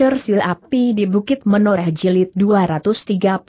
Cersil Api di Bukit Menoreh Jilid 231.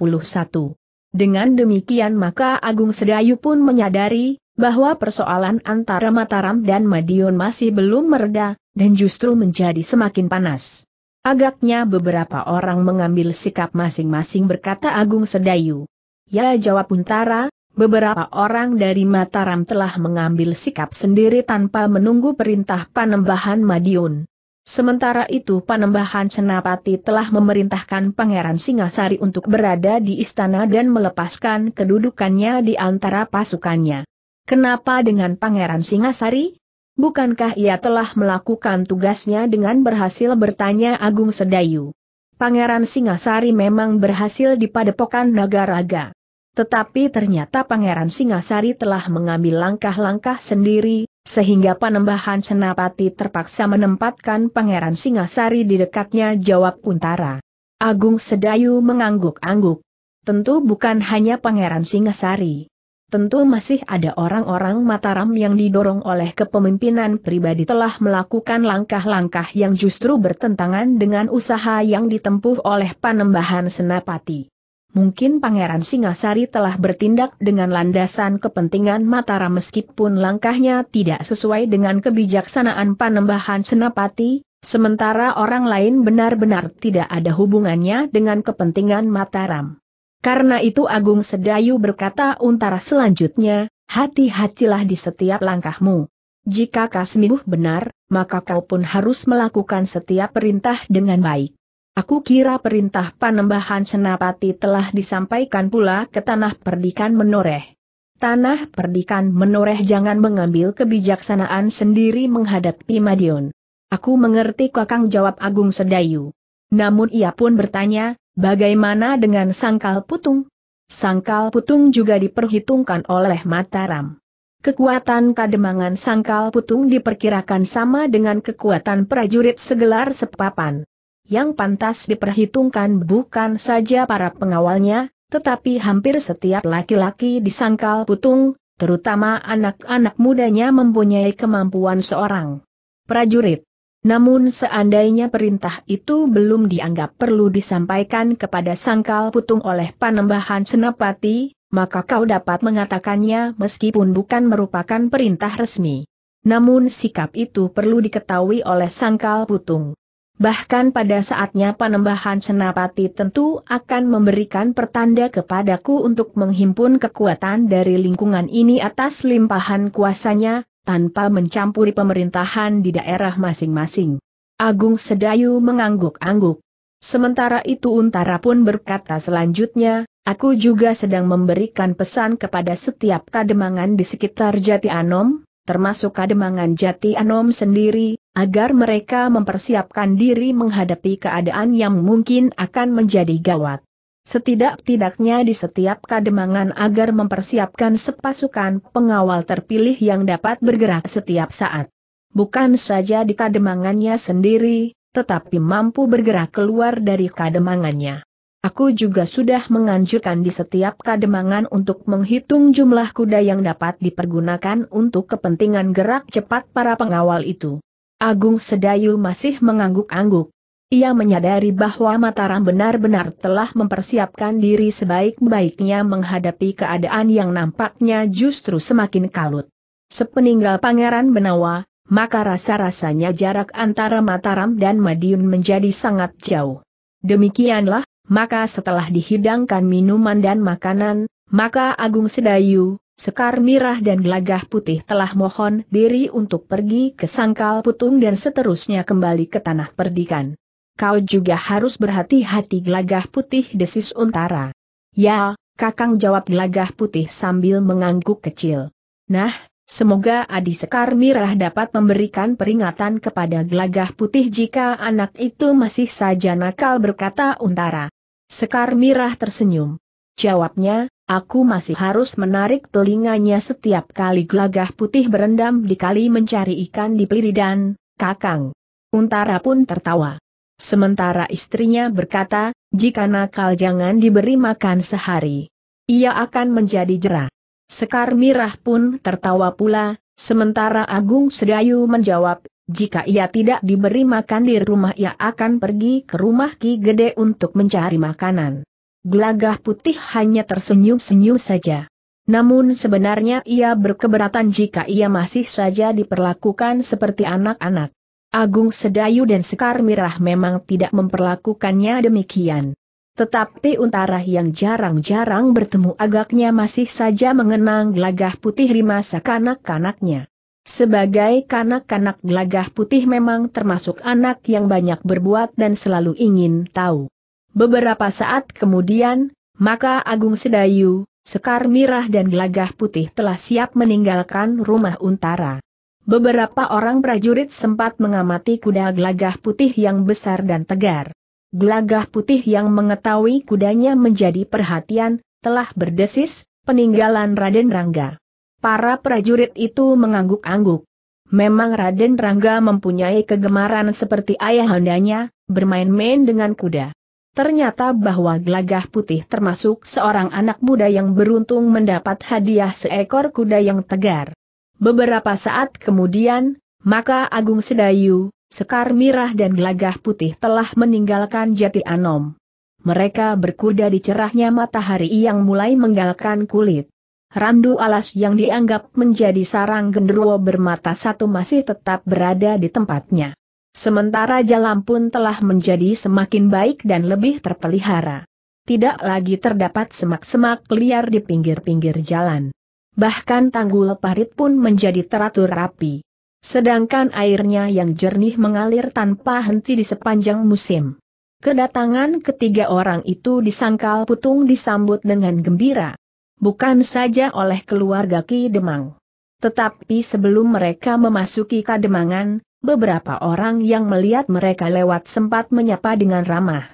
Dengan demikian maka Agung Sedayu pun menyadari, bahwa persoalan antara Mataram dan Madiun masih belum mereda, dan justru menjadi semakin panas. Agaknya beberapa orang mengambil sikap masing-masing berkata Agung Sedayu. Ya jawab Untara, beberapa orang dari Mataram telah mengambil sikap sendiri tanpa menunggu perintah panembahan Madiun. Sementara itu Panembahan Senapati telah memerintahkan Pangeran Singasari untuk berada di istana dan melepaskan kedudukannya di antara pasukannya. Kenapa dengan Pangeran Singasari? Bukankah ia telah melakukan tugasnya dengan berhasil bertanya Agung Sedayu? Pangeran Singasari memang berhasil di Padepokan Nagaraga. Tetapi ternyata Pangeran Singasari telah mengambil langkah-langkah sendiri, sehingga Panembahan Senapati terpaksa menempatkan Pangeran Singasari di dekatnya jawab Untara. Agung Sedayu mengangguk-angguk. Tentu bukan hanya Pangeran Singasari. Tentu masih ada orang-orang Mataram yang didorong oleh kepemimpinan pribadi telah melakukan langkah-langkah yang justru bertentangan dengan usaha yang ditempuh oleh Panembahan Senapati. Mungkin Pangeran Singasari telah bertindak dengan landasan kepentingan Mataram meskipun langkahnya tidak sesuai dengan kebijaksanaan Panembahan Senapati, sementara orang lain benar-benar tidak ada hubungannya dengan kepentingan Mataram. Karena itu Agung Sedayu berkata untara selanjutnya, hati-hatilah di setiap langkahmu. Jika Kasmibuh benar, maka kau pun harus melakukan setiap perintah dengan baik. Aku kira perintah panembahan Senapati telah disampaikan pula ke tanah perdikan menoreh. Tanah perdikan menoreh jangan mengambil kebijaksanaan sendiri menghadapi Madiun. Aku mengerti kakang jawab Agung Sedayu. Namun ia pun bertanya, bagaimana dengan sangkal putung? Sangkal putung juga diperhitungkan oleh Mataram. Kekuatan kademangan sangkal putung diperkirakan sama dengan kekuatan prajurit segelar sepapan yang pantas diperhitungkan bukan saja para pengawalnya, tetapi hampir setiap laki-laki di sangkal putung, terutama anak-anak mudanya mempunyai kemampuan seorang prajurit. Namun seandainya perintah itu belum dianggap perlu disampaikan kepada sangkal putung oleh panembahan senapati, maka kau dapat mengatakannya meskipun bukan merupakan perintah resmi. Namun sikap itu perlu diketahui oleh sangkal putung. Bahkan pada saatnya panembahan Senapati tentu akan memberikan pertanda kepadaku untuk menghimpun kekuatan dari lingkungan ini atas limpahan kuasanya, tanpa mencampuri pemerintahan di daerah masing-masing. Agung Sedayu mengangguk-angguk. Sementara itu Untara pun berkata selanjutnya, Aku juga sedang memberikan pesan kepada setiap kademangan di sekitar Jati Anom, termasuk kademangan Jati Anom sendiri, agar mereka mempersiapkan diri menghadapi keadaan yang mungkin akan menjadi gawat. Setidak-tidaknya di setiap kademangan agar mempersiapkan sepasukan pengawal terpilih yang dapat bergerak setiap saat. Bukan saja di kademangannya sendiri, tetapi mampu bergerak keluar dari kademangannya. Aku juga sudah menganjurkan di setiap kademangan untuk menghitung jumlah kuda yang dapat dipergunakan untuk kepentingan gerak cepat para pengawal itu. Agung Sedayu masih mengangguk-angguk. Ia menyadari bahwa Mataram benar-benar telah mempersiapkan diri sebaik-baiknya menghadapi keadaan yang nampaknya justru semakin kalut. Sepeninggal Pangeran Benawa, maka rasa-rasanya jarak antara Mataram dan Madiun menjadi sangat jauh. Demikianlah, maka setelah dihidangkan minuman dan makanan, maka Agung Sedayu, Sekar Mirah dan Gelagah Putih telah mohon diri untuk pergi ke Sangkal Putung dan seterusnya kembali ke Tanah Perdikan. Kau juga harus berhati-hati Gelagah Putih desis Untara. Ya, kakang jawab Gelagah Putih sambil mengangguk kecil. Nah, Semoga Adi Sekar Mirah dapat memberikan peringatan kepada Gelagah Putih jika anak itu masih saja nakal berkata Untara. Sekar Mirah tersenyum. Jawabnya, Aku masih harus menarik telinganya setiap kali gelagah putih berendam di kali mencari ikan di peliridan, kakang. Untara pun tertawa. Sementara istrinya berkata, jika nakal jangan diberi makan sehari. Ia akan menjadi jerah. Sekar Mirah pun tertawa pula, sementara Agung Sedayu menjawab, jika ia tidak diberi makan di rumah ia akan pergi ke rumah Ki Gede untuk mencari makanan. Gelagah putih hanya tersenyum-senyum saja. Namun sebenarnya ia berkeberatan jika ia masih saja diperlakukan seperti anak-anak. Agung Sedayu dan Sekar Mirah memang tidak memperlakukannya demikian. Tetapi Untara yang jarang-jarang bertemu agaknya masih saja mengenang gelagah putih di masa kanak-kanaknya. Sebagai kanak-kanak gelagah putih memang termasuk anak yang banyak berbuat dan selalu ingin tahu. Beberapa saat kemudian, maka Agung Sedayu, Sekar Mirah dan Gelagah Putih telah siap meninggalkan rumah Untara. Beberapa orang prajurit sempat mengamati kuda Gelagah Putih yang besar dan tegar. Gelagah Putih yang mengetahui kudanya menjadi perhatian, telah berdesis, peninggalan Raden Rangga. Para prajurit itu mengangguk-angguk. Memang Raden Rangga mempunyai kegemaran seperti ayahandanya, bermain-main dengan kuda. Ternyata bahwa Gelagah Putih termasuk seorang anak muda yang beruntung mendapat hadiah seekor kuda yang tegar. Beberapa saat kemudian, maka Agung Sedayu, Sekar Mirah dan Gelagah Putih telah meninggalkan Jati Anom. Mereka berkuda di cerahnya matahari yang mulai menggalkan kulit. Randu alas yang dianggap menjadi sarang genderuwo bermata satu masih tetap berada di tempatnya. Sementara jalan pun telah menjadi semakin baik dan lebih terpelihara. Tidak lagi terdapat semak-semak liar di pinggir-pinggir jalan. Bahkan tanggul parit pun menjadi teratur rapi. Sedangkan airnya yang jernih mengalir tanpa henti di sepanjang musim. Kedatangan ketiga orang itu disangkal putung disambut dengan gembira. Bukan saja oleh keluarga Ki Demang. Tetapi sebelum mereka memasuki kademangan, beberapa orang yang melihat mereka lewat sempat menyapa dengan ramah.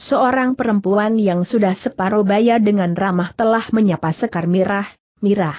Seorang perempuan yang sudah separuh baya dengan ramah telah menyapa Sekar Mirah, Mirah.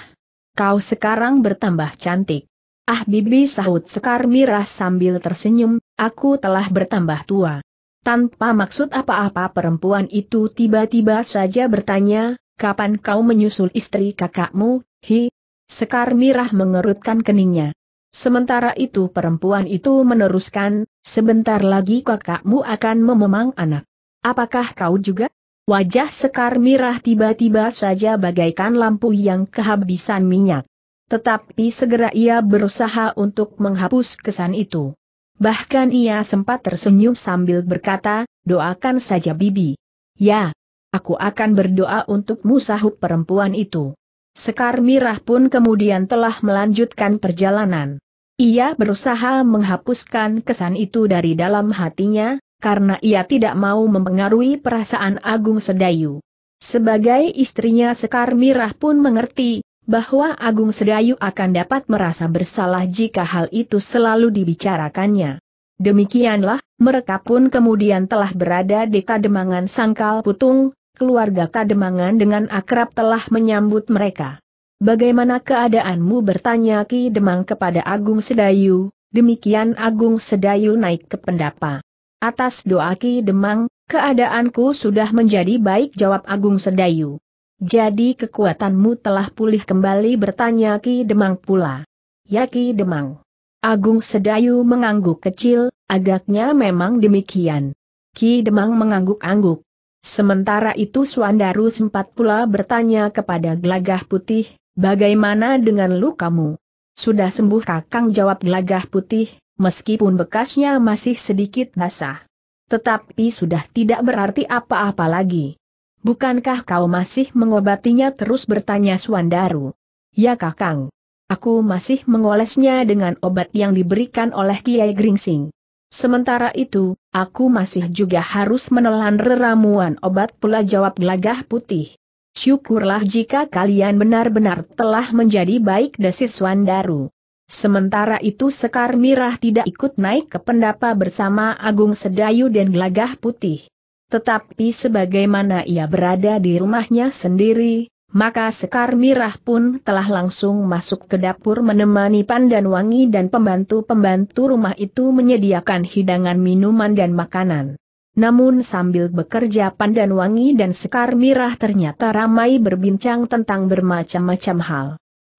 Kau sekarang bertambah cantik. Ah bibi sahut Sekar Mirah sambil tersenyum, aku telah bertambah tua. Tanpa maksud apa-apa perempuan itu tiba-tiba saja bertanya, kapan kau menyusul istri kakakmu, hi? Sekar Mirah mengerutkan keningnya. Sementara itu perempuan itu meneruskan, sebentar lagi kakakmu akan mememang anak. Apakah kau juga? Wajah Sekar Mirah tiba-tiba saja bagaikan lampu yang kehabisan minyak. Tetapi segera ia berusaha untuk menghapus kesan itu. Bahkan ia sempat tersenyum sambil berkata, doakan saja bibi. Ya, aku akan berdoa untukmu sahut perempuan itu. Sekar Mirah pun kemudian telah melanjutkan perjalanan. Ia berusaha menghapuskan kesan itu dari dalam hatinya, karena ia tidak mau mempengaruhi perasaan Agung Sedayu. Sebagai istrinya Sekar Mirah pun mengerti, bahwa Agung Sedayu akan dapat merasa bersalah jika hal itu selalu dibicarakannya. Demikianlah, mereka pun kemudian telah berada di kademangan Sangkal Putung, keluarga Kademangan dengan akrab telah menyambut mereka. Bagaimana keadaanmu bertanya Ki Demang kepada Agung Sedayu, demikian Agung Sedayu naik ke pendapa. Atas doa Ki Demang, keadaanku sudah menjadi baik jawab Agung Sedayu. Jadi kekuatanmu telah pulih kembali bertanya Ki Demang pula. Ya Ki Demang. Agung Sedayu mengangguk kecil, agaknya memang demikian. Ki Demang mengangguk-angguk. Sementara itu Suandaru sempat pula bertanya kepada Gelagah Putih, bagaimana dengan lukamu? Sudah sembuh kakang jawab Gelagah Putih, meskipun bekasnya masih sedikit basah. Tetapi sudah tidak berarti apa-apa lagi. Bukankah kau masih mengobatinya terus bertanya Suandaru? Ya kakang. Aku masih mengolesnya dengan obat yang diberikan oleh Kiai Gringsing. Sementara itu, aku masih juga harus menelan reramuan obat pula jawab gelagah putih. Syukurlah jika kalian benar-benar telah menjadi baik desis Wandaru. Sementara itu Sekar Mirah tidak ikut naik ke pendapa bersama Agung Sedayu dan Gelagah Putih. Tetapi sebagaimana ia berada di rumahnya sendiri, maka Sekar Mirah pun telah langsung masuk ke dapur menemani Pandan Wangi dan pembantu-pembantu rumah itu menyediakan hidangan minuman dan makanan. Namun sambil bekerja Pandan Wangi dan Sekar Mirah ternyata ramai berbincang tentang bermacam-macam hal.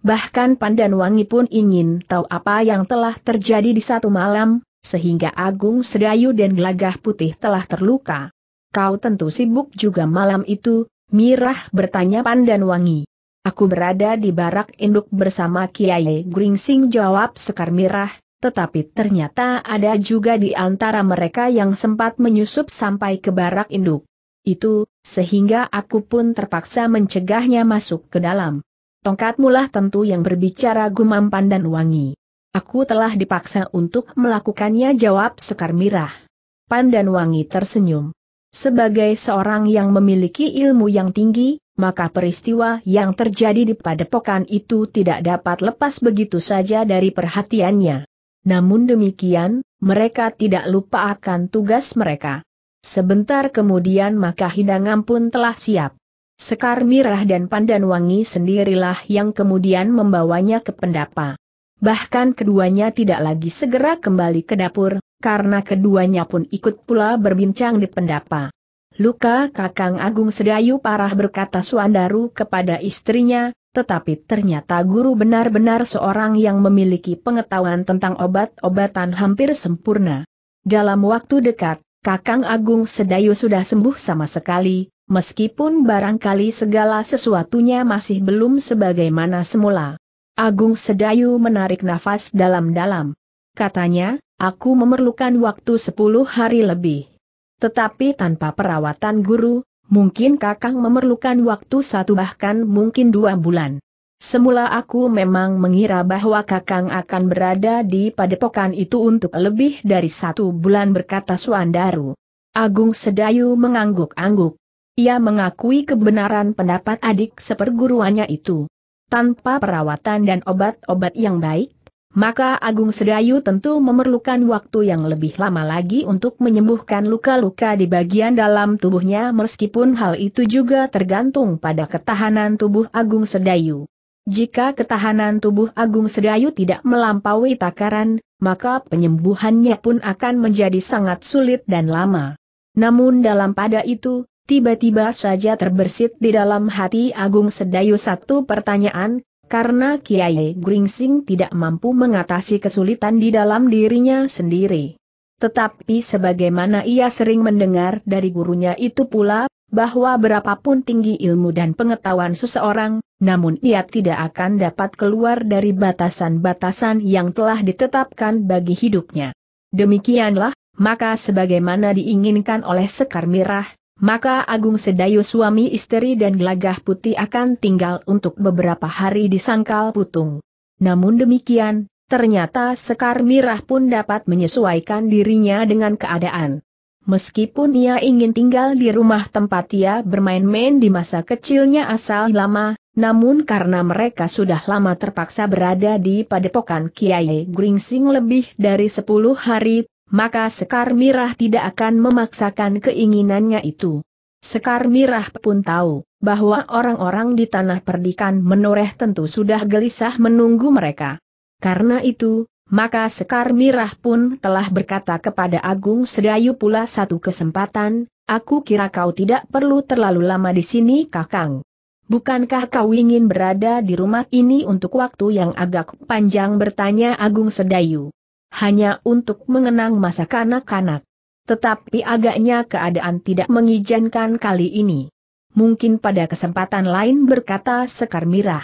Bahkan Pandan Wangi pun ingin tahu apa yang telah terjadi di satu malam, sehingga Agung Sedayu dan Gelagah Putih telah terluka. Kau tentu sibuk juga malam itu, Mirah bertanya Pandan Wangi. Aku berada di barak induk bersama Kiai Gringsing jawab Sekar Mirah, tetapi ternyata ada juga di antara mereka yang sempat menyusup sampai ke barak induk. Itu, sehingga aku pun terpaksa mencegahnya masuk ke dalam. Tongkatmulah tentu yang berbicara gumam Pandan Wangi. Aku telah dipaksa untuk melakukannya jawab Sekar Mirah. Pandan Wangi tersenyum. Sebagai seorang yang memiliki ilmu yang tinggi, maka peristiwa yang terjadi di padepokan itu tidak dapat lepas begitu saja dari perhatiannya. Namun demikian, mereka tidak lupa akan tugas mereka. Sebentar kemudian maka hidangan pun telah siap. Sekar Mirah dan Pandan Wangi sendirilah yang kemudian membawanya ke pendapa bahkan keduanya tidak lagi segera kembali ke dapur, karena keduanya pun ikut pula berbincang di pendapa. Luka Kakang Agung Sedayu parah berkata Suandaru kepada istrinya, tetapi ternyata guru benar-benar seorang yang memiliki pengetahuan tentang obat-obatan hampir sempurna. Dalam waktu dekat, Kakang Agung Sedayu sudah sembuh sama sekali, meskipun barangkali segala sesuatunya masih belum sebagaimana semula. Agung Sedayu menarik nafas dalam-dalam. Katanya, aku memerlukan waktu sepuluh hari lebih. Tetapi tanpa perawatan guru, mungkin kakang memerlukan waktu satu bahkan mungkin dua bulan. Semula aku memang mengira bahwa kakang akan berada di padepokan itu untuk lebih dari satu bulan berkata Suandaru. Agung Sedayu mengangguk-angguk. Ia mengakui kebenaran pendapat adik seperguruannya itu tanpa perawatan dan obat-obat yang baik, maka Agung Sedayu tentu memerlukan waktu yang lebih lama lagi untuk menyembuhkan luka-luka di bagian dalam tubuhnya meskipun hal itu juga tergantung pada ketahanan tubuh Agung Sedayu. Jika ketahanan tubuh Agung Sedayu tidak melampaui takaran, maka penyembuhannya pun akan menjadi sangat sulit dan lama. Namun dalam pada itu, Tiba-tiba saja terbersit di dalam hati Agung Sedayu satu pertanyaan, karena Kiai Gringsing tidak mampu mengatasi kesulitan di dalam dirinya sendiri. Tetapi sebagaimana ia sering mendengar dari gurunya itu pula, bahwa berapapun tinggi ilmu dan pengetahuan seseorang, namun ia tidak akan dapat keluar dari batasan-batasan yang telah ditetapkan bagi hidupnya. Demikianlah, maka sebagaimana diinginkan oleh Sekar Mirah, maka Agung Sedayu suami istri dan Gelagah Putih akan tinggal untuk beberapa hari di Sangkal Putung. Namun demikian, ternyata Sekar Mirah pun dapat menyesuaikan dirinya dengan keadaan. Meskipun ia ingin tinggal di rumah tempat ia bermain-main di masa kecilnya asal lama, namun karena mereka sudah lama terpaksa berada di padepokan Kiai Gringsing lebih dari 10 hari, maka Sekar Mirah tidak akan memaksakan keinginannya itu. Sekar Mirah pun tahu bahwa orang-orang di tanah perdikan menoreh tentu sudah gelisah menunggu mereka. Karena itu, maka Sekar Mirah pun telah berkata kepada Agung Sedayu pula satu kesempatan, aku kira kau tidak perlu terlalu lama di sini kakang. Bukankah kau ingin berada di rumah ini untuk waktu yang agak panjang bertanya Agung Sedayu hanya untuk mengenang masa kanak-kanak. Tetapi agaknya keadaan tidak mengizinkan kali ini. Mungkin pada kesempatan lain berkata Sekar Mirah.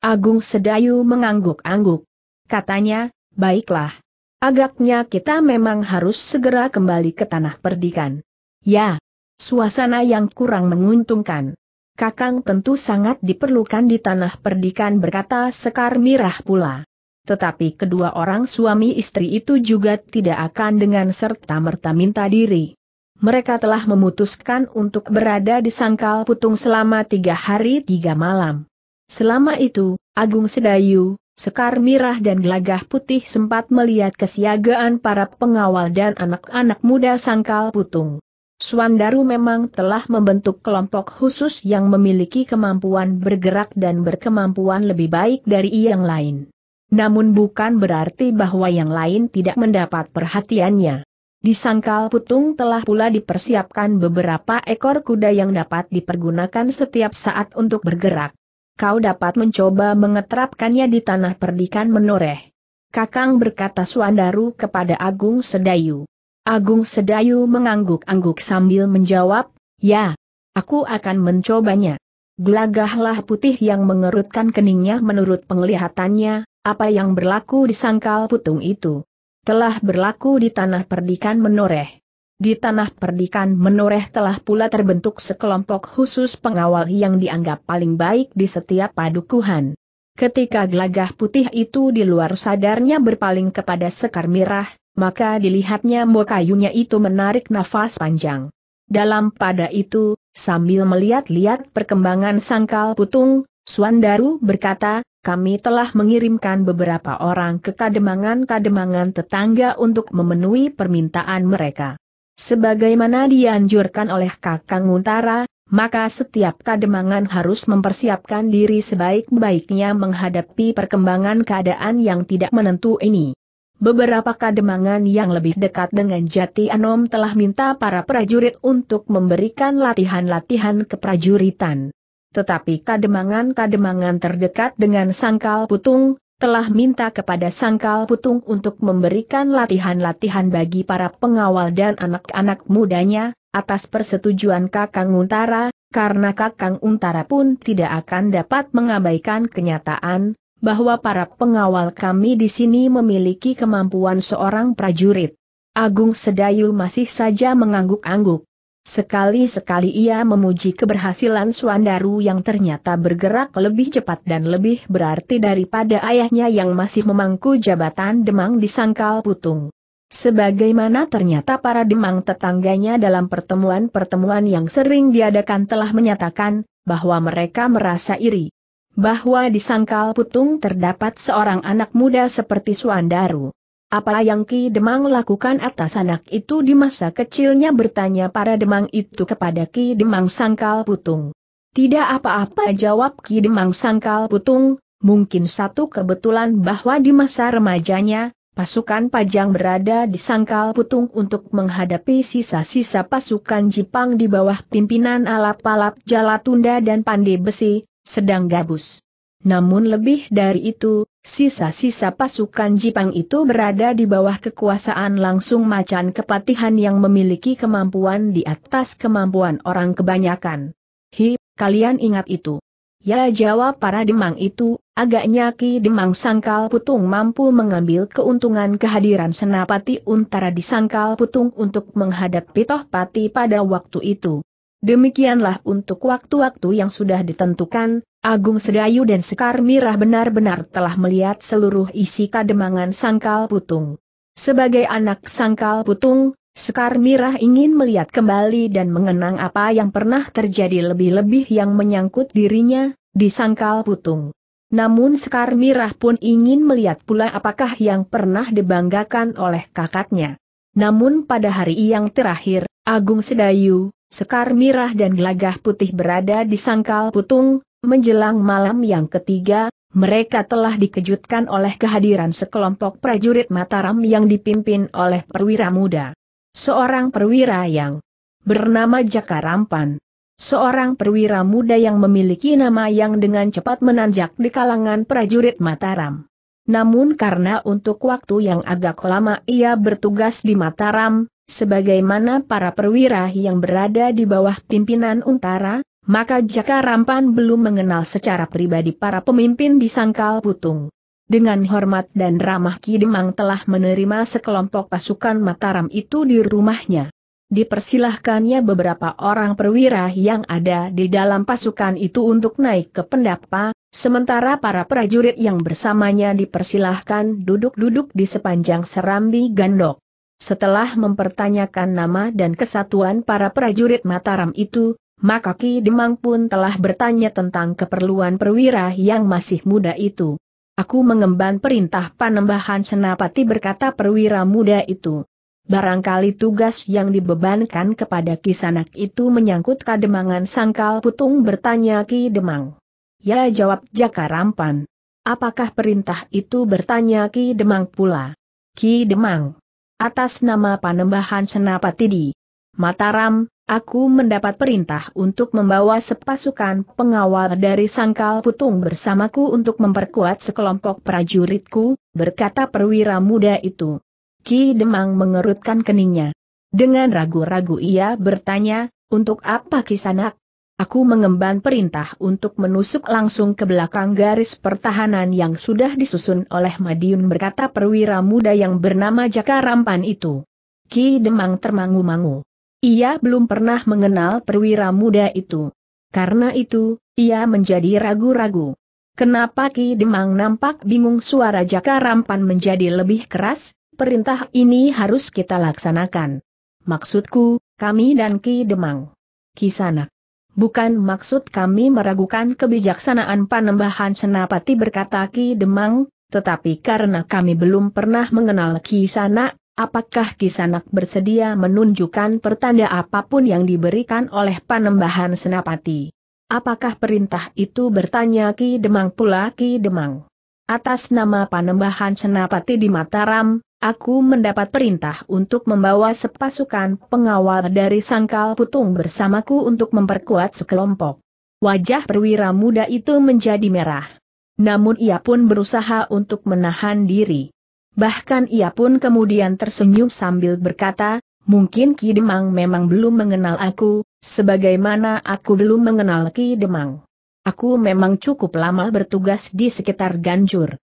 Agung Sedayu mengangguk-angguk. Katanya, baiklah. Agaknya kita memang harus segera kembali ke tanah perdikan. Ya, suasana yang kurang menguntungkan. Kakang tentu sangat diperlukan di tanah perdikan berkata Sekar Mirah pula tetapi kedua orang suami istri itu juga tidak akan dengan serta-merta minta diri. Mereka telah memutuskan untuk berada di sangkal putung selama tiga hari tiga malam. Selama itu, Agung Sedayu, Sekar Mirah dan Gelagah Putih sempat melihat kesiagaan para pengawal dan anak-anak muda sangkal putung. Suandaru memang telah membentuk kelompok khusus yang memiliki kemampuan bergerak dan berkemampuan lebih baik dari yang lain. Namun bukan berarti bahwa yang lain tidak mendapat perhatiannya. Di sangkal putung telah pula dipersiapkan beberapa ekor kuda yang dapat dipergunakan setiap saat untuk bergerak. Kau dapat mencoba mengeterapkannya di tanah perdikan menoreh. Kakang berkata Suandaru kepada Agung Sedayu. Agung Sedayu mengangguk-angguk sambil menjawab, Ya, aku akan mencobanya. Gelagahlah putih yang mengerutkan keningnya menurut penglihatannya, apa yang berlaku di sangkal putung itu telah berlaku di tanah perdikan menoreh. Di tanah perdikan menoreh telah pula terbentuk sekelompok khusus pengawal yang dianggap paling baik di setiap padukuhan. Ketika gelagah putih itu di luar sadarnya berpaling kepada sekar mirah, maka dilihatnya kayunya itu menarik nafas panjang. Dalam pada itu, sambil melihat-lihat perkembangan sangkal putung, Suandaru berkata, kami telah mengirimkan beberapa orang ke kademangan-kademangan tetangga untuk memenuhi permintaan mereka. Sebagaimana dianjurkan oleh Kakang Untara, maka setiap kademangan harus mempersiapkan diri sebaik-baiknya menghadapi perkembangan keadaan yang tidak menentu ini. Beberapa kademangan yang lebih dekat dengan Jati Anom telah minta para prajurit untuk memberikan latihan-latihan keprajuritan tetapi kademangan-kademangan terdekat dengan sangkal putung, telah minta kepada sangkal putung untuk memberikan latihan-latihan bagi para pengawal dan anak-anak mudanya, atas persetujuan Kakang Untara, karena Kakang Untara pun tidak akan dapat mengabaikan kenyataan, bahwa para pengawal kami di sini memiliki kemampuan seorang prajurit. Agung Sedayu masih saja mengangguk-angguk. Sekali-sekali ia memuji keberhasilan Suandaru yang ternyata bergerak lebih cepat dan lebih berarti daripada ayahnya yang masih memangku jabatan Demang di Sangkal Putung. Sebagaimana ternyata para Demang tetangganya dalam pertemuan-pertemuan yang sering diadakan telah menyatakan, bahwa mereka merasa iri. Bahwa di Sangkal Putung terdapat seorang anak muda seperti Suandaru. Apa yang Ki Demang lakukan atas anak itu di masa kecilnya bertanya para Demang itu kepada Ki Demang Sangkal Putung. Tidak apa-apa jawab Ki Demang Sangkal Putung, mungkin satu kebetulan bahwa di masa remajanya, pasukan Pajang berada di Sangkal Putung untuk menghadapi sisa-sisa pasukan Jepang di bawah pimpinan Alap-Alap Jalatunda dan Pandai Besi, sedang gabus. Namun lebih dari itu, Sisa-sisa pasukan Jipang itu berada di bawah kekuasaan langsung macan kepatihan yang memiliki kemampuan di atas kemampuan orang kebanyakan. Hi, kalian ingat itu. Ya jawab para demang itu, agaknya Ki Demang Sangkal Putung mampu mengambil keuntungan kehadiran Senapati Untara di Sangkal Putung untuk menghadap Pitoh Pati pada waktu itu. Demikianlah untuk waktu-waktu yang sudah ditentukan, Agung Sedayu dan Sekar Mirah benar-benar telah melihat seluruh isi kademangan sangkal putung. Sebagai anak sangkal putung, Sekar Mirah ingin melihat kembali dan mengenang apa yang pernah terjadi lebih-lebih yang menyangkut dirinya, di sangkal putung. Namun Sekar Mirah pun ingin melihat pula apakah yang pernah dibanggakan oleh kakaknya. Namun pada hari yang terakhir, Agung Sedayu, Sekar mirah dan gelagah putih berada di sangkal putung, menjelang malam yang ketiga, mereka telah dikejutkan oleh kehadiran sekelompok prajurit Mataram yang dipimpin oleh perwira muda. Seorang perwira yang bernama Jaka Rampan. Seorang perwira muda yang memiliki nama yang dengan cepat menanjak di kalangan prajurit Mataram. Namun karena untuk waktu yang agak lama ia bertugas di Mataram, sebagaimana para perwira yang berada di bawah pimpinan Untara, maka Jaka Rampan belum mengenal secara pribadi para pemimpin di Sangkal Putung. Dengan hormat dan ramah Ki Demang telah menerima sekelompok pasukan Mataram itu di rumahnya. Dipersilahkannya beberapa orang perwira yang ada di dalam pasukan itu untuk naik ke pendapa, Sementara para prajurit yang bersamanya dipersilahkan duduk-duduk di sepanjang serambi gandok. Setelah mempertanyakan nama dan kesatuan para prajurit Mataram itu, maka Ki Demang pun telah bertanya tentang keperluan perwira yang masih muda itu. Aku mengemban perintah panembahan senapati berkata perwira muda itu. Barangkali tugas yang dibebankan kepada Ki Sanak itu menyangkut kademangan sangkal putung bertanya Ki Demang. Ya jawab Jaka Rampan. Apakah perintah itu bertanya Ki Demang pula? Ki Demang. Atas nama panembahan Senapati di Mataram, aku mendapat perintah untuk membawa sepasukan pengawal dari Sangkal Putung bersamaku untuk memperkuat sekelompok prajuritku, berkata perwira muda itu. Ki Demang mengerutkan keningnya. Dengan ragu-ragu ia bertanya, untuk apa kisanak? aku mengemban perintah untuk menusuk langsung ke belakang garis pertahanan yang sudah disusun oleh Madiun berkata perwira muda yang bernama Jaka Rampan itu. Ki Demang termangu-mangu. Ia belum pernah mengenal perwira muda itu. Karena itu, ia menjadi ragu-ragu. Kenapa Ki Demang nampak bingung suara Jaka Rampan menjadi lebih keras, perintah ini harus kita laksanakan. Maksudku, kami dan Ki Demang. Kisanak. Bukan maksud kami meragukan kebijaksanaan panembahan senapati berkata Ki Demang, tetapi karena kami belum pernah mengenal Ki Sanak, apakah Ki Sanak bersedia menunjukkan pertanda apapun yang diberikan oleh panembahan senapati? Apakah perintah itu bertanya Ki Demang pula Ki Demang? Atas nama panembahan senapati di Mataram, aku mendapat perintah untuk membawa sepasukan pengawal dari sangkal putung bersamaku untuk memperkuat sekelompok. Wajah perwira muda itu menjadi merah. Namun ia pun berusaha untuk menahan diri. Bahkan ia pun kemudian tersenyum sambil berkata, mungkin Ki Demang memang belum mengenal aku, sebagaimana aku belum mengenal Ki Demang. Aku memang cukup lama bertugas di sekitar Ganjur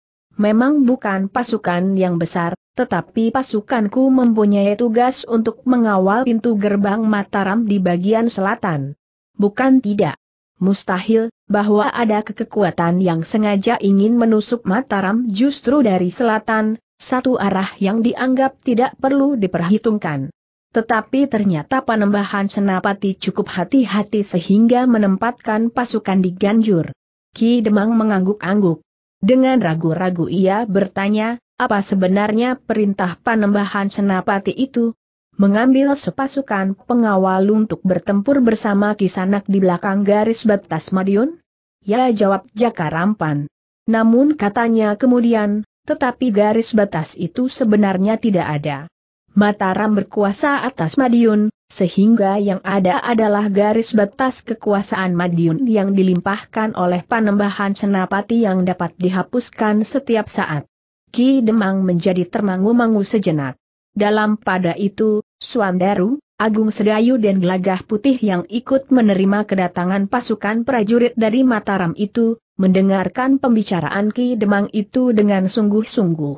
memang bukan pasukan yang besar, tetapi pasukanku mempunyai tugas untuk mengawal pintu gerbang Mataram di bagian selatan. Bukan tidak. Mustahil, bahwa ada kekuatan yang sengaja ingin menusuk Mataram justru dari selatan, satu arah yang dianggap tidak perlu diperhitungkan. Tetapi ternyata penembahan senapati cukup hati-hati sehingga menempatkan pasukan di Ganjur. Ki Demang mengangguk-angguk. Dengan ragu-ragu ia bertanya, apa sebenarnya perintah panembahan senapati itu? Mengambil sepasukan pengawal untuk bertempur bersama kisanak di belakang garis batas Madiun? Ya jawab Jaka Rampan. Namun katanya kemudian, tetapi garis batas itu sebenarnya tidak ada. Mataram berkuasa atas Madiun, sehingga yang ada adalah garis batas kekuasaan Madiun yang dilimpahkan oleh panembahan senapati yang dapat dihapuskan setiap saat. Ki Demang menjadi termangu-mangu sejenak. Dalam pada itu, Suandaru, Agung Sedayu dan Gelagah Putih yang ikut menerima kedatangan pasukan prajurit dari Mataram itu, mendengarkan pembicaraan Ki Demang itu dengan sungguh-sungguh.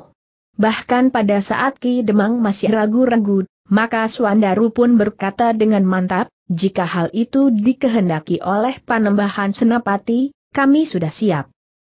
Bahkan pada saat Ki Demang masih ragu-ragu, maka Suandaru pun berkata dengan mantap, jika hal itu dikehendaki oleh panembahan senapati, kami sudah siap.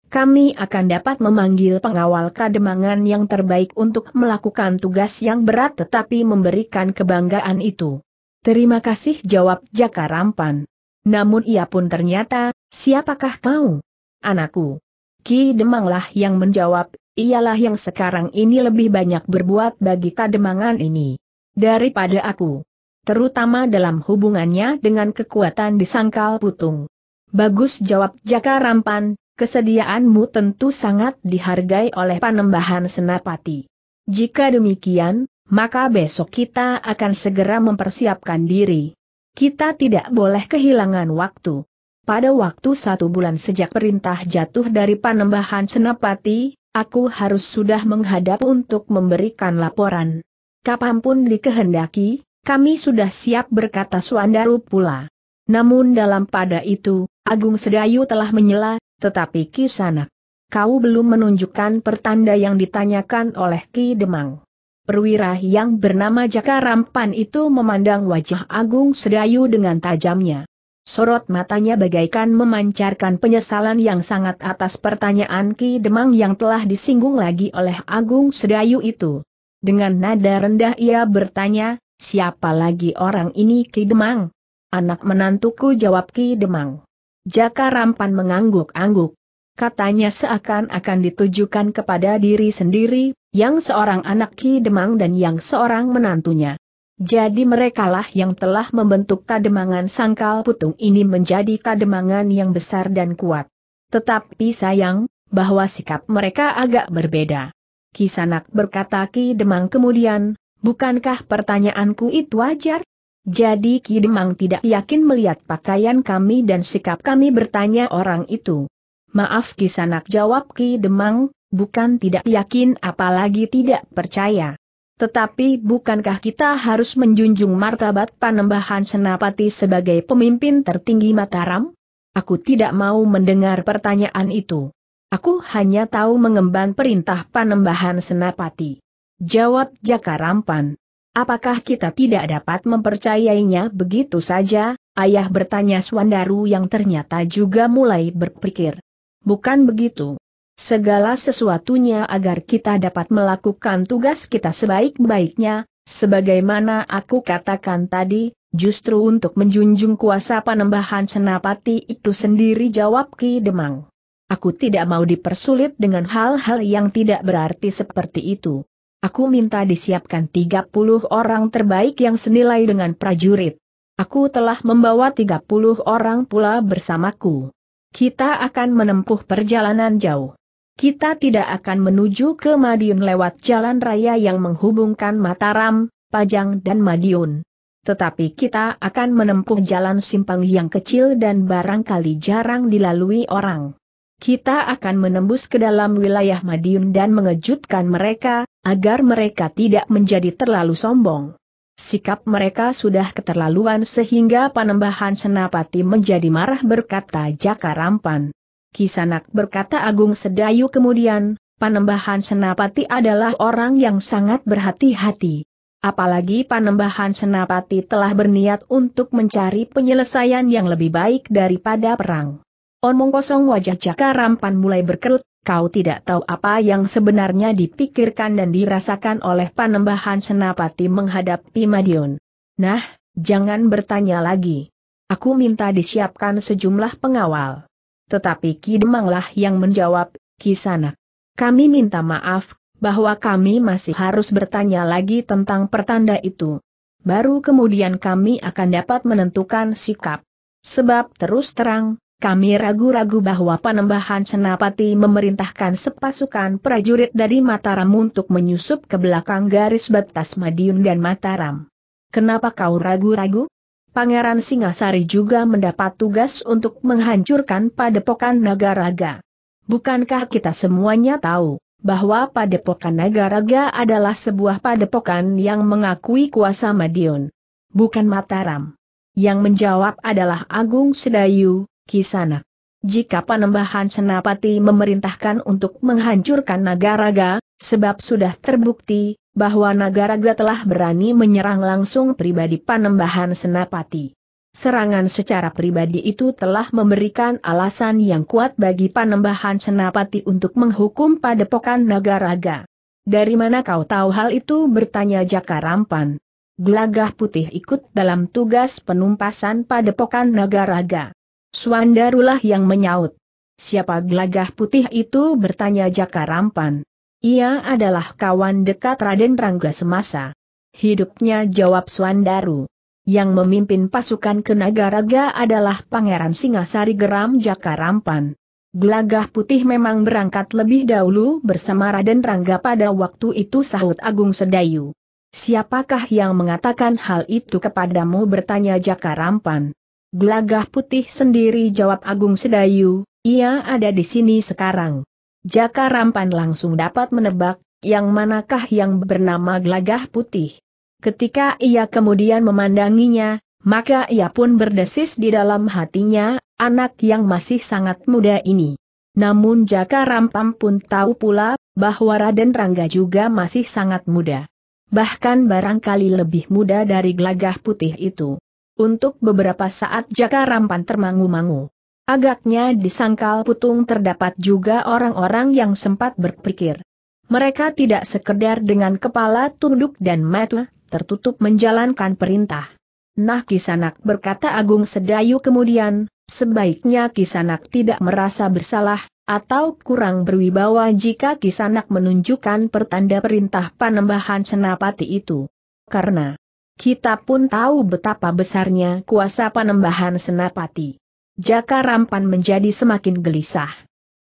Kami akan dapat memanggil pengawal kademangan yang terbaik untuk melakukan tugas yang berat tetapi memberikan kebanggaan itu. Terima kasih jawab Jaka Rampan. Namun ia pun ternyata, siapakah kau? Anakku. Ki Demanglah yang menjawab, ialah yang sekarang ini lebih banyak berbuat bagi kademangan ini daripada aku. Terutama dalam hubungannya dengan kekuatan di sangkal putung. Bagus jawab Jaka Rampan, kesediaanmu tentu sangat dihargai oleh panembahan senapati. Jika demikian, maka besok kita akan segera mempersiapkan diri. Kita tidak boleh kehilangan waktu. Pada waktu satu bulan sejak perintah jatuh dari panembahan senapati, aku harus sudah menghadap untuk memberikan laporan kapanpun dikehendaki, kami sudah siap berkata Suandaru pula. Namun dalam pada itu, Agung Sedayu telah menyela, tetapi Kisanak. Kau belum menunjukkan pertanda yang ditanyakan oleh Ki Demang. Perwira yang bernama Jaka Rampan itu memandang wajah Agung Sedayu dengan tajamnya. Sorot matanya bagaikan memancarkan penyesalan yang sangat atas pertanyaan Ki Demang yang telah disinggung lagi oleh Agung Sedayu itu. Dengan nada rendah ia bertanya, siapa lagi orang ini Ki Demang? Anak menantuku jawab Ki Demang. Jaka Rampan mengangguk-angguk. Katanya seakan-akan ditujukan kepada diri sendiri, yang seorang anak Ki Demang dan yang seorang menantunya. Jadi merekalah yang telah membentuk kademangan sangkal putung ini menjadi kademangan yang besar dan kuat. Tetapi sayang, bahwa sikap mereka agak berbeda. Kisanak berkata Ki Demang kemudian, bukankah pertanyaanku itu wajar? Jadi Ki Demang tidak yakin melihat pakaian kami dan sikap kami bertanya orang itu. Maaf Kisanak jawab Ki Demang, bukan tidak yakin apalagi tidak percaya. Tetapi bukankah kita harus menjunjung martabat panembahan Senapati sebagai pemimpin tertinggi Mataram? Aku tidak mau mendengar pertanyaan itu. Aku hanya tahu mengemban perintah panembahan senapati. Jawab Jaka Rampan. Apakah kita tidak dapat mempercayainya begitu saja? Ayah bertanya Swandaru yang ternyata juga mulai berpikir. Bukan begitu. Segala sesuatunya agar kita dapat melakukan tugas kita sebaik-baiknya, sebagaimana aku katakan tadi, justru untuk menjunjung kuasa panembahan senapati itu sendiri jawab Ki Demang. Aku tidak mau dipersulit dengan hal-hal yang tidak berarti seperti itu. Aku minta disiapkan 30 orang terbaik yang senilai dengan prajurit. Aku telah membawa 30 orang pula bersamaku. Kita akan menempuh perjalanan jauh. Kita tidak akan menuju ke Madiun lewat jalan raya yang menghubungkan Mataram, Pajang dan Madiun. Tetapi kita akan menempuh jalan simpang yang kecil dan barangkali jarang dilalui orang. Kita akan menembus ke dalam wilayah Madiun dan mengejutkan mereka, agar mereka tidak menjadi terlalu sombong. Sikap mereka sudah keterlaluan sehingga Panembahan Senapati menjadi marah berkata Jaka Rampan. Kisanak berkata Agung Sedayu kemudian, Panembahan Senapati adalah orang yang sangat berhati-hati. Apalagi Panembahan Senapati telah berniat untuk mencari penyelesaian yang lebih baik daripada perang. Omong kosong wajah Caka Rampan mulai berkerut, kau tidak tahu apa yang sebenarnya dipikirkan dan dirasakan oleh panembahan Senapati menghadapi Madiun. Nah, jangan bertanya lagi. Aku minta disiapkan sejumlah pengawal. Tetapi Kidemanglah yang menjawab, Kisana. Kami minta maaf, bahwa kami masih harus bertanya lagi tentang pertanda itu. Baru kemudian kami akan dapat menentukan sikap. Sebab terus terang, kami ragu-ragu bahwa Panembahan Senapati memerintahkan sepasukan prajurit dari Mataram untuk menyusup ke belakang garis batas Madiun dan Mataram. Kenapa kau ragu-ragu? Pangeran Singasari juga mendapat tugas untuk menghancurkan padepokan Nagaraga. Bukankah kita semuanya tahu bahwa padepokan Nagaraga adalah sebuah padepokan yang mengakui kuasa Madiun, bukan Mataram? Yang menjawab adalah Agung Sedayu, Kisana, Jika Panembahan Senapati memerintahkan untuk menghancurkan Nagaraga, sebab sudah terbukti bahwa Nagaraga telah berani menyerang langsung pribadi Panembahan Senapati. Serangan secara pribadi itu telah memberikan alasan yang kuat bagi Panembahan Senapati untuk menghukum Padepokan Nagaraga. Dari mana kau tahu hal itu bertanya Jaka Rampan. Glagah putih ikut dalam tugas penumpasan Padepokan Nagaraga. Suandarulah yang menyaut. Siapa gelagah putih itu bertanya Jaka Rampan. Ia adalah kawan dekat Raden Rangga semasa. Hidupnya jawab Suandaru. Yang memimpin pasukan Kenagaraga adalah Pangeran Singasari Geram Jaka Rampan. Gelagah putih memang berangkat lebih dahulu bersama Raden Rangga pada waktu itu sahut Agung Sedayu. Siapakah yang mengatakan hal itu kepadamu bertanya Jaka Rampan. Gelagah putih sendiri jawab Agung Sedayu, ia ada di sini sekarang. Jaka Rampan langsung dapat menebak, yang manakah yang bernama gelagah putih. Ketika ia kemudian memandanginya, maka ia pun berdesis di dalam hatinya, anak yang masih sangat muda ini. Namun Jaka Rampam pun tahu pula, bahwa Raden Rangga juga masih sangat muda. Bahkan barangkali lebih muda dari gelagah putih itu. Untuk beberapa saat Jaka Rampan termangu-mangu. Agaknya di sangkal putung terdapat juga orang-orang yang sempat berpikir. Mereka tidak sekedar dengan kepala tunduk dan mata tertutup menjalankan perintah. Nah Kisanak berkata Agung Sedayu kemudian, sebaiknya Kisanak tidak merasa bersalah, atau kurang berwibawa jika Kisanak menunjukkan pertanda perintah panembahan senapati itu. Karena kita pun tahu betapa besarnya kuasa panembahan senapati. Jaka Rampan menjadi semakin gelisah.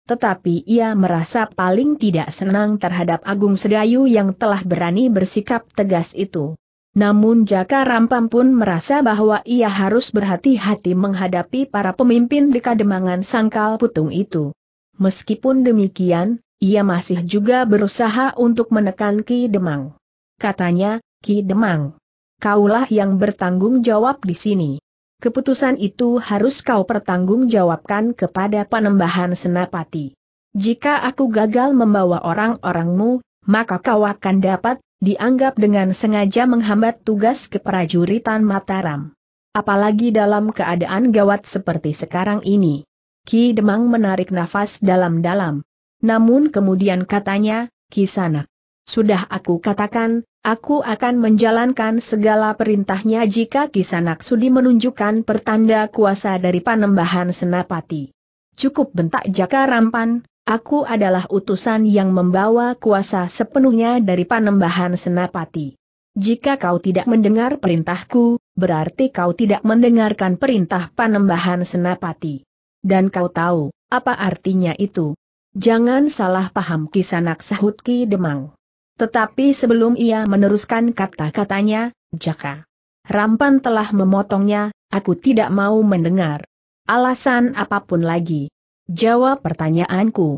Tetapi ia merasa paling tidak senang terhadap Agung Sedayu yang telah berani bersikap tegas itu. Namun Jaka Rampan pun merasa bahwa ia harus berhati-hati menghadapi para pemimpin di kademangan sangkal putung itu. Meskipun demikian, ia masih juga berusaha untuk menekan Ki Demang. Katanya, Ki Demang, kaulah yang bertanggung jawab di sini. Keputusan itu harus kau pertanggungjawabkan kepada Panembahan Senapati. Jika aku gagal membawa orang-orangmu, maka kau akan dapat dianggap dengan sengaja menghambat tugas keprajuritan Mataram. Apalagi dalam keadaan gawat seperti sekarang ini. Ki Demang menarik nafas dalam-dalam. Namun kemudian katanya, Ki Sana, Sudah aku katakan, Aku akan menjalankan segala perintahnya jika Kisanak Sudi menunjukkan pertanda kuasa dari Panembahan Senapati. Cukup bentak Jaka Rampan, aku adalah utusan yang membawa kuasa sepenuhnya dari Panembahan Senapati. Jika kau tidak mendengar perintahku, berarti kau tidak mendengarkan perintah Panembahan Senapati. Dan kau tahu, apa artinya itu? Jangan salah paham kisanak sahutki demang. Tetapi sebelum ia meneruskan kata-katanya, Jaka Rampan telah memotongnya, aku tidak mau mendengar. Alasan apapun lagi. Jawab pertanyaanku.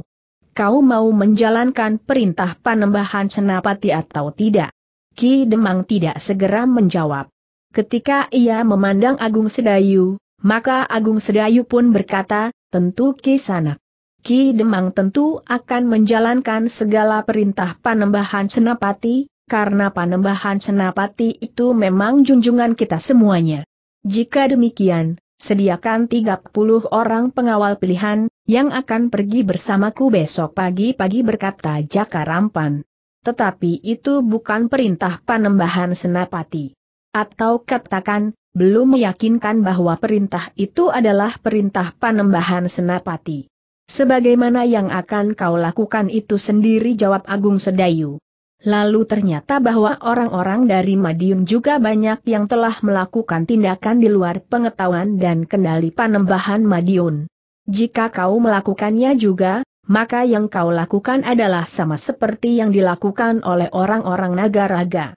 Kau mau menjalankan perintah panembahan senapati atau tidak? Ki Demang tidak segera menjawab. Ketika ia memandang Agung Sedayu, maka Agung Sedayu pun berkata, tentu Ki Sanak. Ki Demang tentu akan menjalankan segala perintah panembahan Senapati, karena panembahan Senapati itu memang junjungan kita semuanya. Jika demikian, sediakan 30 orang pengawal pilihan, yang akan pergi bersamaku besok pagi-pagi berkata Jaka Rampan. Tetapi itu bukan perintah panembahan senapati. Atau katakan, belum meyakinkan bahwa perintah itu adalah perintah panembahan senapati. Sebagaimana yang akan kau lakukan itu sendiri jawab Agung Sedayu. Lalu ternyata bahwa orang-orang dari Madiun juga banyak yang telah melakukan tindakan di luar pengetahuan dan kendali panembahan Madiun. Jika kau melakukannya juga, maka yang kau lakukan adalah sama seperti yang dilakukan oleh orang-orang naga raga.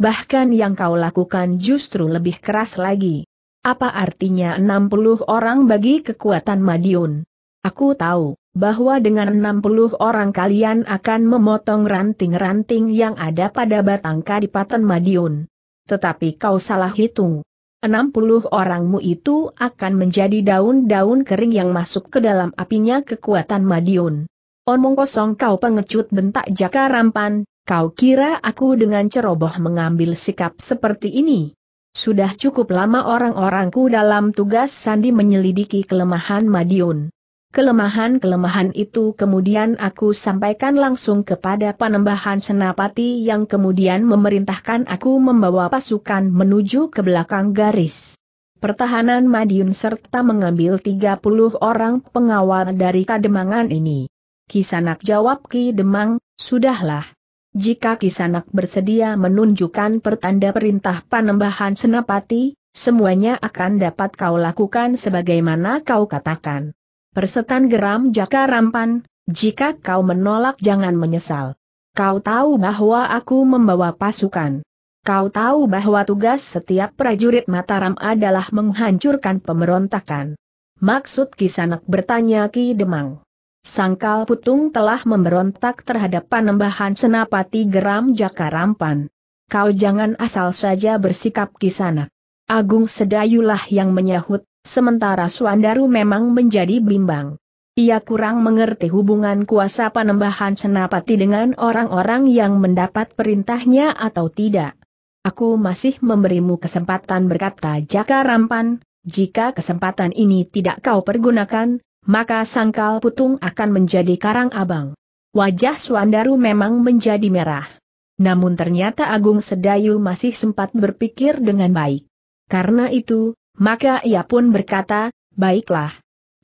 Bahkan yang kau lakukan justru lebih keras lagi. Apa artinya 60 orang bagi kekuatan Madiun? Aku tahu, bahwa dengan 60 orang kalian akan memotong ranting-ranting yang ada pada batang Kadipaten Madiun. Tetapi kau salah hitung. 60 orangmu itu akan menjadi daun-daun kering yang masuk ke dalam apinya kekuatan Madiun. Omong kosong kau pengecut bentak Jaka Rampan, kau kira aku dengan ceroboh mengambil sikap seperti ini? Sudah cukup lama orang-orangku dalam tugas Sandi menyelidiki kelemahan Madiun. Kelemahan-kelemahan itu kemudian aku sampaikan langsung kepada Panembahan Senapati yang kemudian memerintahkan aku membawa pasukan menuju ke belakang garis. Pertahanan Madiun serta mengambil 30 orang pengawal dari Kademangan ini. Kisanak jawab Ki Demang, sudahlah. Jika Kisanak bersedia menunjukkan pertanda perintah Panembahan Senapati, semuanya akan dapat kau lakukan sebagaimana kau katakan. Persetan geram Jaka Rampan, jika kau menolak jangan menyesal. Kau tahu bahwa aku membawa pasukan. Kau tahu bahwa tugas setiap prajurit Mataram adalah menghancurkan pemberontakan. Maksud Kisanak bertanya Ki Demang. Sangkal Putung telah memberontak terhadap panembahan Senapati Geram Jaka Rampan. Kau jangan asal saja bersikap Kisanak. Agung Sedayulah yang menyahut, Sementara Suandaru memang menjadi bimbang. Ia kurang mengerti hubungan kuasa panembahan Senapati dengan orang-orang yang mendapat perintahnya atau tidak. Aku masih memberimu kesempatan berkata Jaka Rampan, jika kesempatan ini tidak kau pergunakan, maka sangkal putung akan menjadi karang abang. Wajah Suandaru memang menjadi merah. Namun ternyata Agung Sedayu masih sempat berpikir dengan baik. Karena itu, maka ia pun berkata, baiklah.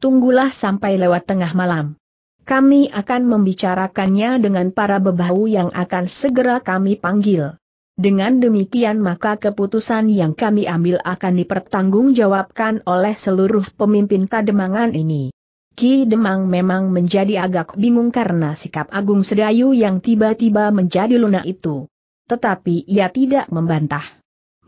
Tunggulah sampai lewat tengah malam. Kami akan membicarakannya dengan para bebahu yang akan segera kami panggil. Dengan demikian maka keputusan yang kami ambil akan dipertanggungjawabkan oleh seluruh pemimpin kademangan ini. Ki Demang memang menjadi agak bingung karena sikap Agung Sedayu yang tiba-tiba menjadi lunak itu. Tetapi ia tidak membantah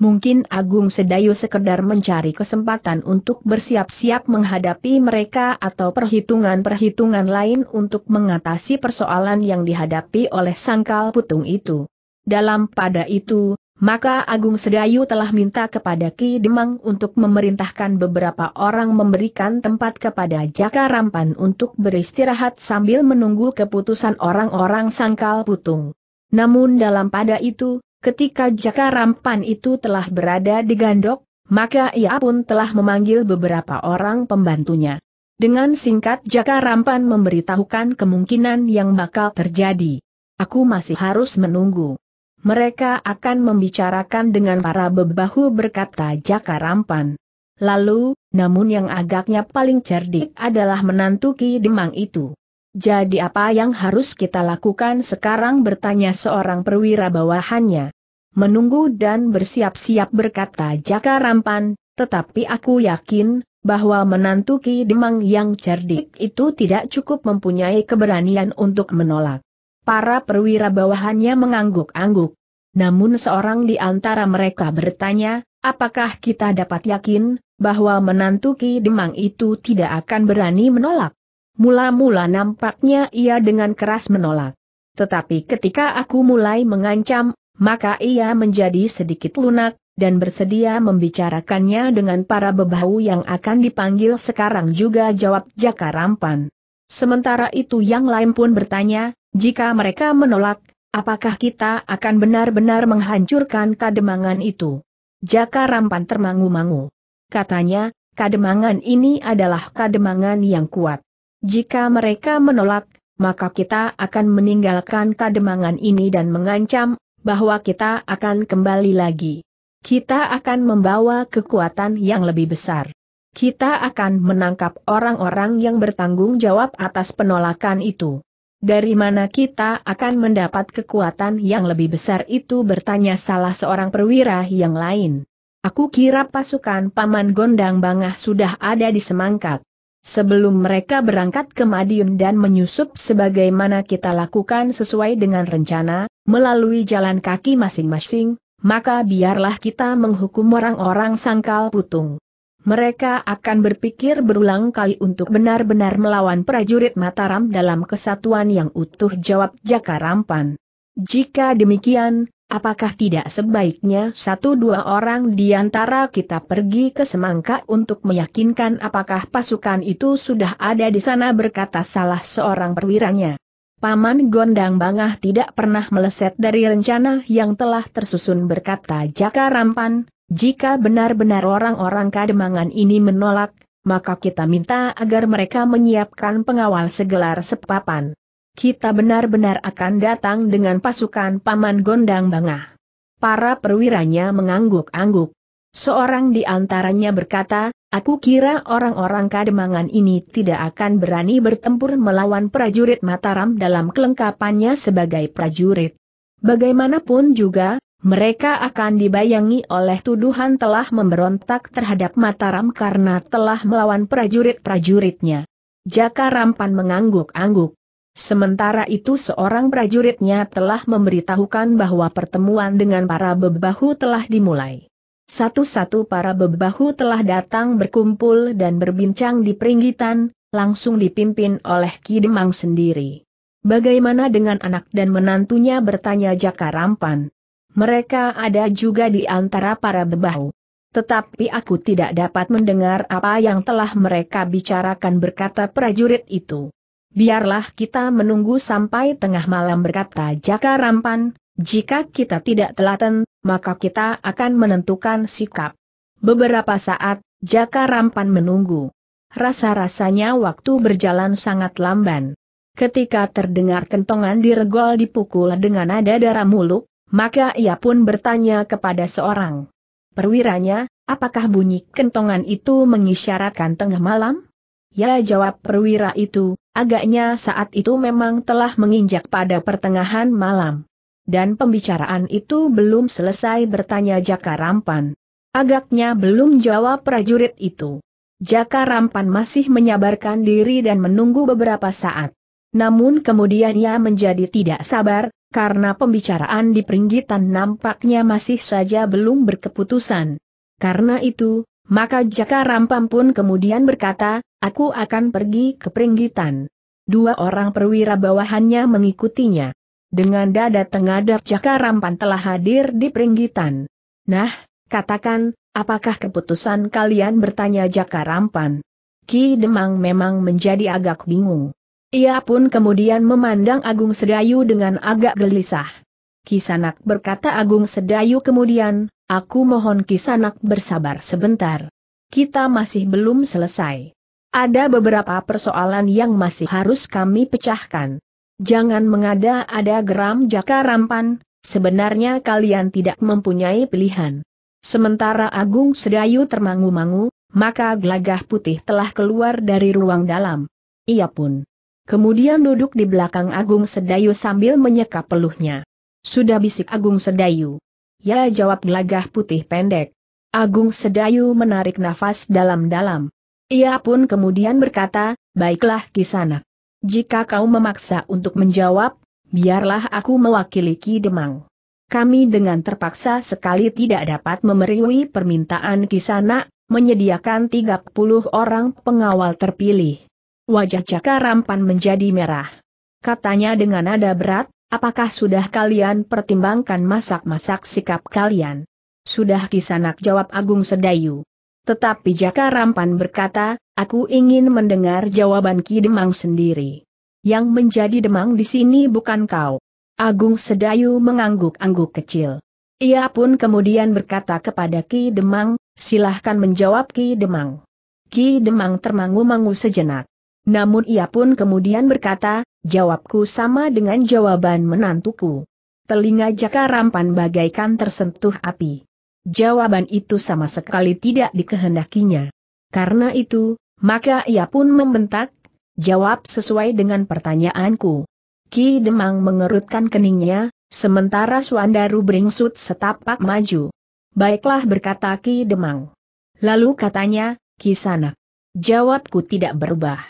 mungkin Agung Sedayu sekedar mencari kesempatan untuk bersiap-siap menghadapi mereka atau perhitungan-perhitungan lain untuk mengatasi persoalan yang dihadapi oleh sangkal putung itu. Dalam pada itu, maka Agung Sedayu telah minta kepada Ki Demang untuk memerintahkan beberapa orang memberikan tempat kepada Jaka Rampan untuk beristirahat sambil menunggu keputusan orang-orang sangkal putung. Namun dalam pada itu, Ketika Jaka Rampan itu telah berada di Gandok, maka ia pun telah memanggil beberapa orang pembantunya. Dengan singkat Jaka Rampan memberitahukan kemungkinan yang bakal terjadi. Aku masih harus menunggu. Mereka akan membicarakan dengan para bebahu berkata Jaka Rampan. Lalu, namun yang agaknya paling cerdik adalah menantuki Demang itu. Jadi apa yang harus kita lakukan sekarang bertanya seorang perwira bawahannya. Menunggu dan bersiap-siap berkata Jaka Rampan, tetapi aku yakin, bahwa menantu Ki Demang yang cerdik itu tidak cukup mempunyai keberanian untuk menolak. Para perwira bawahannya mengangguk-angguk. Namun seorang di antara mereka bertanya, apakah kita dapat yakin, bahwa menantu Ki Demang itu tidak akan berani menolak? Mula-mula nampaknya ia dengan keras menolak. Tetapi ketika aku mulai mengancam, maka ia menjadi sedikit lunak, dan bersedia membicarakannya dengan para bebahu yang akan dipanggil sekarang juga jawab Jaka Rampan. Sementara itu yang lain pun bertanya, jika mereka menolak, apakah kita akan benar-benar menghancurkan kademangan itu? Jaka Rampan termangu-mangu. Katanya, kademangan ini adalah kademangan yang kuat. Jika mereka menolak, maka kita akan meninggalkan kademangan ini dan mengancam bahwa kita akan kembali lagi. Kita akan membawa kekuatan yang lebih besar. Kita akan menangkap orang-orang yang bertanggung jawab atas penolakan itu. Dari mana kita akan mendapat kekuatan yang lebih besar itu bertanya salah seorang perwira yang lain. Aku kira pasukan Paman Gondang Bangah sudah ada di semangkat. Sebelum mereka berangkat ke Madiun dan menyusup sebagaimana kita lakukan sesuai dengan rencana, melalui jalan kaki masing-masing, maka biarlah kita menghukum orang-orang sangkal putung. Mereka akan berpikir berulang kali untuk benar-benar melawan prajurit Mataram dalam kesatuan yang utuh jawab Jaka Rampan. Jika demikian, Apakah tidak sebaiknya satu dua orang di antara kita pergi ke Semangka untuk meyakinkan apakah pasukan itu sudah ada di sana berkata salah seorang perwiranya. Paman Gondang Bangah tidak pernah meleset dari rencana yang telah tersusun berkata Jaka Rampan, jika benar-benar orang-orang kademangan ini menolak, maka kita minta agar mereka menyiapkan pengawal segelar sepapan kita benar-benar akan datang dengan pasukan Paman Gondang Bangah. Para perwiranya mengangguk-angguk. Seorang di antaranya berkata, aku kira orang-orang kademangan ini tidak akan berani bertempur melawan prajurit Mataram dalam kelengkapannya sebagai prajurit. Bagaimanapun juga, mereka akan dibayangi oleh tuduhan telah memberontak terhadap Mataram karena telah melawan prajurit-prajuritnya. Jaka Rampan mengangguk-angguk. Sementara itu seorang prajuritnya telah memberitahukan bahwa pertemuan dengan para bebahu telah dimulai. Satu-satu para bebahu telah datang berkumpul dan berbincang di peringgitan, langsung dipimpin oleh Ki Demang sendiri. Bagaimana dengan anak dan menantunya bertanya Jaka Rampan. Mereka ada juga di antara para bebahu. Tetapi aku tidak dapat mendengar apa yang telah mereka bicarakan berkata prajurit itu. Biarlah kita menunggu sampai tengah malam berkata Jaka Rampan, jika kita tidak telaten, maka kita akan menentukan sikap. Beberapa saat, Jaka Rampan menunggu. Rasa-rasanya waktu berjalan sangat lamban. Ketika terdengar kentongan diregol dipukul dengan nada darah muluk, maka ia pun bertanya kepada seorang. Perwiranya, apakah bunyi kentongan itu mengisyaratkan tengah malam? Ya jawab perwira itu, Agaknya saat itu memang telah menginjak pada pertengahan malam. Dan pembicaraan itu belum selesai bertanya Jaka Rampan. Agaknya belum jawab prajurit itu. Jaka Rampan masih menyabarkan diri dan menunggu beberapa saat. Namun kemudian ia menjadi tidak sabar, karena pembicaraan di peringgitan nampaknya masih saja belum berkeputusan. Karena itu, maka Jaka Rampam pun kemudian berkata, aku akan pergi ke Peringgitan. Dua orang perwira bawahannya mengikutinya. Dengan dada tengadap Jaka Rampan telah hadir di Peringgitan. Nah, katakan, apakah keputusan kalian bertanya Jaka Rampan? Ki Demang memang menjadi agak bingung. Ia pun kemudian memandang Agung Sedayu dengan agak gelisah. Kisanak berkata Agung Sedayu kemudian, aku mohon Kisanak bersabar sebentar. Kita masih belum selesai. Ada beberapa persoalan yang masih harus kami pecahkan. Jangan mengada-ada geram jaka rampan, sebenarnya kalian tidak mempunyai pilihan. Sementara Agung Sedayu termangu-mangu, maka gelagah putih telah keluar dari ruang dalam. Ia pun kemudian duduk di belakang Agung Sedayu sambil menyeka peluhnya. Sudah bisik Agung Sedayu. Ya jawab gelagah putih pendek. Agung Sedayu menarik nafas dalam-dalam. Ia pun kemudian berkata, baiklah kisana. Jika kau memaksa untuk menjawab, biarlah aku mewakili Ki Demang. Kami dengan terpaksa sekali tidak dapat memeriwi permintaan kisana menyediakan 30 orang pengawal terpilih. Wajah Cakarampan menjadi merah. Katanya dengan nada berat, Apakah sudah kalian pertimbangkan masak-masak sikap kalian? Sudah kisanak jawab Agung Sedayu. Tetapi Jaka Rampan berkata, aku ingin mendengar jawaban Ki Demang sendiri. Yang menjadi Demang di sini bukan kau. Agung Sedayu mengangguk-angguk kecil. Ia pun kemudian berkata kepada Ki Demang, silahkan menjawab Ki Demang. Ki Demang termangu-mangu sejenak. Namun ia pun kemudian berkata, jawabku sama dengan jawaban menantuku. Telinga Jaka Rampan bagaikan tersentuh api. Jawaban itu sama sekali tidak dikehendakinya. Karena itu, maka ia pun membentak, jawab sesuai dengan pertanyaanku. Ki Demang mengerutkan keningnya, sementara Suandaru beringsut setapak maju. Baiklah berkata Ki Demang. Lalu katanya, ki sanak Jawabku tidak berubah.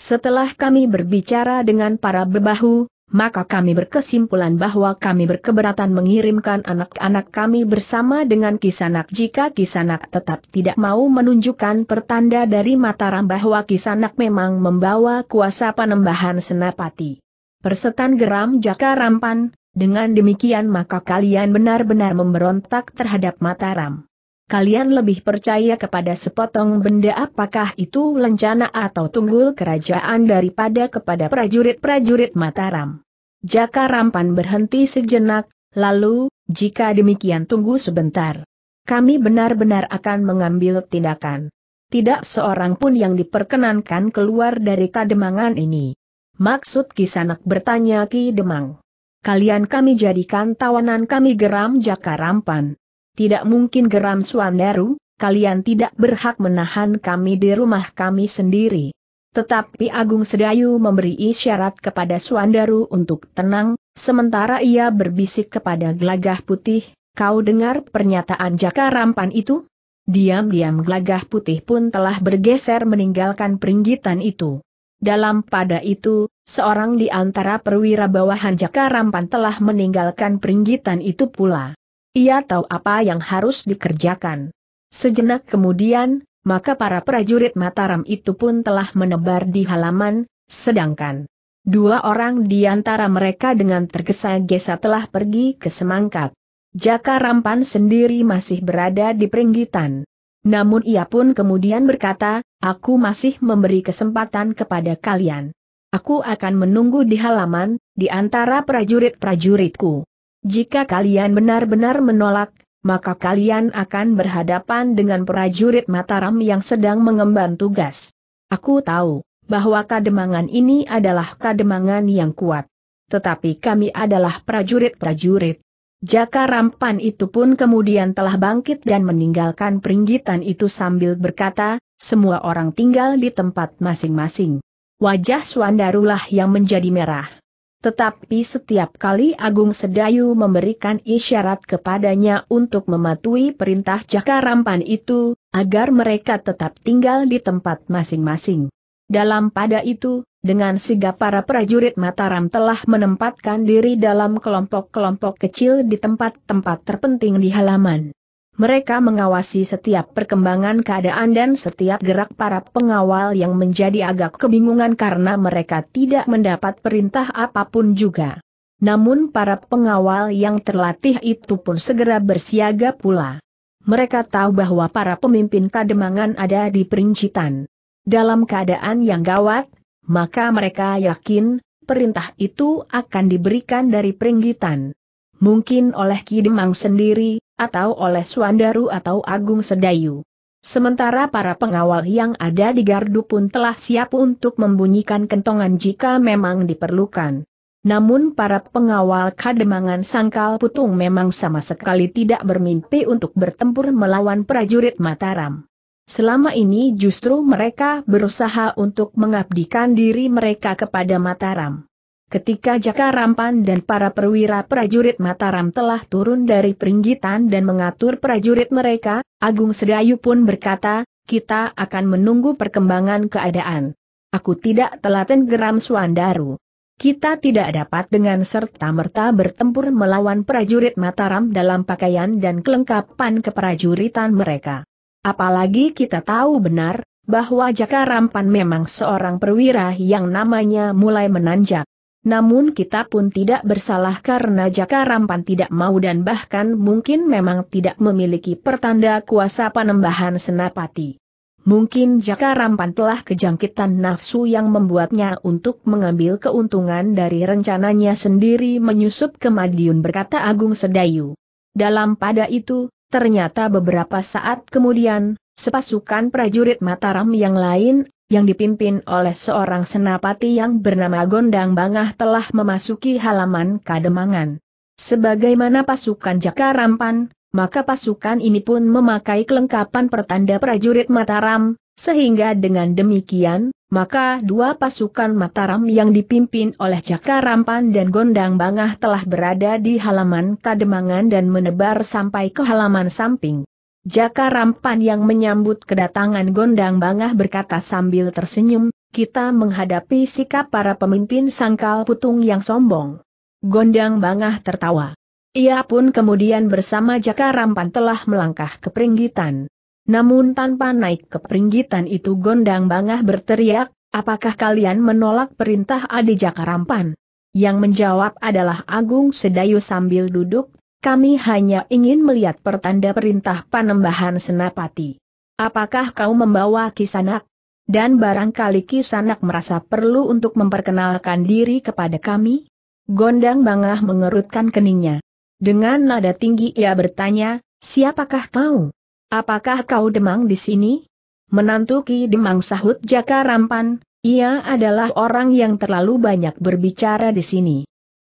Setelah kami berbicara dengan para bebahu, maka kami berkesimpulan bahwa kami berkeberatan mengirimkan anak-anak kami bersama dengan Kisanak jika Kisanak tetap tidak mau menunjukkan pertanda dari Mataram bahwa Kisanak memang membawa kuasa penembahan senapati. Persetan geram Jaka Rampan, dengan demikian maka kalian benar-benar memberontak terhadap Mataram kalian lebih percaya kepada sepotong benda apakah itu lencana atau tunggul kerajaan daripada kepada prajurit-prajurit Mataram. Jaka Rampan berhenti sejenak, lalu, jika demikian tunggu sebentar. Kami benar-benar akan mengambil tindakan. Tidak seorang pun yang diperkenankan keluar dari kademangan ini. Maksud Kisanak bertanya Ki Demang. Kalian kami jadikan tawanan kami geram Jaka Rampan. Tidak mungkin geram Suandaru, kalian tidak berhak menahan kami di rumah kami sendiri. Tetapi Agung Sedayu memberi isyarat kepada Suandaru untuk tenang, sementara ia berbisik kepada Glagah Putih, kau dengar pernyataan Jaka Rampan itu? Diam-diam Glagah Putih pun telah bergeser meninggalkan peringgitan itu. Dalam pada itu, seorang di antara perwira bawahan Jaka Rampan telah meninggalkan peringgitan itu pula. Ia tahu apa yang harus dikerjakan. Sejenak kemudian, maka para prajurit Mataram itu pun telah menebar di halaman, sedangkan dua orang di antara mereka dengan tergesa-gesa telah pergi ke Semangkat. Jaka Rampan sendiri masih berada di peringgitan. Namun ia pun kemudian berkata, aku masih memberi kesempatan kepada kalian. Aku akan menunggu di halaman, di antara prajurit-prajuritku. Jika kalian benar-benar menolak, maka kalian akan berhadapan dengan prajurit Mataram yang sedang mengemban tugas. Aku tahu bahwa kademangan ini adalah kademangan yang kuat. Tetapi kami adalah prajurit-prajurit. Jaka Rampan itu pun kemudian telah bangkit dan meninggalkan peringgitan itu sambil berkata, semua orang tinggal di tempat masing-masing. Wajah Swandarulah yang menjadi merah. Tetapi setiap kali Agung Sedayu memberikan isyarat kepadanya untuk mematuhi perintah Jaka Rampan itu, agar mereka tetap tinggal di tempat masing-masing. Dalam pada itu, dengan sigap para prajurit Mataram telah menempatkan diri dalam kelompok-kelompok kecil di tempat-tempat terpenting di halaman. Mereka mengawasi setiap perkembangan keadaan dan setiap gerak para pengawal yang menjadi agak kebingungan karena mereka tidak mendapat perintah apapun juga. Namun para pengawal yang terlatih itu pun segera bersiaga pula. Mereka tahu bahwa para pemimpin kademangan ada di perincitan. Dalam keadaan yang gawat, maka mereka yakin, perintah itu akan diberikan dari peringgitan. Mungkin oleh Kidemang sendiri, atau oleh Suandaru atau Agung Sedayu. Sementara para pengawal yang ada di gardu pun telah siap untuk membunyikan kentongan jika memang diperlukan. Namun para pengawal kademangan sangkal putung memang sama sekali tidak bermimpi untuk bertempur melawan prajurit Mataram. Selama ini justru mereka berusaha untuk mengabdikan diri mereka kepada Mataram. Ketika Jaka Rampan dan para perwira prajurit Mataram telah turun dari peringgitan dan mengatur prajurit mereka, Agung Sedayu pun berkata, kita akan menunggu perkembangan keadaan. Aku tidak telaten geram Suandaru. Kita tidak dapat dengan serta-merta bertempur melawan prajurit Mataram dalam pakaian dan kelengkapan keprajuritan mereka. Apalagi kita tahu benar, bahwa Jaka Rampan memang seorang perwira yang namanya mulai menanjak. Namun kita pun tidak bersalah karena Jaka Rampan tidak mau dan bahkan mungkin memang tidak memiliki pertanda kuasa penembahan senapati. Mungkin Jaka Rampan telah kejangkitan nafsu yang membuatnya untuk mengambil keuntungan dari rencananya sendiri menyusup ke Madiun berkata Agung Sedayu. Dalam pada itu, ternyata beberapa saat kemudian, sepasukan prajurit Mataram yang lain yang dipimpin oleh seorang senapati yang bernama Gondang Bangah telah memasuki halaman Kademangan. Sebagaimana pasukan Jaka Rampan, maka pasukan ini pun memakai kelengkapan pertanda prajurit Mataram, sehingga dengan demikian, maka dua pasukan Mataram yang dipimpin oleh Jaka Rampan dan Gondang Bangah telah berada di halaman Kademangan dan menebar sampai ke halaman samping. Jaka Rampan yang menyambut kedatangan Gondang Bangah berkata sambil tersenyum, kita menghadapi sikap para pemimpin sangkal putung yang sombong. Gondang Bangah tertawa. Ia pun kemudian bersama Jaka Rampan telah melangkah ke peringgitan. Namun tanpa naik ke peringgitan itu Gondang Bangah berteriak, apakah kalian menolak perintah Adi Jaka Rampan? Yang menjawab adalah Agung Sedayu sambil duduk kami hanya ingin melihat pertanda perintah panembahan senapati. Apakah kau membawa kisanak? Dan barangkali kisanak merasa perlu untuk memperkenalkan diri kepada kami? Gondang bangah mengerutkan keningnya. Dengan nada tinggi ia bertanya, siapakah kau? Apakah kau demang di sini? Menantu Ki Demang sahut Jaka Rampan, ia adalah orang yang terlalu banyak berbicara di sini.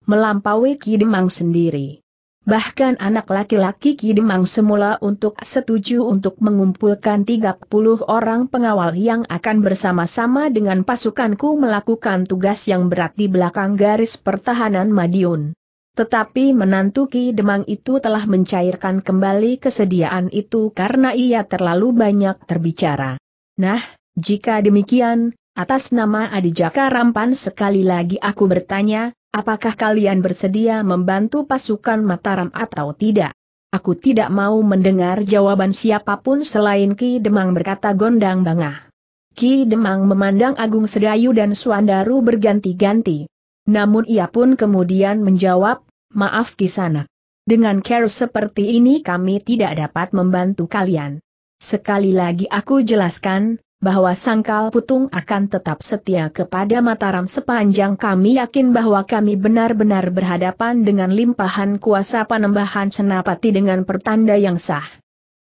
Melampaui Ki Demang sendiri. Bahkan anak laki-laki Kidemang semula untuk setuju untuk mengumpulkan 30 orang pengawal yang akan bersama-sama dengan pasukanku melakukan tugas yang berat di belakang garis pertahanan Madiun. Tetapi menantu Ki Demang itu telah mencairkan kembali kesediaan itu karena ia terlalu banyak terbicara. Nah, jika demikian, atas nama Adi Jaka Rampan sekali lagi aku bertanya, Apakah kalian bersedia membantu pasukan Mataram atau tidak? Aku tidak mau mendengar jawaban siapapun selain Ki Demang berkata Gondang Bangah. Ki Demang memandang Agung Sedayu dan Suandaru berganti-ganti. Namun ia pun kemudian menjawab, maaf Sana. Dengan care seperti ini kami tidak dapat membantu kalian. Sekali lagi aku jelaskan, bahwa Sangkal Putung akan tetap setia kepada Mataram sepanjang kami yakin bahwa kami benar-benar berhadapan dengan limpahan kuasa panembahan senapati dengan pertanda yang sah.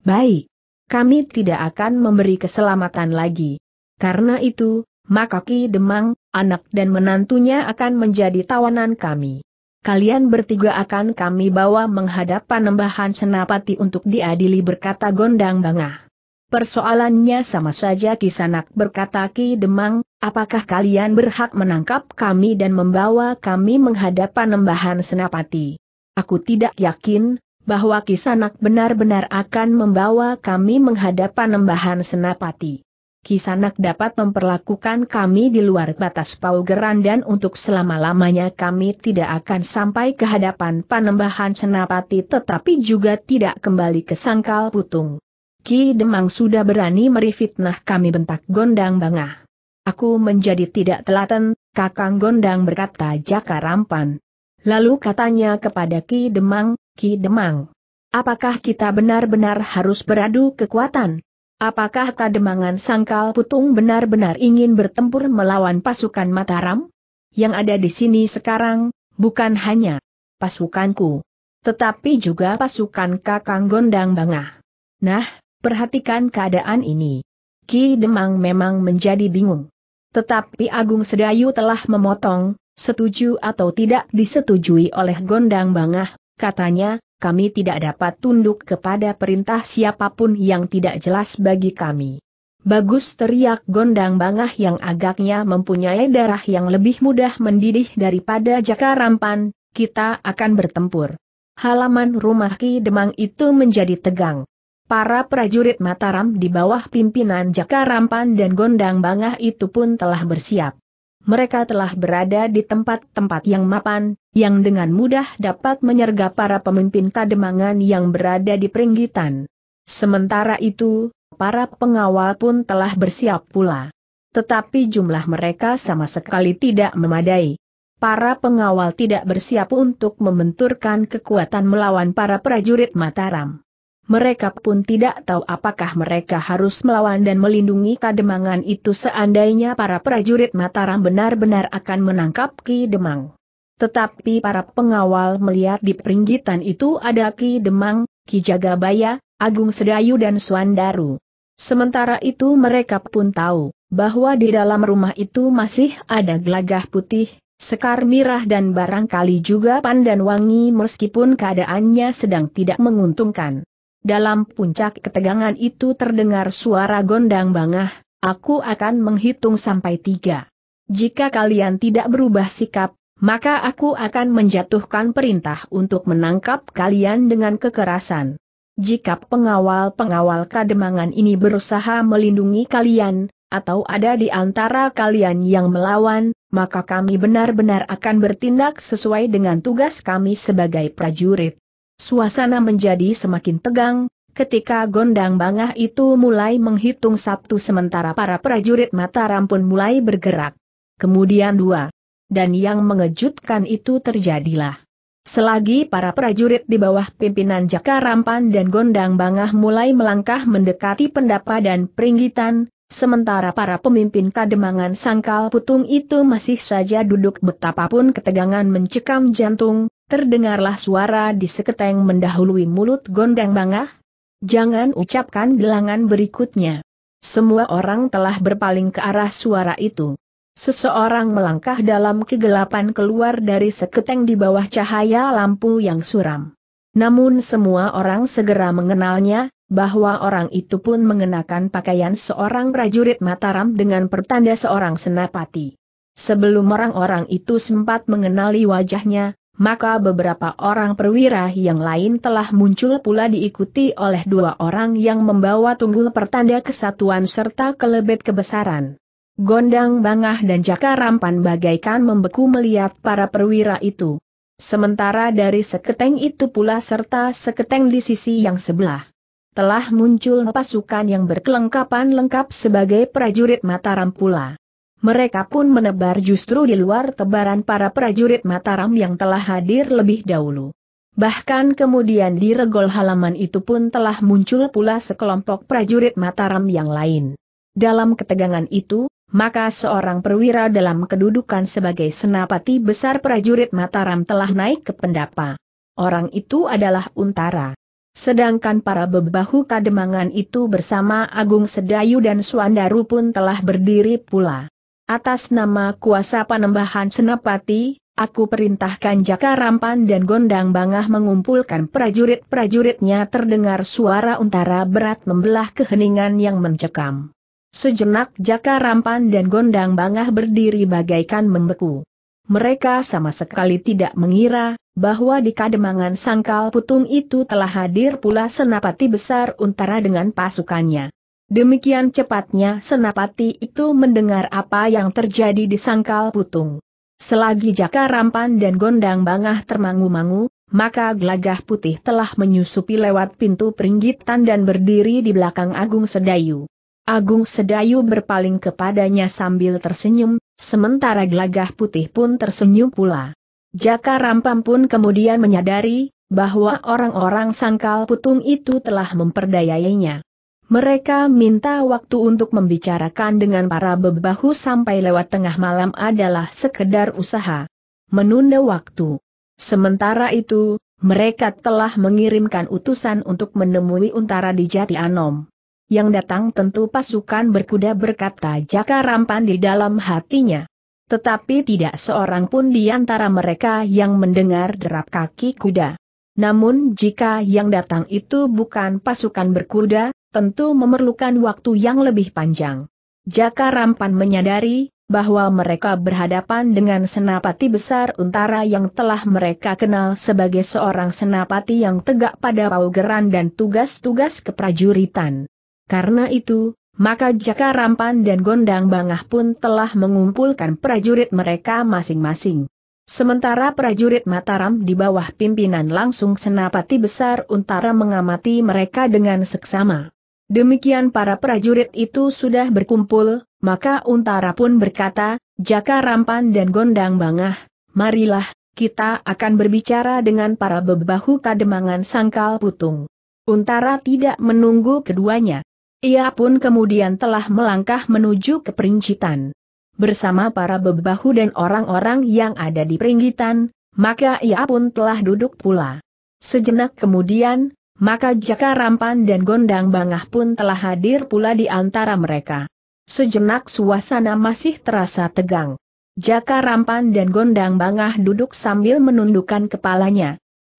Baik. Kami tidak akan memberi keselamatan lagi. Karena itu, maka Demang, anak dan menantunya akan menjadi tawanan kami. Kalian bertiga akan kami bawa menghadap panembahan senapati untuk diadili berkata Gondang Bangah. Persoalannya sama saja Kisanak berkata Ki Demang, apakah kalian berhak menangkap kami dan membawa kami menghadap panembahan senapati? Aku tidak yakin, bahwa Kisanak benar-benar akan membawa kami menghadap panembahan senapati. Kisanak dapat memperlakukan kami di luar batas paugeran dan untuk selama-lamanya kami tidak akan sampai ke hadapan panembahan senapati tetapi juga tidak kembali ke sangkal putung. Ki Demang sudah berani merifitnah kami bentak Gondang Bangah. Aku menjadi tidak telaten, Kakang Gondang berkata Jaka Rampan. Lalu katanya kepada Ki Demang, Ki Demang, apakah kita benar-benar harus beradu kekuatan? Apakah kademangan sangkal putung benar-benar ingin bertempur melawan pasukan Mataram? Yang ada di sini sekarang, bukan hanya pasukanku, tetapi juga pasukan Kakang Gondang Bangah. Nah, Perhatikan keadaan ini. Ki Demang memang menjadi bingung. Tetapi Agung Sedayu telah memotong, setuju atau tidak disetujui oleh Gondang Bangah, katanya, kami tidak dapat tunduk kepada perintah siapapun yang tidak jelas bagi kami. Bagus teriak Gondang Bangah yang agaknya mempunyai darah yang lebih mudah mendidih daripada jaka rampan, kita akan bertempur. Halaman rumah Ki Demang itu menjadi tegang. Para prajurit Mataram di bawah pimpinan Jaka Rampan dan Gondang Bangah itu pun telah bersiap. Mereka telah berada di tempat-tempat yang mapan, yang dengan mudah dapat menyerga para pemimpin kademangan yang berada di peringgitan. Sementara itu, para pengawal pun telah bersiap pula. Tetapi jumlah mereka sama sekali tidak memadai. Para pengawal tidak bersiap untuk membenturkan kekuatan melawan para prajurit Mataram. Mereka pun tidak tahu apakah mereka harus melawan dan melindungi Kademangan itu seandainya para prajurit Mataram benar-benar akan menangkap Ki Demang. Tetapi para pengawal melihat di peringgitan itu ada Ki Demang, Ki Jagabaya, Agung Sedayu dan Suandaru. Sementara itu mereka pun tahu, bahwa di dalam rumah itu masih ada gelagah putih, Sekar mirah dan barangkali juga pandan wangi meskipun keadaannya sedang tidak menguntungkan. Dalam puncak ketegangan itu terdengar suara gondang bangah, aku akan menghitung sampai tiga. Jika kalian tidak berubah sikap, maka aku akan menjatuhkan perintah untuk menangkap kalian dengan kekerasan. Jika pengawal-pengawal kademangan ini berusaha melindungi kalian, atau ada di antara kalian yang melawan, maka kami benar-benar akan bertindak sesuai dengan tugas kami sebagai prajurit. Suasana menjadi semakin tegang, ketika gondang bangah itu mulai menghitung Sabtu sementara para prajurit Mataram pun mulai bergerak. Kemudian dua. Dan yang mengejutkan itu terjadilah. Selagi para prajurit di bawah pimpinan Jaka Rampan dan Gondang Bangah mulai melangkah mendekati pendapa dan peringgitan, Sementara para pemimpin kademangan sangkal putung itu masih saja duduk betapapun ketegangan mencekam jantung, terdengarlah suara di seketeng mendahului mulut gondang bangah. Jangan ucapkan gelangan berikutnya. Semua orang telah berpaling ke arah suara itu. Seseorang melangkah dalam kegelapan keluar dari seketeng di bawah cahaya lampu yang suram. Namun semua orang segera mengenalnya, bahwa orang itu pun mengenakan pakaian seorang prajurit Mataram dengan pertanda seorang senapati. Sebelum orang-orang itu sempat mengenali wajahnya, maka beberapa orang perwira yang lain telah muncul pula diikuti oleh dua orang yang membawa tunggul pertanda kesatuan serta kelebet kebesaran. Gondang Bangah dan Jaka Rampan bagaikan membeku melihat para perwira itu. Sementara dari seketeng itu pula serta seketeng di sisi yang sebelah telah muncul pasukan yang berkelengkapan lengkap sebagai prajurit Mataram pula. Mereka pun menebar justru di luar tebaran para prajurit Mataram yang telah hadir lebih dahulu. Bahkan kemudian di regol halaman itu pun telah muncul pula sekelompok prajurit Mataram yang lain. Dalam ketegangan itu, maka seorang perwira dalam kedudukan sebagai senapati besar prajurit Mataram telah naik ke pendapa. Orang itu adalah Untara. Sedangkan para bebahu kademangan itu bersama Agung Sedayu dan Suandaru pun telah berdiri pula. Atas nama kuasa panembahan Senapati, aku perintahkan Jaka Rampan dan Gondang Bangah mengumpulkan prajurit-prajuritnya terdengar suara untara berat membelah keheningan yang mencekam. Sejenak Jaka Rampan dan Gondang Bangah berdiri bagaikan membeku. Mereka sama sekali tidak mengira, bahwa di kademangan sangkal putung itu telah hadir pula senapati besar untara dengan pasukannya. Demikian cepatnya senapati itu mendengar apa yang terjadi di sangkal putung. Selagi jaka rampan dan gondang bangah termangu-mangu, maka gelagah putih telah menyusupi lewat pintu peringgitan dan berdiri di belakang Agung Sedayu. Agung Sedayu berpaling kepadanya sambil tersenyum, sementara gelagah putih pun tersenyum pula. Jaka Rampam pun kemudian menyadari, bahwa orang-orang sangkal putung itu telah memperdayainya. Mereka minta waktu untuk membicarakan dengan para bebahu sampai lewat tengah malam adalah sekedar usaha. Menunda waktu. Sementara itu, mereka telah mengirimkan utusan untuk menemui Untara di Jati Anom. Yang datang tentu pasukan berkuda berkata Jaka Rampan di dalam hatinya. Tetapi tidak seorang pun di antara mereka yang mendengar derap kaki kuda. Namun jika yang datang itu bukan pasukan berkuda, tentu memerlukan waktu yang lebih panjang. Jaka Rampan menyadari bahwa mereka berhadapan dengan senapati besar Untara yang telah mereka kenal sebagai seorang senapati yang tegak pada paugeran dan tugas-tugas keprajuritan. Karena itu, maka Jaka Rampan dan Gondang Bangah pun telah mengumpulkan prajurit mereka masing-masing. Sementara prajurit Mataram di bawah pimpinan langsung Senapati Besar Untara mengamati mereka dengan seksama. Demikian para prajurit itu sudah berkumpul, maka Untara pun berkata, Jaka Rampan dan Gondang Bangah, marilah, kita akan berbicara dengan para bebahu kademangan sangkal putung. Untara tidak menunggu keduanya. Ia pun kemudian telah melangkah menuju ke peringgitan. Bersama para bebahu dan orang-orang yang ada di peringgitan, maka ia pun telah duduk pula. Sejenak kemudian, maka Jaka Rampan dan Gondang Bangah pun telah hadir pula di antara mereka. Sejenak suasana masih terasa tegang. Jaka Rampan dan Gondang Bangah duduk sambil menundukkan kepalanya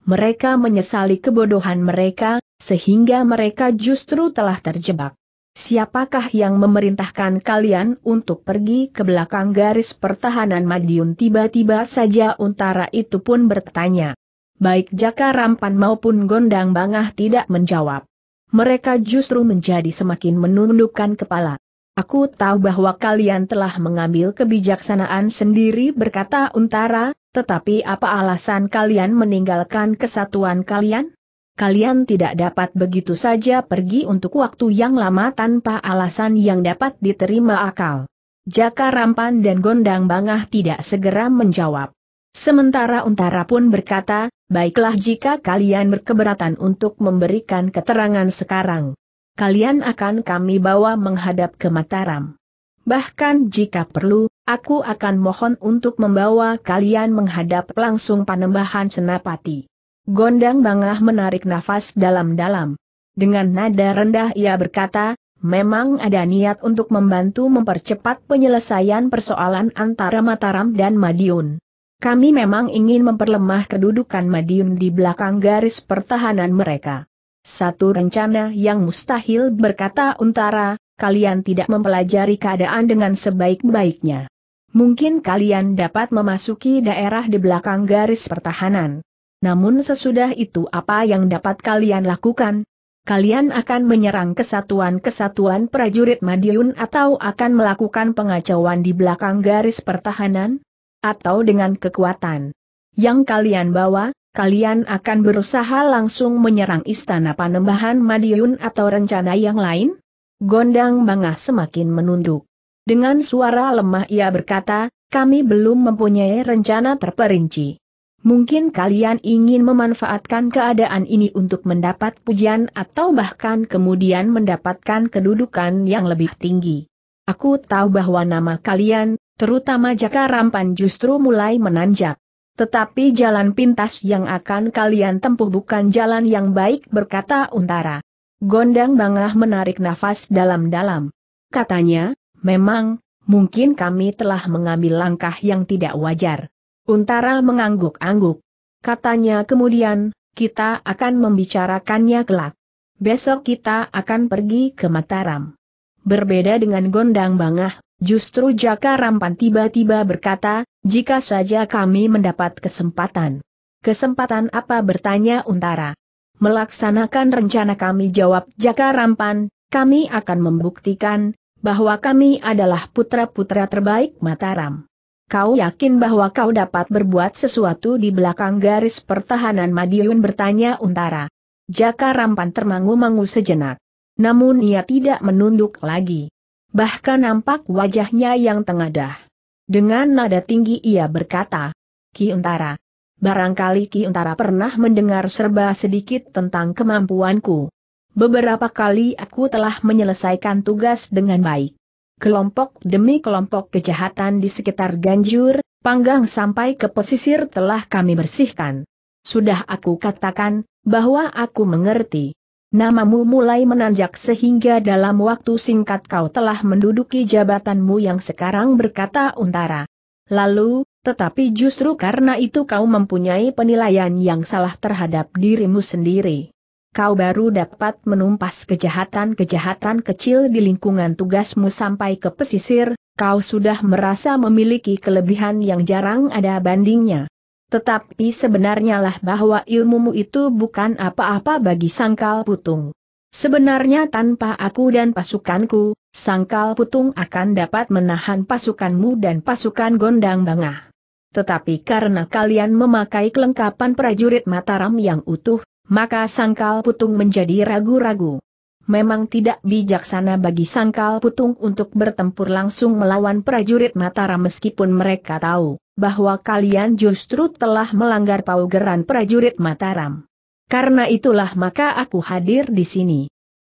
mereka menyesali kebodohan mereka, sehingga mereka justru telah terjebak. Siapakah yang memerintahkan kalian untuk pergi ke belakang garis pertahanan Madiun tiba-tiba saja untara itu pun bertanya. Baik Jaka Rampan maupun Gondang Bangah tidak menjawab. Mereka justru menjadi semakin menundukkan kepala. Aku tahu bahwa kalian telah mengambil kebijaksanaan sendiri berkata Untara, tetapi apa alasan kalian meninggalkan kesatuan kalian? Kalian tidak dapat begitu saja pergi untuk waktu yang lama tanpa alasan yang dapat diterima akal. Jaka Rampan dan Gondang Bangah tidak segera menjawab. Sementara Untara pun berkata, baiklah jika kalian berkeberatan untuk memberikan keterangan sekarang. Kalian akan kami bawa menghadap ke Mataram. Bahkan jika perlu, aku akan mohon untuk membawa kalian menghadap langsung panembahan Senapati. Gondang Bangah menarik nafas dalam-dalam. Dengan nada rendah ia berkata, memang ada niat untuk membantu mempercepat penyelesaian persoalan antara Mataram dan Madiun. Kami memang ingin memperlemah kedudukan Madiun di belakang garis pertahanan mereka. Satu rencana yang mustahil berkata Untara, kalian tidak mempelajari keadaan dengan sebaik-baiknya mungkin kalian dapat memasuki daerah di belakang garis pertahanan. Namun sesudah itu apa yang dapat kalian lakukan? Kalian akan menyerang kesatuan-kesatuan prajurit Madiun atau akan melakukan pengacauan di belakang garis pertahanan? Atau dengan kekuatan yang kalian bawa, kalian akan berusaha langsung menyerang istana panembahan Madiun atau rencana yang lain? Gondang Bangah semakin menunduk. Dengan suara lemah ia berkata, kami belum mempunyai rencana terperinci. Mungkin kalian ingin memanfaatkan keadaan ini untuk mendapat pujian atau bahkan kemudian mendapatkan kedudukan yang lebih tinggi. Aku tahu bahwa nama kalian, terutama Jaka Rampan justru mulai menanjak. Tetapi jalan pintas yang akan kalian tempuh bukan jalan yang baik berkata Untara. Gondang Bangah menarik nafas dalam-dalam. Katanya, Memang, mungkin kami telah mengambil langkah yang tidak wajar. Untara mengangguk-angguk. Katanya kemudian, kita akan membicarakannya kelak. Besok kita akan pergi ke Mataram. Berbeda dengan Gondang Bangah, justru Jaka Rampan tiba-tiba berkata, jika saja kami mendapat kesempatan. Kesempatan apa bertanya Untara? Melaksanakan rencana kami jawab Jaka Rampan, kami akan membuktikan, bahwa kami adalah putra-putra terbaik Mataram. Kau yakin bahwa kau dapat berbuat sesuatu di belakang garis pertahanan Madiun bertanya Untara. Jaka Rampan termangu-mangu sejenak. Namun ia tidak menunduk lagi. Bahkan nampak wajahnya yang tengadah. Dengan nada tinggi ia berkata, Ki Untara. Barangkali Ki Untara pernah mendengar serba sedikit tentang kemampuanku. Beberapa kali aku telah menyelesaikan tugas dengan baik. Kelompok demi kelompok kejahatan di sekitar Ganjur, panggang sampai ke pesisir telah kami bersihkan. Sudah aku katakan, bahwa aku mengerti. Namamu mulai menanjak sehingga dalam waktu singkat kau telah menduduki jabatanmu yang sekarang berkata untara. Lalu, tetapi justru karena itu kau mempunyai penilaian yang salah terhadap dirimu sendiri kau baru dapat menumpas kejahatan-kejahatan kecil di lingkungan tugasmu sampai ke pesisir, kau sudah merasa memiliki kelebihan yang jarang ada bandingnya. Tetapi sebenarnya lah bahwa ilmumu itu bukan apa-apa bagi sangkal putung. Sebenarnya tanpa aku dan pasukanku, sangkal putung akan dapat menahan pasukanmu dan pasukan gondang bangah. Tetapi karena kalian memakai kelengkapan prajurit Mataram yang utuh, maka Sangkal Putung menjadi ragu-ragu. Memang tidak bijaksana bagi Sangkal Putung untuk bertempur langsung melawan prajurit Mataram meskipun mereka tahu bahwa kalian justru telah melanggar paugeran prajurit Mataram. Karena itulah maka aku hadir di sini.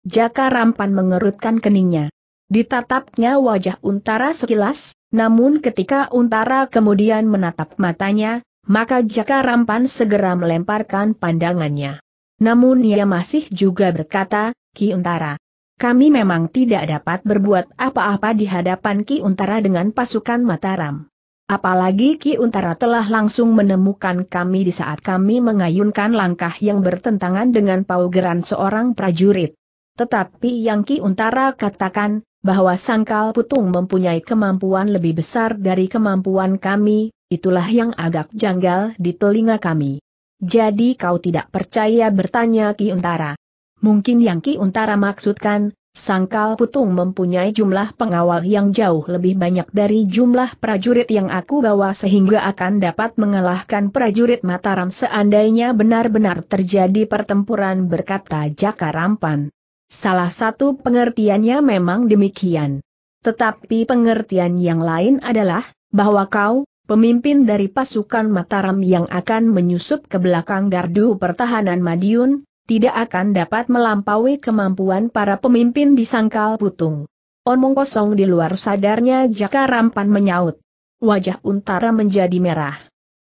Jaka Rampan mengerutkan keningnya. Ditatapnya wajah Untara sekilas, namun ketika Untara kemudian menatap matanya, maka Jaka Rampan segera melemparkan pandangannya. Namun ia masih juga berkata, Ki Untara, kami memang tidak dapat berbuat apa-apa di hadapan Ki Untara dengan pasukan Mataram. Apalagi Ki Untara telah langsung menemukan kami di saat kami mengayunkan langkah yang bertentangan dengan paugeran seorang prajurit. Tetapi yang Ki Untara katakan, bahwa Sangkal Putung mempunyai kemampuan lebih besar dari kemampuan kami, itulah yang agak janggal di telinga kami. Jadi kau tidak percaya bertanya Ki Untara. Mungkin yang Ki Untara maksudkan, Sangkal Putung mempunyai jumlah pengawal yang jauh lebih banyak dari jumlah prajurit yang aku bawa sehingga akan dapat mengalahkan prajurit Mataram seandainya benar-benar terjadi pertempuran berkata Jaka Rampan. Salah satu pengertiannya memang demikian. Tetapi pengertian yang lain adalah, bahwa kau, pemimpin dari pasukan Mataram yang akan menyusup ke belakang gardu pertahanan Madiun, tidak akan dapat melampaui kemampuan para pemimpin di sangkal putung. Omong kosong di luar sadarnya Jaka Rampan menyaut. Wajah Untara menjadi merah.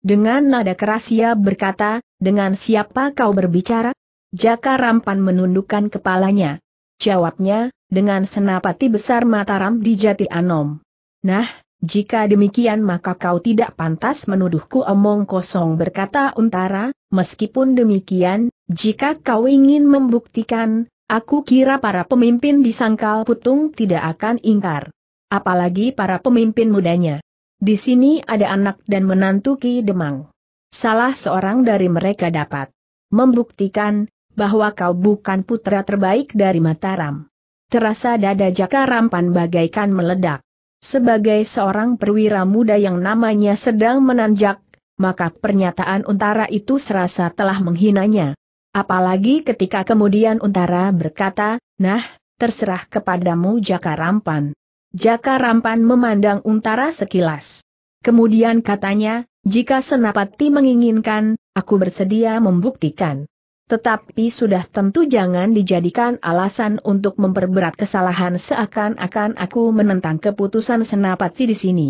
Dengan nada keras ia berkata, dengan siapa kau berbicara? Jaka Rampan menundukkan kepalanya. Jawabnya, dengan senapati besar Mataram di Jati Anom. Nah, jika demikian maka kau tidak pantas menuduhku omong kosong berkata Untara, meskipun demikian, jika kau ingin membuktikan, aku kira para pemimpin di Sangkal Putung tidak akan ingkar. Apalagi para pemimpin mudanya. Di sini ada anak dan menantu Ki Demang. Salah seorang dari mereka dapat membuktikan bahwa kau bukan putra terbaik dari Mataram. Terasa dada Jaka Rampan bagaikan meledak. Sebagai seorang perwira muda yang namanya sedang menanjak, maka pernyataan Untara itu serasa telah menghinanya. Apalagi ketika kemudian Untara berkata, nah, terserah kepadamu Jaka Rampan. Jaka Rampan memandang Untara sekilas. Kemudian katanya, jika Senapati menginginkan, aku bersedia membuktikan. Tetapi sudah tentu jangan dijadikan alasan untuk memperberat kesalahan seakan-akan aku menentang keputusan senapati di sini.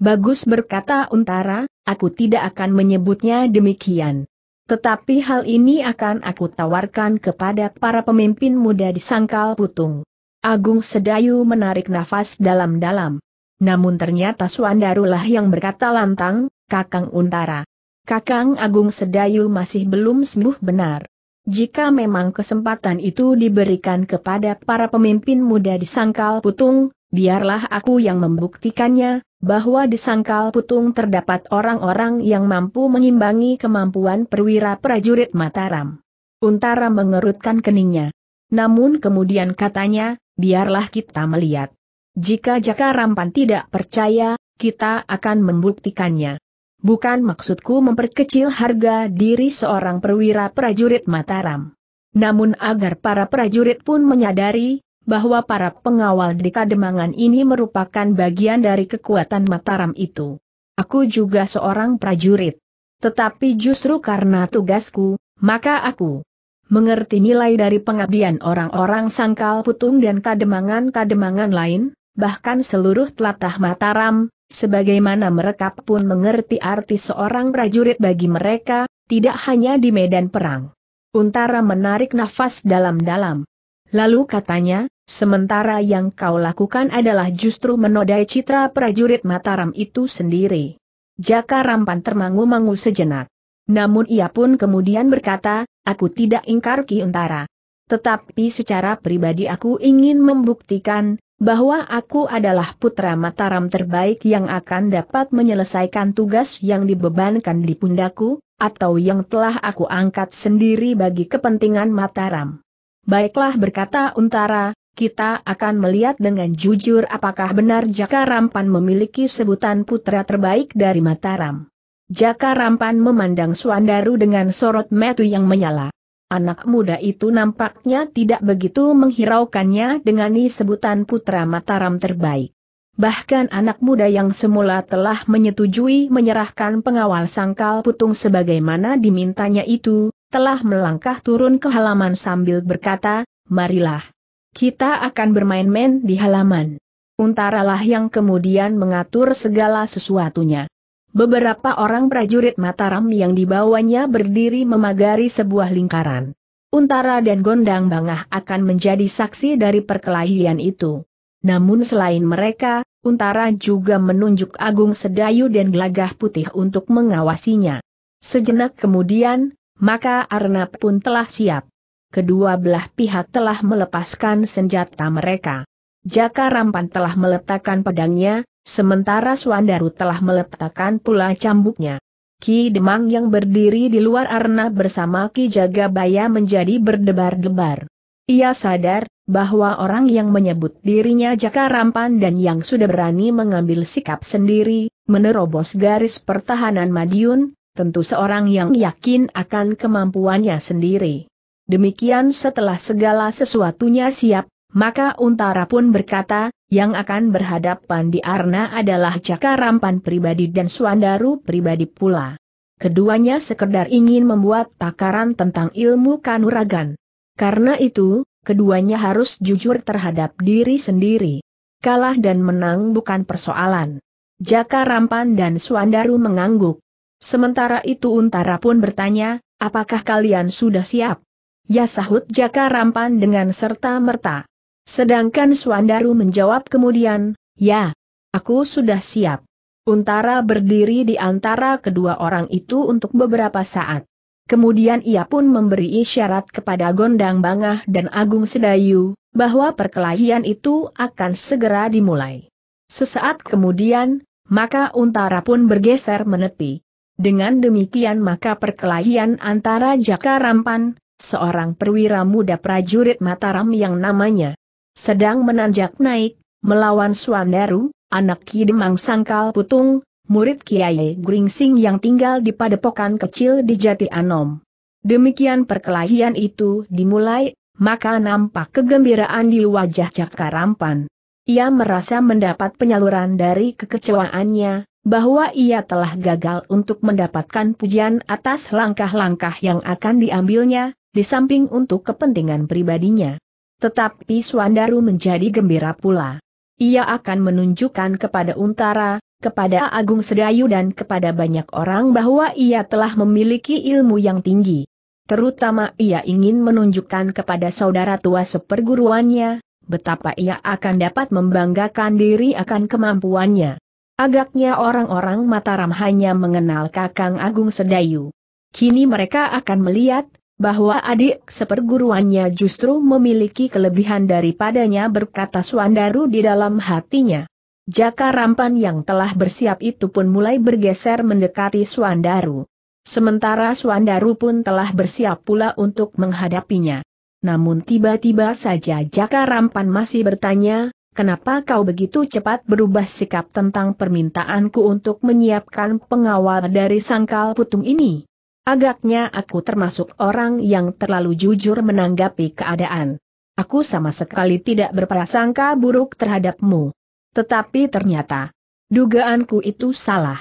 Bagus berkata Untara, aku tidak akan menyebutnya demikian. Tetapi hal ini akan aku tawarkan kepada para pemimpin muda di Sangkal Putung. Agung Sedayu menarik nafas dalam-dalam. Namun ternyata Suandarulah yang berkata lantang, Kakang Untara. Kakang Agung Sedayu masih belum sembuh benar. Jika memang kesempatan itu diberikan kepada para pemimpin muda di Sangkal Putung, biarlah aku yang membuktikannya, bahwa di Sangkal Putung terdapat orang-orang yang mampu mengimbangi kemampuan perwira prajurit Mataram. Untara mengerutkan keningnya. Namun kemudian katanya, biarlah kita melihat. Jika Jaka Rampan tidak percaya, kita akan membuktikannya. Bukan maksudku memperkecil harga diri seorang perwira prajurit Mataram. Namun agar para prajurit pun menyadari, bahwa para pengawal di Kademangan ini merupakan bagian dari kekuatan Mataram itu. Aku juga seorang prajurit. Tetapi justru karena tugasku, maka aku mengerti nilai dari pengabdian orang-orang Sangkal Putung dan Kademangan-Kademangan lain, bahkan seluruh telatah Mataram, Sebagaimana mereka pun mengerti arti seorang prajurit bagi mereka, tidak hanya di medan perang. Untara menarik nafas dalam-dalam. Lalu katanya, sementara yang kau lakukan adalah justru menodai citra prajurit Mataram itu sendiri. Jaka Rampan termangu-mangu sejenak. Namun ia pun kemudian berkata, aku tidak ingkar Ki Untara. Tetapi secara pribadi aku ingin membuktikan, bahwa aku adalah putra Mataram terbaik yang akan dapat menyelesaikan tugas yang dibebankan di pundaku, atau yang telah aku angkat sendiri bagi kepentingan Mataram. Baiklah berkata Untara, kita akan melihat dengan jujur apakah benar Jaka Rampan memiliki sebutan putra terbaik dari Mataram. Jaka Rampan memandang Suandaru dengan sorot metu yang menyala. Anak muda itu nampaknya tidak begitu menghiraukannya dengan sebutan putra Mataram terbaik. Bahkan anak muda yang semula telah menyetujui menyerahkan pengawal sangkal putung sebagaimana dimintanya itu, telah melangkah turun ke halaman sambil berkata, marilah. Kita akan bermain-main di halaman. Untaralah yang kemudian mengatur segala sesuatunya. Beberapa orang prajurit Mataram yang dibawanya berdiri memagari sebuah lingkaran. Untara dan Gondang Bangah akan menjadi saksi dari perkelahian itu. Namun selain mereka, Untara juga menunjuk Agung Sedayu dan Gelagah Putih untuk mengawasinya. Sejenak kemudian, maka Arnab pun telah siap. Kedua belah pihak telah melepaskan senjata mereka. Jaka Rampan telah meletakkan pedangnya, Sementara Suandaru telah meletakkan pula cambuknya. Ki Demang yang berdiri di luar arena bersama Ki Jagabaya menjadi berdebar-debar. Ia sadar bahwa orang yang menyebut dirinya Jaka Rampan dan yang sudah berani mengambil sikap sendiri, menerobos garis pertahanan Madiun, tentu seorang yang yakin akan kemampuannya sendiri. Demikian setelah segala sesuatunya siap, maka Untara pun berkata, yang akan berhadapan di Arna adalah Jaka Cakarampan pribadi dan Suandaru pribadi pula. Keduanya sekedar ingin membuat takaran tentang ilmu kanuragan. Karena itu, keduanya harus jujur terhadap diri sendiri. Kalah dan menang bukan persoalan. Jaka Rampan dan Suandaru mengangguk. Sementara itu Untara pun bertanya, apakah kalian sudah siap? Ya sahut Jaka Rampan dengan serta merta. Sedangkan Suandaru menjawab kemudian, ya, aku sudah siap. Untara berdiri di antara kedua orang itu untuk beberapa saat. Kemudian ia pun memberi isyarat kepada Gondang Bangah dan Agung Sedayu, bahwa perkelahian itu akan segera dimulai. Sesaat kemudian, maka Untara pun bergeser menepi. Dengan demikian maka perkelahian antara Jaka Rampan, seorang perwira muda prajurit Mataram yang namanya sedang menanjak naik, melawan Suandaru, anak Ki Demang Sangkal Putung, murid Kiai Gringsing yang tinggal di padepokan kecil di Jati Anom. Demikian perkelahian itu dimulai, maka nampak kegembiraan di wajah Cakarampan. Ia merasa mendapat penyaluran dari kekecewaannya, bahwa ia telah gagal untuk mendapatkan pujian atas langkah-langkah yang akan diambilnya, di samping untuk kepentingan pribadinya. Tetapi Swandaru menjadi gembira pula. Ia akan menunjukkan kepada Untara, kepada Agung Sedayu dan kepada banyak orang bahwa ia telah memiliki ilmu yang tinggi. Terutama ia ingin menunjukkan kepada saudara tua seperguruannya, betapa ia akan dapat membanggakan diri akan kemampuannya. Agaknya orang-orang Mataram hanya mengenal Kakang Agung Sedayu. Kini mereka akan melihat bahwa adik seperguruannya justru memiliki kelebihan daripadanya berkata Suandaru di dalam hatinya. Jaka rampan yang telah bersiap itu pun mulai bergeser mendekati Suandaru. Sementara Suandaru pun telah bersiap pula untuk menghadapinya. Namun tiba-tiba saja Jaka Rampan masih bertanya, kenapa kau begitu cepat berubah sikap tentang permintaanku untuk menyiapkan pengawal dari sangkal putung ini? Agaknya aku termasuk orang yang terlalu jujur menanggapi keadaan. Aku sama sekali tidak berprasangka buruk terhadapmu. Tetapi ternyata, dugaanku itu salah.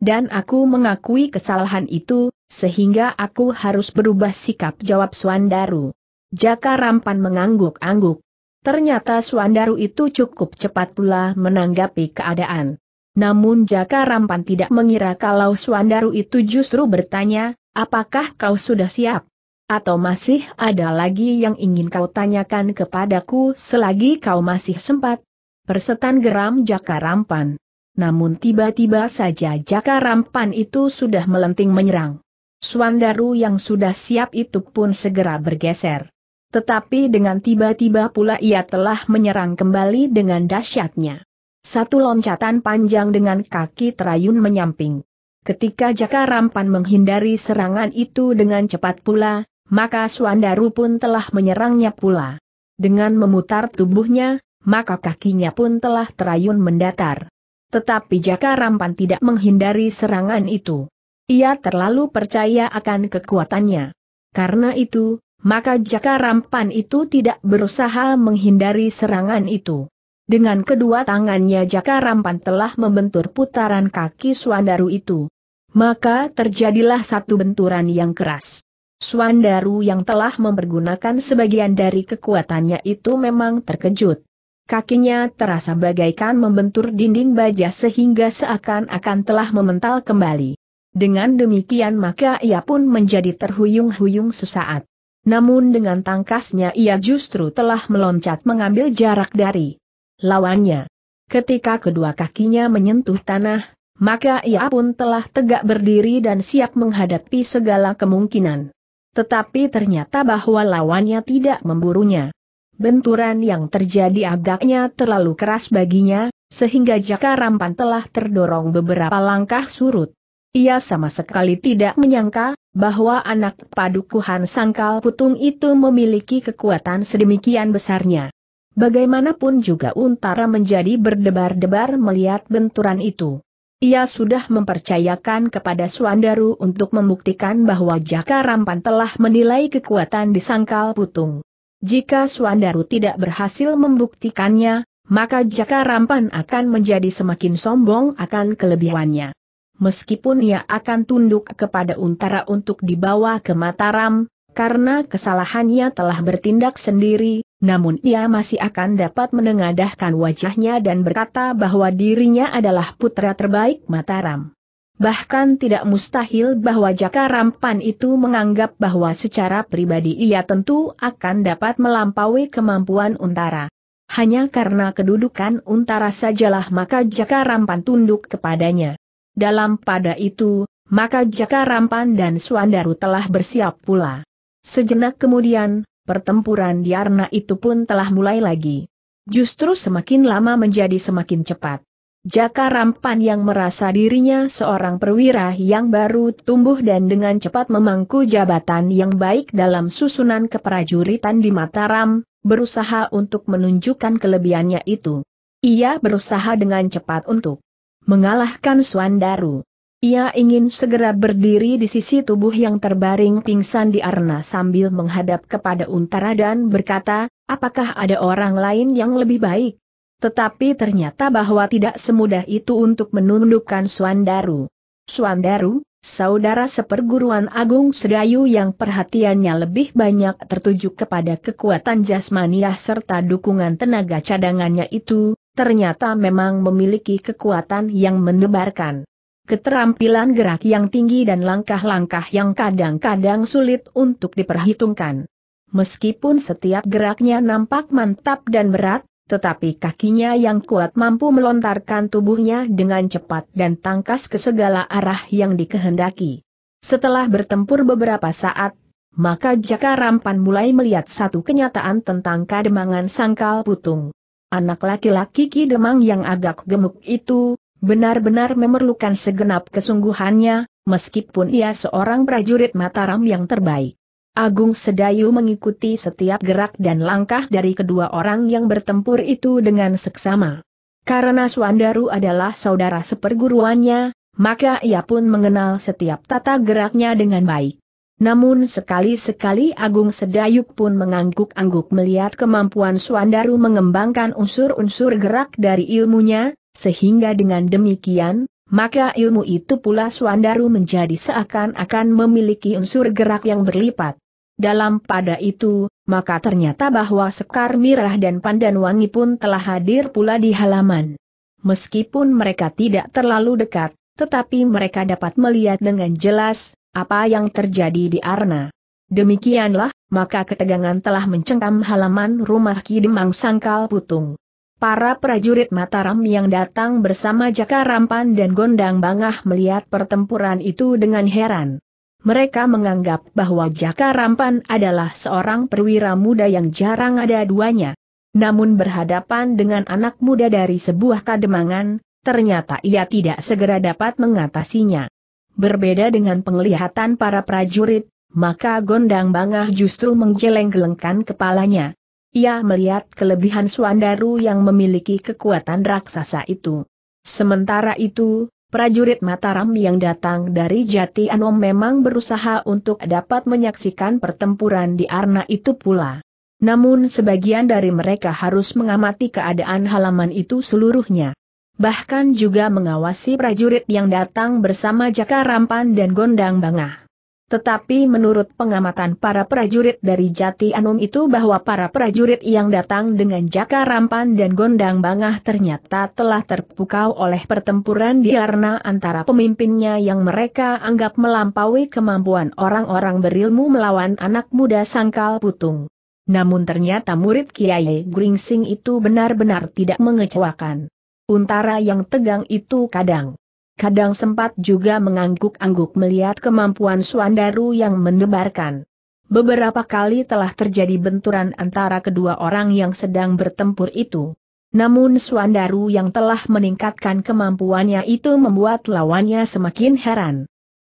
Dan aku mengakui kesalahan itu, sehingga aku harus berubah sikap jawab Suandaru. Jaka Rampan mengangguk-angguk. Ternyata Suandaru itu cukup cepat pula menanggapi keadaan. Namun Jaka Rampan tidak mengira kalau Suandaru itu justru bertanya, Apakah kau sudah siap? Atau masih ada lagi yang ingin kau tanyakan kepadaku selagi kau masih sempat? Persetan geram Jaka Rampan. Namun tiba-tiba saja Jaka Rampan itu sudah melenting menyerang. Suandaru yang sudah siap itu pun segera bergeser. Tetapi dengan tiba-tiba pula ia telah menyerang kembali dengan dahsyatnya. Satu loncatan panjang dengan kaki terayun menyamping. Ketika Jaka Rampan menghindari serangan itu dengan cepat pula, maka Suandaru pun telah menyerangnya pula. Dengan memutar tubuhnya, maka kakinya pun telah terayun mendatar. Tetapi Jaka Rampan tidak menghindari serangan itu. Ia terlalu percaya akan kekuatannya. Karena itu, maka Jaka Rampan itu tidak berusaha menghindari serangan itu. Dengan kedua tangannya Jaka Rampan telah membentur putaran kaki Suandaru itu maka terjadilah satu benturan yang keras. Suandaru yang telah mempergunakan sebagian dari kekuatannya itu memang terkejut. Kakinya terasa bagaikan membentur dinding baja sehingga seakan-akan telah memental kembali. Dengan demikian maka ia pun menjadi terhuyung-huyung sesaat. Namun dengan tangkasnya ia justru telah meloncat mengambil jarak dari lawannya. Ketika kedua kakinya menyentuh tanah, maka ia pun telah tegak berdiri dan siap menghadapi segala kemungkinan. Tetapi ternyata bahwa lawannya tidak memburunya. Benturan yang terjadi agaknya terlalu keras baginya, sehingga Jaka Rampan telah terdorong beberapa langkah surut. Ia sama sekali tidak menyangka, bahwa anak padukuhan sangkal putung itu memiliki kekuatan sedemikian besarnya. Bagaimanapun juga Untara menjadi berdebar-debar melihat benturan itu. Ia sudah mempercayakan kepada Suandaru untuk membuktikan bahwa Jaka Rampan telah menilai kekuatan di Sangkal Putung. Jika Suandaru tidak berhasil membuktikannya, maka Jaka Rampan akan menjadi semakin sombong akan kelebihannya. Meskipun ia akan tunduk kepada Untara untuk dibawa ke Mataram, karena kesalahannya telah bertindak sendiri, namun ia masih akan dapat menengadahkan wajahnya dan berkata bahwa dirinya adalah putra terbaik Mataram. Bahkan tidak mustahil bahwa Jaka Rampan itu menganggap bahwa secara pribadi ia tentu akan dapat melampaui kemampuan Untara. Hanya karena kedudukan Untara sajalah maka Jaka Rampan tunduk kepadanya. Dalam pada itu, maka Jaka Rampan dan Suandaru telah bersiap pula. Sejenak kemudian, pertempuran di Arna itu pun telah mulai lagi. Justru semakin lama menjadi semakin cepat. Jaka Rampan yang merasa dirinya seorang perwira yang baru tumbuh dan dengan cepat memangku jabatan yang baik dalam susunan keprajuritan di Mataram, berusaha untuk menunjukkan kelebihannya itu. Ia berusaha dengan cepat untuk mengalahkan Swandaru. Ia ingin segera berdiri di sisi tubuh yang terbaring pingsan di arena sambil menghadap kepada Untara dan berkata, apakah ada orang lain yang lebih baik? Tetapi ternyata bahwa tidak semudah itu untuk menundukkan Suandaru. Suandaru, saudara seperguruan Agung Sedayu yang perhatiannya lebih banyak tertuju kepada kekuatan jasmaniah serta dukungan tenaga cadangannya itu, ternyata memang memiliki kekuatan yang menebarkan keterampilan gerak yang tinggi dan langkah-langkah yang kadang-kadang sulit untuk diperhitungkan. Meskipun setiap geraknya nampak mantap dan berat, tetapi kakinya yang kuat mampu melontarkan tubuhnya dengan cepat dan tangkas ke segala arah yang dikehendaki. Setelah bertempur beberapa saat, maka Jaka Rampan mulai melihat satu kenyataan tentang kademangan sangkal putung. Anak laki-laki Ki Demang yang agak gemuk itu, Benar-benar memerlukan segenap kesungguhannya, meskipun ia seorang prajurit Mataram yang terbaik. Agung Sedayu mengikuti setiap gerak dan langkah dari kedua orang yang bertempur itu dengan seksama. Karena Suandaru adalah saudara seperguruannya, maka ia pun mengenal setiap tata geraknya dengan baik. Namun sekali-sekali Agung Sedayu pun mengangguk-angguk melihat kemampuan Suandaru mengembangkan unsur-unsur gerak dari ilmunya, sehingga dengan demikian, maka ilmu itu pula Suandaru menjadi seakan-akan memiliki unsur gerak yang berlipat. Dalam pada itu, maka ternyata bahwa Sekar Mirah dan Pandan Wangi pun telah hadir pula di halaman. Meskipun mereka tidak terlalu dekat, tetapi mereka dapat melihat dengan jelas apa yang terjadi di Arna. Demikianlah, maka ketegangan telah mencengkam halaman rumah Kidemang Sangkal Putung. Para prajurit Mataram yang datang bersama Jaka Rampan dan Gondang Bangah melihat pertempuran itu dengan heran. Mereka menganggap bahwa Jaka Rampan adalah seorang perwira muda yang jarang ada duanya. Namun berhadapan dengan anak muda dari sebuah kademangan, ternyata ia tidak segera dapat mengatasinya. Berbeda dengan penglihatan para prajurit, maka Gondang Bangah justru menggeleng-gelengkan kepalanya. Ia melihat kelebihan Suandaru yang memiliki kekuatan raksasa itu. Sementara itu, prajurit Mataram yang datang dari Jati Anom memang berusaha untuk dapat menyaksikan pertempuran di Arna itu pula. Namun sebagian dari mereka harus mengamati keadaan halaman itu seluruhnya. Bahkan juga mengawasi prajurit yang datang bersama Jaka Rampan dan Gondang Bangah. Tetapi menurut pengamatan para prajurit dari Jati Anum itu bahwa para prajurit yang datang dengan jaka rampan dan gondang bangah ternyata telah terpukau oleh pertempuran Arna antara pemimpinnya yang mereka anggap melampaui kemampuan orang-orang berilmu melawan anak muda sangkal putung. Namun ternyata murid Kiai Gringsing itu benar-benar tidak mengecewakan. Untara yang tegang itu kadang kadang sempat juga mengangguk-angguk melihat kemampuan Suandaru yang mendebarkan. Beberapa kali telah terjadi benturan antara kedua orang yang sedang bertempur itu. Namun Suandaru yang telah meningkatkan kemampuannya itu membuat lawannya semakin heran.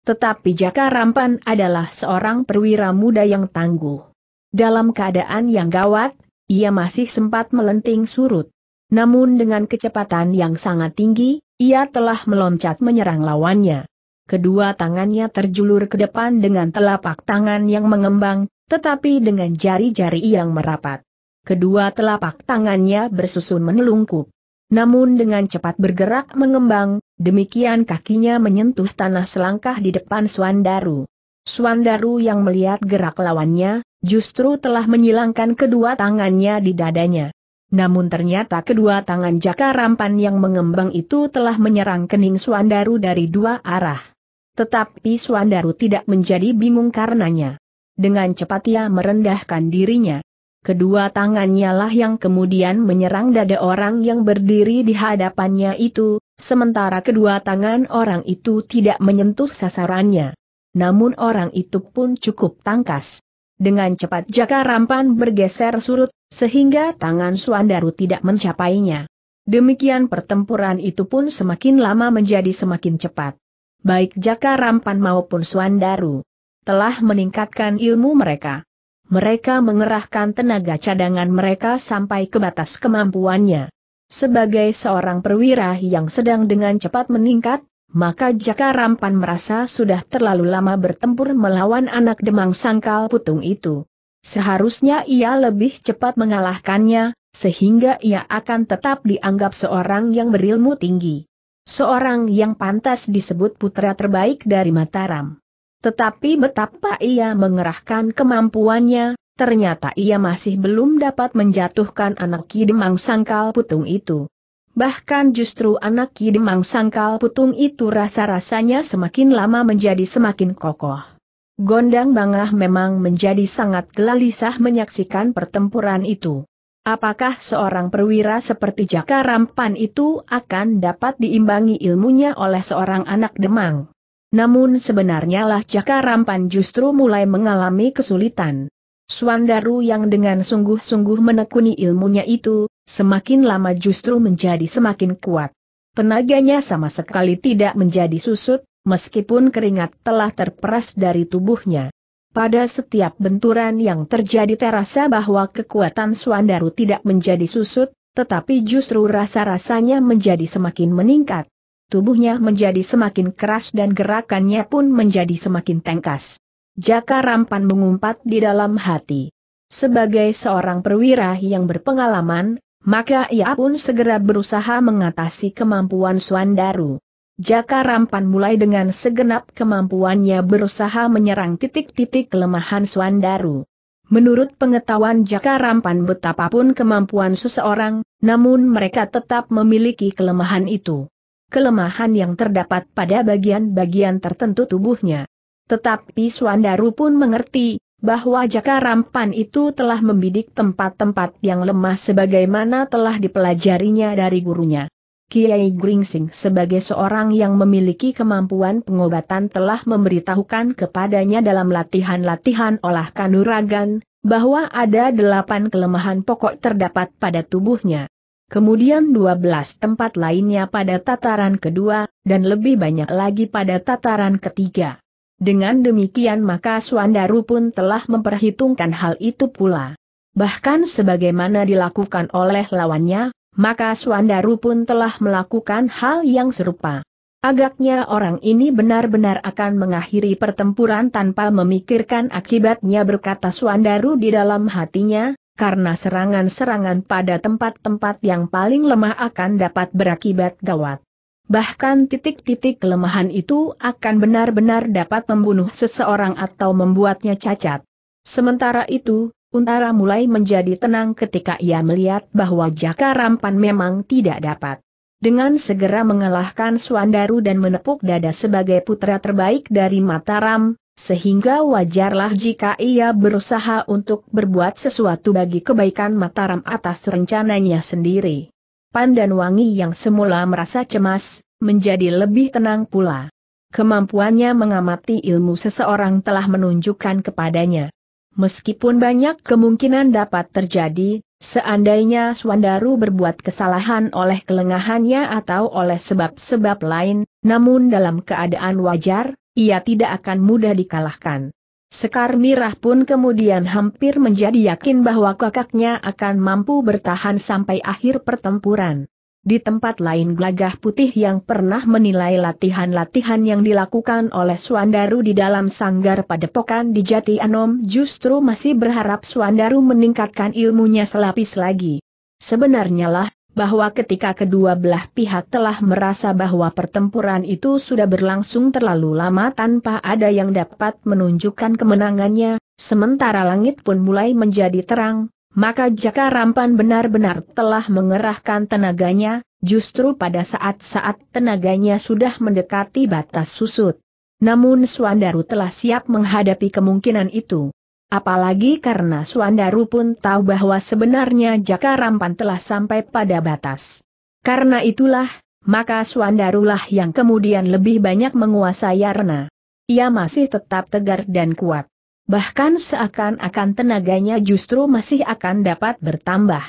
Tetapi Jaka Rampan adalah seorang perwira muda yang tangguh. Dalam keadaan yang gawat, ia masih sempat melenting surut. Namun dengan kecepatan yang sangat tinggi, ia telah meloncat menyerang lawannya. Kedua tangannya terjulur ke depan dengan telapak tangan yang mengembang, tetapi dengan jari-jari yang merapat. Kedua telapak tangannya bersusun menelungkup. Namun dengan cepat bergerak mengembang, demikian kakinya menyentuh tanah selangkah di depan Swandaru. Swandaru yang melihat gerak lawannya, justru telah menyilangkan kedua tangannya di dadanya. Namun ternyata kedua tangan Jaka Rampan yang mengembang itu telah menyerang kening Suandaru dari dua arah. Tetapi Suandaru tidak menjadi bingung karenanya. Dengan cepat ia merendahkan dirinya. Kedua tangannya lah yang kemudian menyerang dada orang yang berdiri di hadapannya itu, sementara kedua tangan orang itu tidak menyentuh sasarannya. Namun orang itu pun cukup tangkas. Dengan cepat jaka rampan bergeser surut, sehingga tangan Suandaru tidak mencapainya. Demikian pertempuran itu pun semakin lama menjadi semakin cepat. Baik jaka rampan maupun Suandaru telah meningkatkan ilmu mereka. Mereka mengerahkan tenaga cadangan mereka sampai ke batas kemampuannya. Sebagai seorang perwira yang sedang dengan cepat meningkat, maka Jaka Rampan merasa sudah terlalu lama bertempur melawan anak demang sangkal putung itu. Seharusnya ia lebih cepat mengalahkannya, sehingga ia akan tetap dianggap seorang yang berilmu tinggi. Seorang yang pantas disebut putra terbaik dari Mataram. Tetapi betapa ia mengerahkan kemampuannya, ternyata ia masih belum dapat menjatuhkan anak Demang Sangkal Putung itu. Bahkan justru anak Kidemang Sangkal Putung itu rasa-rasanya semakin lama menjadi semakin kokoh. Gondang Bangah memang menjadi sangat gelisah menyaksikan pertempuran itu. Apakah seorang perwira seperti Jaka Rampan itu akan dapat diimbangi ilmunya oleh seorang anak Demang? Namun sebenarnya lah Jaka Rampan justru mulai mengalami kesulitan. Suandaru yang dengan sungguh-sungguh menekuni ilmunya itu, semakin lama justru menjadi semakin kuat. Tenaganya sama sekali tidak menjadi susut, meskipun keringat telah terperas dari tubuhnya. Pada setiap benturan yang terjadi terasa bahwa kekuatan Suandaru tidak menjadi susut, tetapi justru rasa-rasanya menjadi semakin meningkat. Tubuhnya menjadi semakin keras dan gerakannya pun menjadi semakin tengkas. Jaka Rampan mengumpat di dalam hati. Sebagai seorang perwira yang berpengalaman, maka ia pun segera berusaha mengatasi kemampuan Suandaru. Jaka Rampan mulai dengan segenap kemampuannya berusaha menyerang titik-titik kelemahan Suandaru. Menurut pengetahuan Jaka Rampan betapapun kemampuan seseorang, namun mereka tetap memiliki kelemahan itu. Kelemahan yang terdapat pada bagian-bagian tertentu tubuhnya. Tetapi Suandaru pun mengerti, bahwa Jaka Rampan itu telah membidik tempat-tempat yang lemah sebagaimana telah dipelajarinya dari gurunya. Kiai Gringsing sebagai seorang yang memiliki kemampuan pengobatan telah memberitahukan kepadanya dalam latihan-latihan olah kanuragan, bahwa ada delapan kelemahan pokok terdapat pada tubuhnya. Kemudian dua belas tempat lainnya pada tataran kedua, dan lebih banyak lagi pada tataran ketiga. Dengan demikian maka Suandaru pun telah memperhitungkan hal itu pula. Bahkan sebagaimana dilakukan oleh lawannya, maka Suandaru pun telah melakukan hal yang serupa. Agaknya orang ini benar-benar akan mengakhiri pertempuran tanpa memikirkan akibatnya berkata Suandaru di dalam hatinya, karena serangan-serangan pada tempat-tempat yang paling lemah akan dapat berakibat gawat. Bahkan titik-titik kelemahan itu akan benar-benar dapat membunuh seseorang atau membuatnya cacat. Sementara itu, Untara mulai menjadi tenang ketika ia melihat bahwa Jaka Rampan memang tidak dapat. Dengan segera mengalahkan Suandaru dan menepuk dada sebagai putra terbaik dari Mataram, sehingga wajarlah jika ia berusaha untuk berbuat sesuatu bagi kebaikan Mataram atas rencananya sendiri. Pan dan Wangi yang semula merasa cemas, menjadi lebih tenang pula. Kemampuannya mengamati ilmu seseorang telah menunjukkan kepadanya. Meskipun banyak kemungkinan dapat terjadi, seandainya Swandaru berbuat kesalahan oleh kelengahannya atau oleh sebab-sebab lain, namun dalam keadaan wajar, ia tidak akan mudah dikalahkan. Sekar Mirah pun kemudian hampir menjadi yakin bahwa kakaknya akan mampu bertahan sampai akhir pertempuran. Di tempat lain gelagah putih yang pernah menilai latihan-latihan yang dilakukan oleh Suandaru di dalam sanggar padepokan di Jati Anom justru masih berharap Suandaru meningkatkan ilmunya selapis lagi. Sebenarnya lah, bahwa ketika kedua belah pihak telah merasa bahwa pertempuran itu sudah berlangsung terlalu lama tanpa ada yang dapat menunjukkan kemenangannya, sementara langit pun mulai menjadi terang, maka Jaka Rampan benar-benar telah mengerahkan tenaganya, justru pada saat-saat tenaganya sudah mendekati batas susut. Namun Suandaru telah siap menghadapi kemungkinan itu. Apalagi karena Suandaru pun tahu bahwa sebenarnya Jaka Rampan telah sampai pada batas. Karena itulah, maka Suandarulah yang kemudian lebih banyak menguasai Arna. Ia masih tetap tegar dan kuat. Bahkan seakan-akan tenaganya justru masih akan dapat bertambah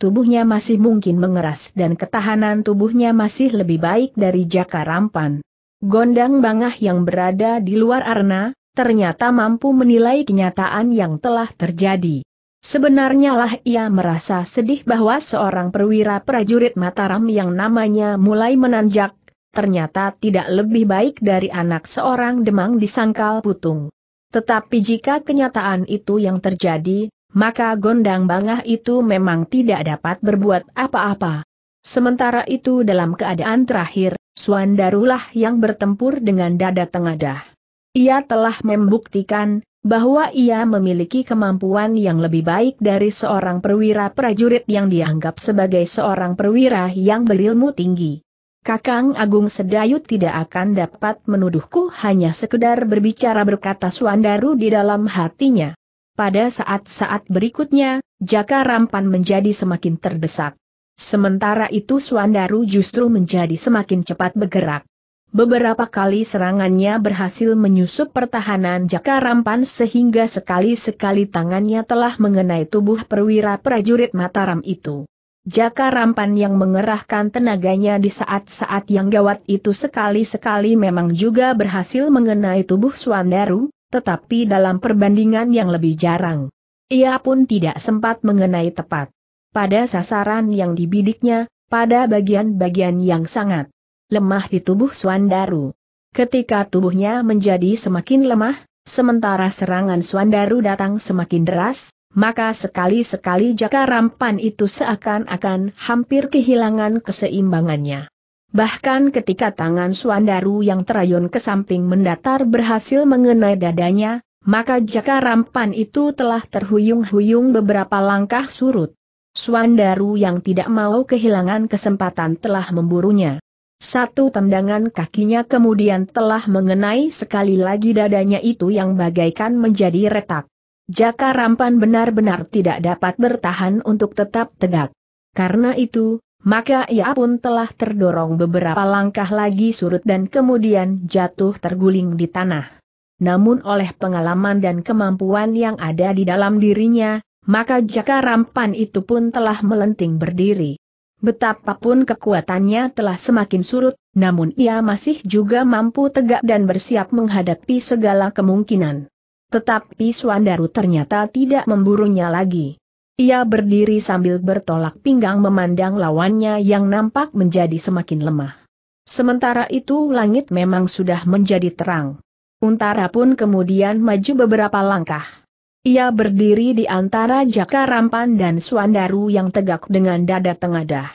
tubuhnya masih mungkin mengeras dan ketahanan tubuhnya masih lebih baik dari Jaka Rampan. Gondang Bangah yang berada di luar Arna, ternyata mampu menilai kenyataan yang telah terjadi. Sebenarnya lah ia merasa sedih bahwa seorang perwira prajurit Mataram yang namanya mulai menanjak, ternyata tidak lebih baik dari anak seorang demang di sangkal putung. Tetapi jika kenyataan itu yang terjadi, maka gondang bangah itu memang tidak dapat berbuat apa-apa. Sementara itu dalam keadaan terakhir, Suandarulah yang bertempur dengan dada tengadah. Ia telah membuktikan bahwa ia memiliki kemampuan yang lebih baik dari seorang perwira prajurit yang dianggap sebagai seorang perwira yang berilmu tinggi. Kakang Agung Sedayu tidak akan dapat menuduhku hanya sekedar berbicara berkata Suandaru di dalam hatinya. Pada saat-saat berikutnya, Jaka Rampan menjadi semakin terdesak. Sementara itu Suandaru justru menjadi semakin cepat bergerak. Beberapa kali serangannya berhasil menyusup pertahanan Jaka Rampan sehingga sekali-sekali tangannya telah mengenai tubuh perwira prajurit Mataram itu. Jaka Rampan yang mengerahkan tenaganya di saat-saat yang gawat itu sekali-sekali memang juga berhasil mengenai tubuh Swandaru, tetapi dalam perbandingan yang lebih jarang. Ia pun tidak sempat mengenai tepat. Pada sasaran yang dibidiknya, pada bagian-bagian yang sangat lemah di tubuh Swandaru. Ketika tubuhnya menjadi semakin lemah, sementara serangan Swandaru datang semakin deras, maka sekali-sekali jaka rampan itu seakan-akan hampir kehilangan keseimbangannya. Bahkan ketika tangan Swandaru yang terayun ke samping mendatar berhasil mengenai dadanya, maka jaka rampan itu telah terhuyung-huyung beberapa langkah surut. Swandaru yang tidak mau kehilangan kesempatan telah memburunya. Satu tendangan kakinya kemudian telah mengenai sekali lagi dadanya itu yang bagaikan menjadi retak. Jaka Rampan benar-benar tidak dapat bertahan untuk tetap tegak. Karena itu, maka ia pun telah terdorong beberapa langkah lagi surut dan kemudian jatuh terguling di tanah. Namun oleh pengalaman dan kemampuan yang ada di dalam dirinya, maka Jaka Rampan itu pun telah melenting berdiri. Betapapun kekuatannya telah semakin surut, namun ia masih juga mampu tegak dan bersiap menghadapi segala kemungkinan. Tetapi Suandaru ternyata tidak memburunya lagi. Ia berdiri sambil bertolak pinggang memandang lawannya yang nampak menjadi semakin lemah. Sementara itu langit memang sudah menjadi terang. Untara pun kemudian maju beberapa langkah. Ia berdiri di antara Jaka Rampan dan Suandaru yang tegak dengan dada tengadah.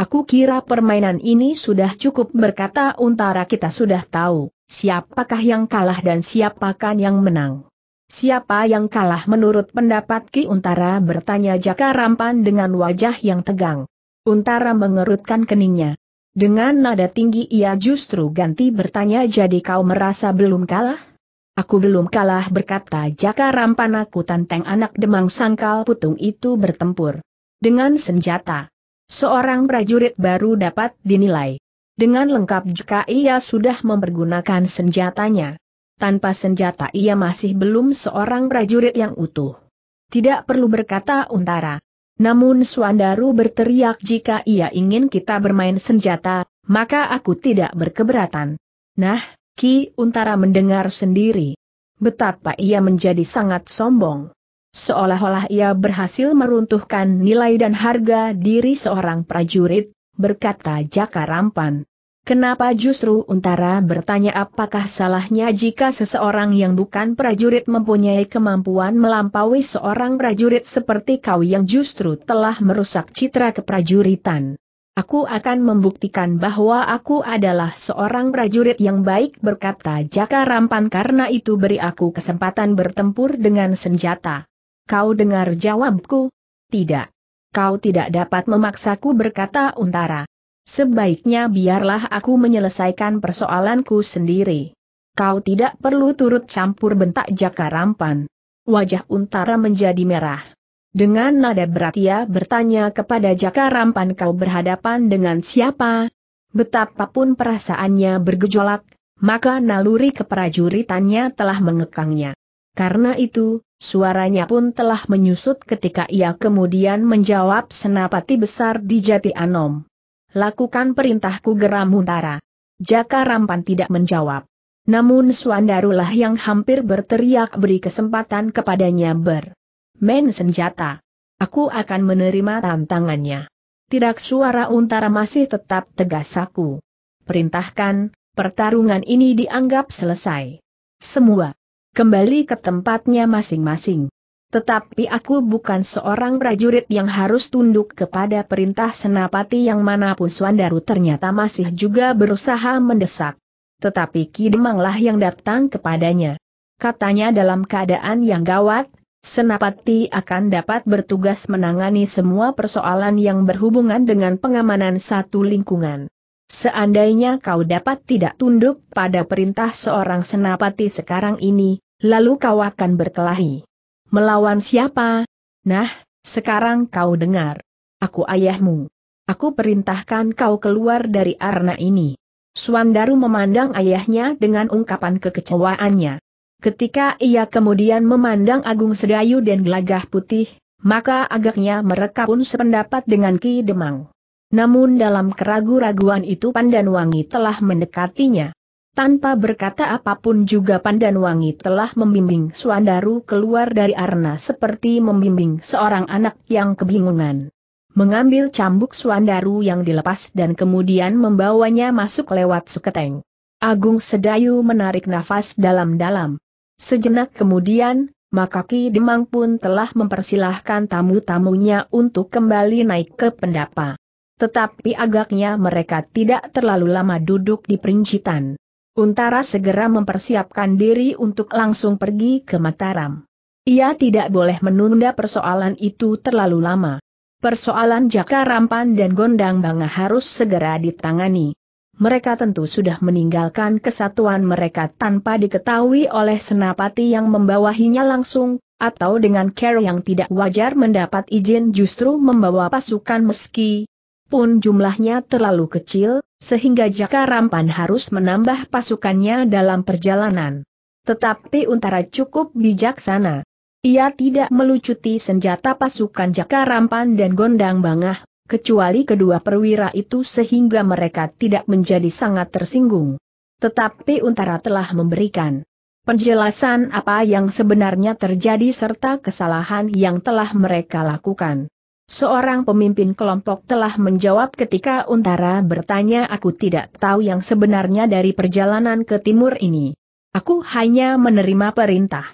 Aku kira permainan ini sudah cukup berkata untara kita sudah tahu, siapakah yang kalah dan siapakah yang menang. Siapa yang kalah menurut pendapat Ki Untara bertanya Jaka Rampan dengan wajah yang tegang. Untara mengerutkan keningnya. Dengan nada tinggi ia justru ganti bertanya jadi kau merasa belum kalah? Aku belum kalah berkata Jaka rampan aku tanteng anak demang sangkal putung itu bertempur. Dengan senjata. Seorang prajurit baru dapat dinilai. Dengan lengkap jika ia sudah mempergunakan senjatanya. Tanpa senjata ia masih belum seorang prajurit yang utuh. Tidak perlu berkata untara. Namun Suandaru berteriak jika ia ingin kita bermain senjata, maka aku tidak berkeberatan. Nah, Ki Untara mendengar sendiri. Betapa ia menjadi sangat sombong. Seolah-olah ia berhasil meruntuhkan nilai dan harga diri seorang prajurit, berkata Jaka Rampan. Kenapa justru Untara bertanya apakah salahnya jika seseorang yang bukan prajurit mempunyai kemampuan melampaui seorang prajurit seperti kau yang justru telah merusak citra keprajuritan. Aku akan membuktikan bahwa aku adalah seorang prajurit yang baik berkata Jaka Rampan karena itu beri aku kesempatan bertempur dengan senjata. Kau dengar jawabku? Tidak. Kau tidak dapat memaksaku berkata Untara. Sebaiknya biarlah aku menyelesaikan persoalanku sendiri. Kau tidak perlu turut campur bentak Jaka Rampan. Wajah Untara menjadi merah. Dengan nada berat ia bertanya kepada Jaka Rampan kau berhadapan dengan siapa? Betapapun perasaannya bergejolak, maka naluri keprajuritannya telah mengekangnya. Karena itu, suaranya pun telah menyusut ketika ia kemudian menjawab senapati besar di Jati Anom. Lakukan perintahku geram Huntara. Jaka Rampan tidak menjawab. Namun Suandarulah yang hampir berteriak beri kesempatan kepadanya ber men senjata. Aku akan menerima tantangannya. Tidak suara untara masih tetap tegas aku. Perintahkan, pertarungan ini dianggap selesai. Semua kembali ke tempatnya masing-masing. Tetapi aku bukan seorang prajurit yang harus tunduk kepada perintah senapati yang manapun Puswandaru ternyata masih juga berusaha mendesak. Tetapi Kidemanglah yang datang kepadanya. Katanya dalam keadaan yang gawat, Senapati akan dapat bertugas menangani semua persoalan yang berhubungan dengan pengamanan satu lingkungan. Seandainya kau dapat tidak tunduk pada perintah seorang senapati sekarang ini, lalu kau akan berkelahi. Melawan siapa? Nah, sekarang kau dengar. Aku ayahmu. Aku perintahkan kau keluar dari arna ini. Suandaru memandang ayahnya dengan ungkapan kekecewaannya. Ketika ia kemudian memandang Agung Sedayu dan Gelagah Putih, maka agaknya mereka pun sependapat dengan Ki Demang. Namun dalam keragu-raguan itu Pandanwangi telah mendekatinya. Tanpa berkata apapun juga Pandanwangi telah membimbing Suandaru keluar dari arna seperti membimbing seorang anak yang kebingungan. Mengambil cambuk Suandaru yang dilepas dan kemudian membawanya masuk lewat seketeng. Agung Sedayu menarik nafas dalam-dalam. Sejenak kemudian, maka Ki Demang pun telah mempersilahkan tamu-tamunya untuk kembali naik ke pendapa. Tetapi agaknya mereka tidak terlalu lama duduk di perincitan. Untara segera mempersiapkan diri untuk langsung pergi ke Mataram. Ia tidak boleh menunda persoalan itu terlalu lama. Persoalan Jaka Rampan dan Gondang Banga harus segera ditangani mereka tentu sudah meninggalkan kesatuan mereka tanpa diketahui oleh senapati yang membawahinya langsung, atau dengan care yang tidak wajar mendapat izin justru membawa pasukan meski pun jumlahnya terlalu kecil, sehingga Jaka Rampan harus menambah pasukannya dalam perjalanan. Tetapi Untara cukup bijaksana. Ia tidak melucuti senjata pasukan Jaka Rampan dan Gondang Bangah kecuali kedua perwira itu sehingga mereka tidak menjadi sangat tersinggung. Tetapi Untara telah memberikan penjelasan apa yang sebenarnya terjadi serta kesalahan yang telah mereka lakukan. Seorang pemimpin kelompok telah menjawab ketika Untara bertanya aku tidak tahu yang sebenarnya dari perjalanan ke timur ini. Aku hanya menerima perintah.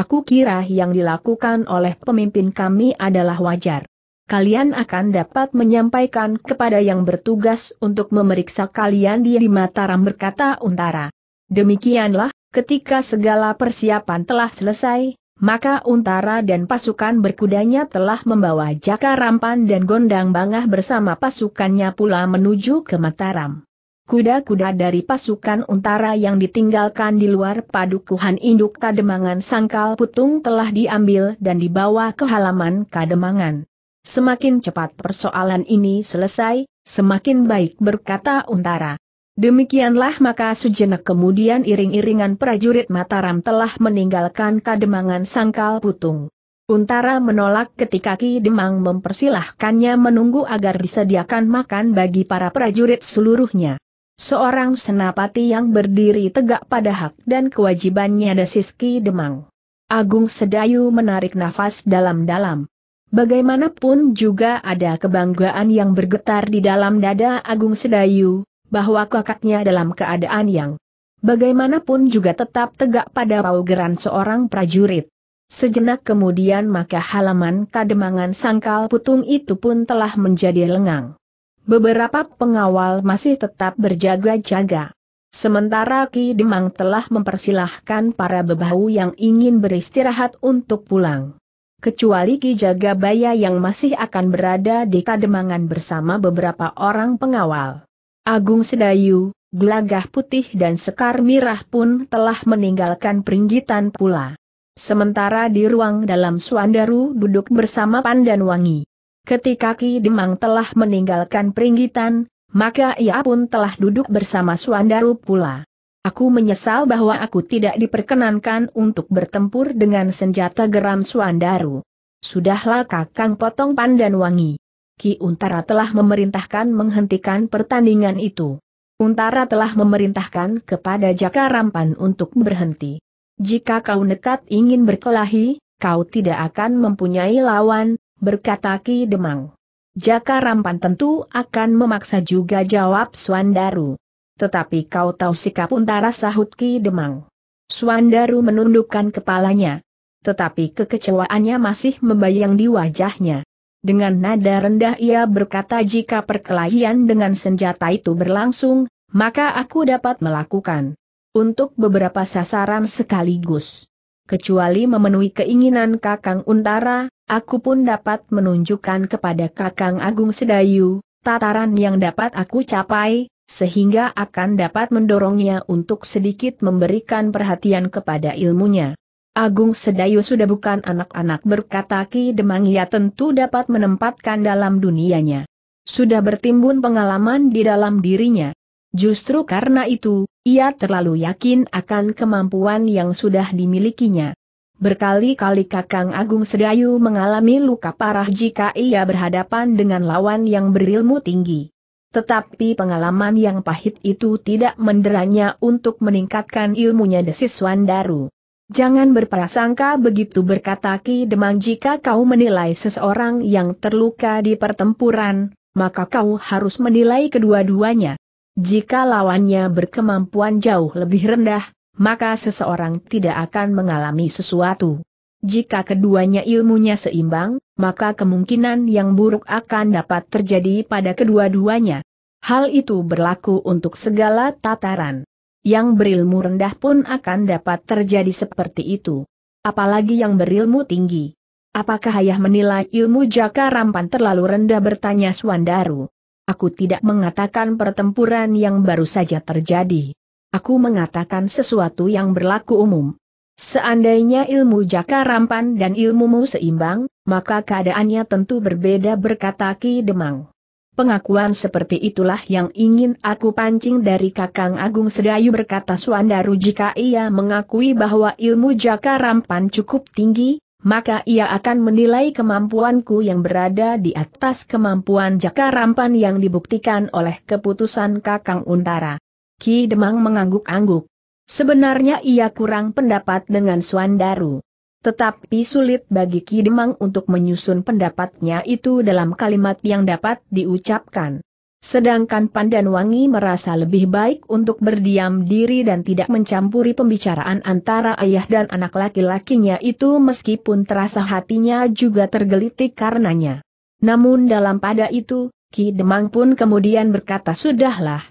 Aku kira yang dilakukan oleh pemimpin kami adalah wajar kalian akan dapat menyampaikan kepada yang bertugas untuk memeriksa kalian di Mataram berkata Untara. Demikianlah, ketika segala persiapan telah selesai, maka Untara dan pasukan berkudanya telah membawa Jaka Rampan dan Gondang Bangah bersama pasukannya pula menuju ke Mataram. Kuda-kuda dari pasukan Untara yang ditinggalkan di luar padukuhan induk Kademangan Sangkal Putung telah diambil dan dibawa ke halaman Kademangan. Semakin cepat persoalan ini selesai, semakin baik berkata Untara. Demikianlah maka sejenak kemudian iring-iringan prajurit Mataram telah meninggalkan Kademangan Sangkal Putung. Untara menolak ketika Ki Demang mempersilahkannya menunggu agar disediakan makan bagi para prajurit seluruhnya. Seorang senapati yang berdiri tegak pada hak dan kewajibannya desis Ki Demang. Agung Sedayu menarik nafas dalam-dalam. Bagaimanapun juga ada kebanggaan yang bergetar di dalam dada Agung Sedayu, bahwa kakaknya dalam keadaan yang bagaimanapun juga tetap tegak pada paugeran seorang prajurit. Sejenak kemudian maka halaman kademangan sangkal putung itu pun telah menjadi lengang. Beberapa pengawal masih tetap berjaga-jaga. Sementara Ki Demang telah mempersilahkan para bebahu yang ingin beristirahat untuk pulang kecuali Ki Jagabaya yang masih akan berada di kademangan bersama beberapa orang pengawal. Agung Sedayu, Glagah Putih dan Sekar Mirah pun telah meninggalkan peringgitan pula. Sementara di ruang dalam Suandaru duduk bersama Pandan Wangi. Ketika Ki Demang telah meninggalkan peringgitan, maka ia pun telah duduk bersama Suandaru pula. Aku menyesal bahwa aku tidak diperkenankan untuk bertempur dengan senjata geram Suandaru. Sudahlah kakang potong pandan wangi. Ki Untara telah memerintahkan menghentikan pertandingan itu. Untara telah memerintahkan kepada Jaka Rampan untuk berhenti. Jika kau nekat ingin berkelahi, kau tidak akan mempunyai lawan, berkata Ki Demang. Jaka Rampan tentu akan memaksa juga jawab Suandaru. Tetapi kau tahu sikap untara sahut Ki Demang. Suandaru menundukkan kepalanya. Tetapi kekecewaannya masih membayang di wajahnya. Dengan nada rendah ia berkata jika perkelahian dengan senjata itu berlangsung, maka aku dapat melakukan. Untuk beberapa sasaran sekaligus. Kecuali memenuhi keinginan Kakang Untara, aku pun dapat menunjukkan kepada Kakang Agung Sedayu, tataran yang dapat aku capai, sehingga akan dapat mendorongnya untuk sedikit memberikan perhatian kepada ilmunya. Agung Sedayu sudah bukan anak-anak berkata Ki Demang ia tentu dapat menempatkan dalam dunianya. Sudah bertimbun pengalaman di dalam dirinya. Justru karena itu, ia terlalu yakin akan kemampuan yang sudah dimilikinya. Berkali-kali Kakang Agung Sedayu mengalami luka parah jika ia berhadapan dengan lawan yang berilmu tinggi. Tetapi pengalaman yang pahit itu tidak menderanya untuk meningkatkan ilmunya desis Wandaru. Jangan berprasangka begitu berkata Ki Demang jika kau menilai seseorang yang terluka di pertempuran, maka kau harus menilai kedua-duanya. Jika lawannya berkemampuan jauh lebih rendah, maka seseorang tidak akan mengalami sesuatu. Jika keduanya ilmunya seimbang, maka kemungkinan yang buruk akan dapat terjadi pada kedua-duanya. Hal itu berlaku untuk segala tataran. Yang berilmu rendah pun akan dapat terjadi seperti itu. Apalagi yang berilmu tinggi. Apakah ayah menilai ilmu jaka rampan terlalu rendah bertanya Suandaru? Aku tidak mengatakan pertempuran yang baru saja terjadi. Aku mengatakan sesuatu yang berlaku umum. Seandainya ilmu Jaka Rampan dan ilmumu seimbang, maka keadaannya tentu berbeda berkata Ki Demang. Pengakuan seperti itulah yang ingin aku pancing dari Kakang Agung Sedayu berkata Suandaru jika ia mengakui bahwa ilmu Jaka Rampan cukup tinggi, maka ia akan menilai kemampuanku yang berada di atas kemampuan Jaka Rampan yang dibuktikan oleh keputusan Kakang Untara. Ki Demang mengangguk-angguk. Sebenarnya ia kurang pendapat dengan Suandaru. Tetapi sulit bagi Ki Demang untuk menyusun pendapatnya itu dalam kalimat yang dapat diucapkan. Sedangkan Pandan Wangi merasa lebih baik untuk berdiam diri dan tidak mencampuri pembicaraan antara ayah dan anak laki-lakinya itu meskipun terasa hatinya juga tergelitik karenanya. Namun dalam pada itu, Ki Demang pun kemudian berkata sudahlah,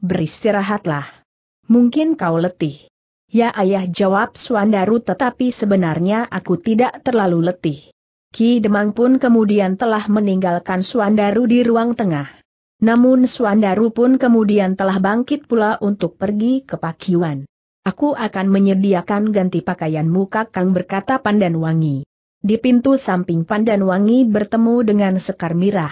beristirahatlah mungkin kau letih. Ya ayah jawab Suandaru tetapi sebenarnya aku tidak terlalu letih. Ki Demang pun kemudian telah meninggalkan Suandaru di ruang tengah. Namun Suandaru pun kemudian telah bangkit pula untuk pergi ke Pakiwan. Aku akan menyediakan ganti pakaianmu kakang berkata Pandan Wangi. Di pintu samping Pandan Wangi bertemu dengan Sekar Mirah.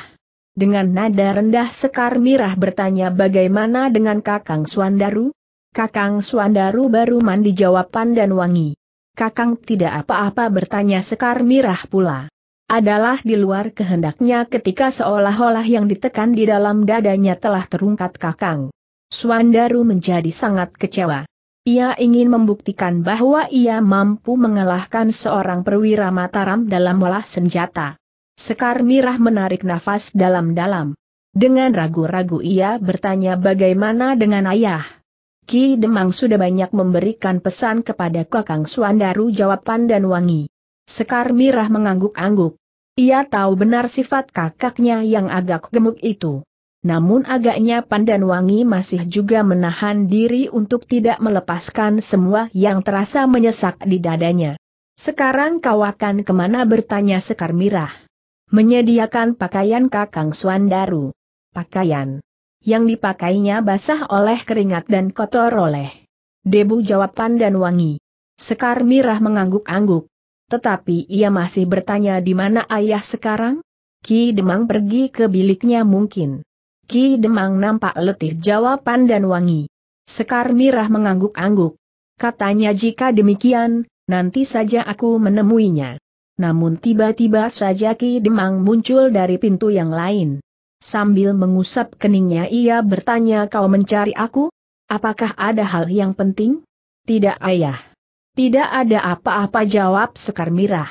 Dengan nada rendah Sekar Mirah bertanya bagaimana dengan kakang Suandaru? Kakang Suandaru baru mandi jawab dan Wangi. Kakang tidak apa-apa bertanya Sekar Mirah pula. Adalah di luar kehendaknya ketika seolah-olah yang ditekan di dalam dadanya telah terungkat Kakang. Suandaru menjadi sangat kecewa. Ia ingin membuktikan bahwa ia mampu mengalahkan seorang perwira Mataram dalam olah senjata. Sekar Mirah menarik nafas dalam-dalam. Dengan ragu-ragu ia bertanya bagaimana dengan ayah. Ki Demang sudah banyak memberikan pesan kepada Kakang Suandaru jawab Pandan Wangi. Sekar Mirah mengangguk-angguk. Ia tahu benar sifat kakaknya yang agak gemuk itu. Namun agaknya Pandan Wangi masih juga menahan diri untuk tidak melepaskan semua yang terasa menyesak di dadanya. Sekarang kau akan kemana bertanya Sekar Mirah. Menyediakan pakaian Kakang Suandaru. Pakaian yang dipakainya basah oleh keringat dan kotor oleh debu jawaban dan wangi. Sekar Mirah mengangguk-angguk. Tetapi ia masih bertanya di mana ayah sekarang? Ki Demang pergi ke biliknya mungkin. Ki Demang nampak letih jawaban dan wangi. Sekar Mirah mengangguk-angguk. Katanya jika demikian, nanti saja aku menemuinya. Namun tiba-tiba saja Ki Demang muncul dari pintu yang lain. Sambil mengusap keningnya ia bertanya kau mencari aku? Apakah ada hal yang penting? Tidak ayah. Tidak ada apa-apa jawab Sekar Mirah.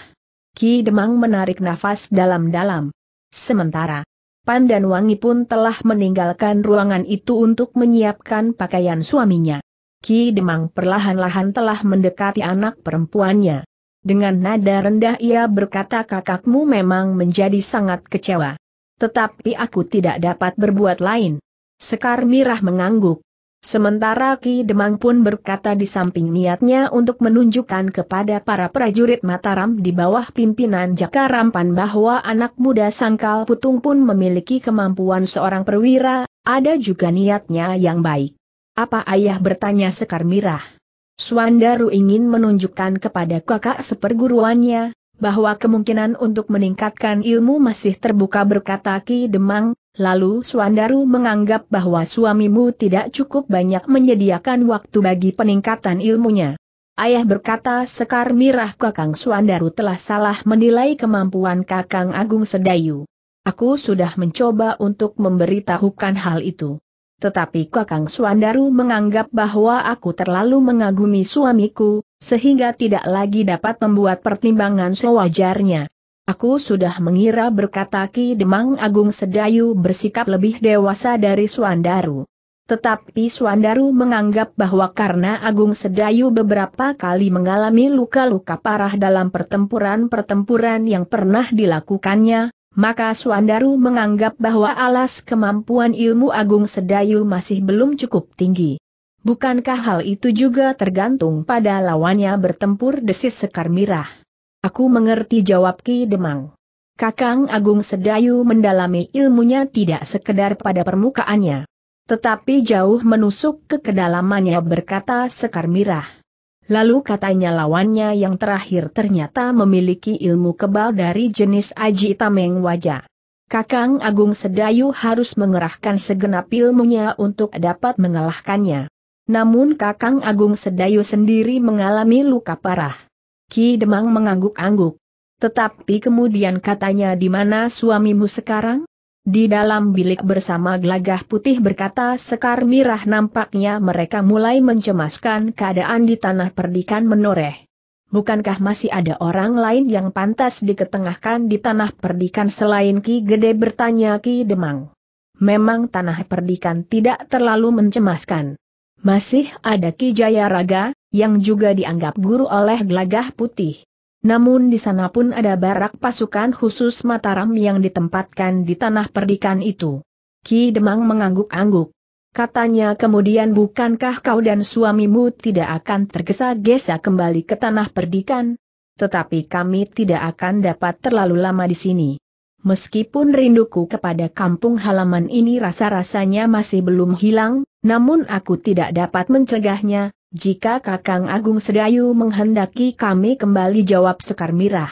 Ki Demang menarik nafas dalam-dalam. Sementara, Pan dan Wangi pun telah meninggalkan ruangan itu untuk menyiapkan pakaian suaminya. Ki Demang perlahan-lahan telah mendekati anak perempuannya. Dengan nada rendah ia berkata kakakmu memang menjadi sangat kecewa. Tetapi aku tidak dapat berbuat lain. Sekar Mirah mengangguk. Sementara Ki Demang pun berkata di samping niatnya untuk menunjukkan kepada para prajurit Mataram di bawah pimpinan Jaka Rampan bahwa anak muda Sangkal Putung pun memiliki kemampuan seorang perwira, ada juga niatnya yang baik. Apa ayah bertanya Sekar Mirah? Suandaru ingin menunjukkan kepada kakak seperguruannya, bahwa kemungkinan untuk meningkatkan ilmu masih terbuka berkata Ki Demang, lalu Suandaru menganggap bahwa suamimu tidak cukup banyak menyediakan waktu bagi peningkatan ilmunya. Ayah berkata Sekar Mirah Kakang Suandaru telah salah menilai kemampuan Kakang Agung Sedayu. Aku sudah mencoba untuk memberitahukan hal itu. Tetapi Kakang Suandaru menganggap bahwa aku terlalu mengagumi suamiku, sehingga tidak lagi dapat membuat pertimbangan sewajarnya. Aku sudah mengira berkata Ki Demang Agung Sedayu bersikap lebih dewasa dari Suandaru. Tetapi Suandaru menganggap bahwa karena Agung Sedayu beberapa kali mengalami luka-luka parah dalam pertempuran-pertempuran yang pernah dilakukannya, maka Suandaru menganggap bahwa alas kemampuan ilmu Agung Sedayu masih belum cukup tinggi. Bukankah hal itu juga tergantung pada lawannya bertempur desis Sekar Mirah? Aku mengerti jawab Ki Demang. Kakang Agung Sedayu mendalami ilmunya tidak sekedar pada permukaannya. Tetapi jauh menusuk ke kedalamannya berkata Sekar Mirah. Lalu katanya lawannya yang terakhir ternyata memiliki ilmu kebal dari jenis Aji Tameng Wajah. Kakang Agung Sedayu harus mengerahkan segenap ilmunya untuk dapat mengalahkannya. Namun Kakang Agung Sedayu sendiri mengalami luka parah. Ki Demang mengangguk-angguk. Tetapi kemudian katanya di mana suamimu sekarang? Di dalam bilik bersama Glagah putih berkata Sekar Mirah nampaknya mereka mulai mencemaskan keadaan di tanah perdikan menoreh. Bukankah masih ada orang lain yang pantas diketengahkan di tanah perdikan selain Ki Gede bertanya Ki Demang? Memang tanah perdikan tidak terlalu mencemaskan. Masih ada Ki Jayaraga, yang juga dianggap guru oleh Gelagah Putih. Namun di sana pun ada barak pasukan khusus Mataram yang ditempatkan di tanah perdikan itu. Ki Demang mengangguk-angguk. Katanya kemudian bukankah kau dan suamimu tidak akan tergesa-gesa kembali ke tanah perdikan? Tetapi kami tidak akan dapat terlalu lama di sini meskipun rinduku kepada kampung halaman ini rasa-rasanya masih belum hilang, namun aku tidak dapat mencegahnya, jika Kakang Agung Sedayu menghendaki kami kembali jawab Sekar Mirah.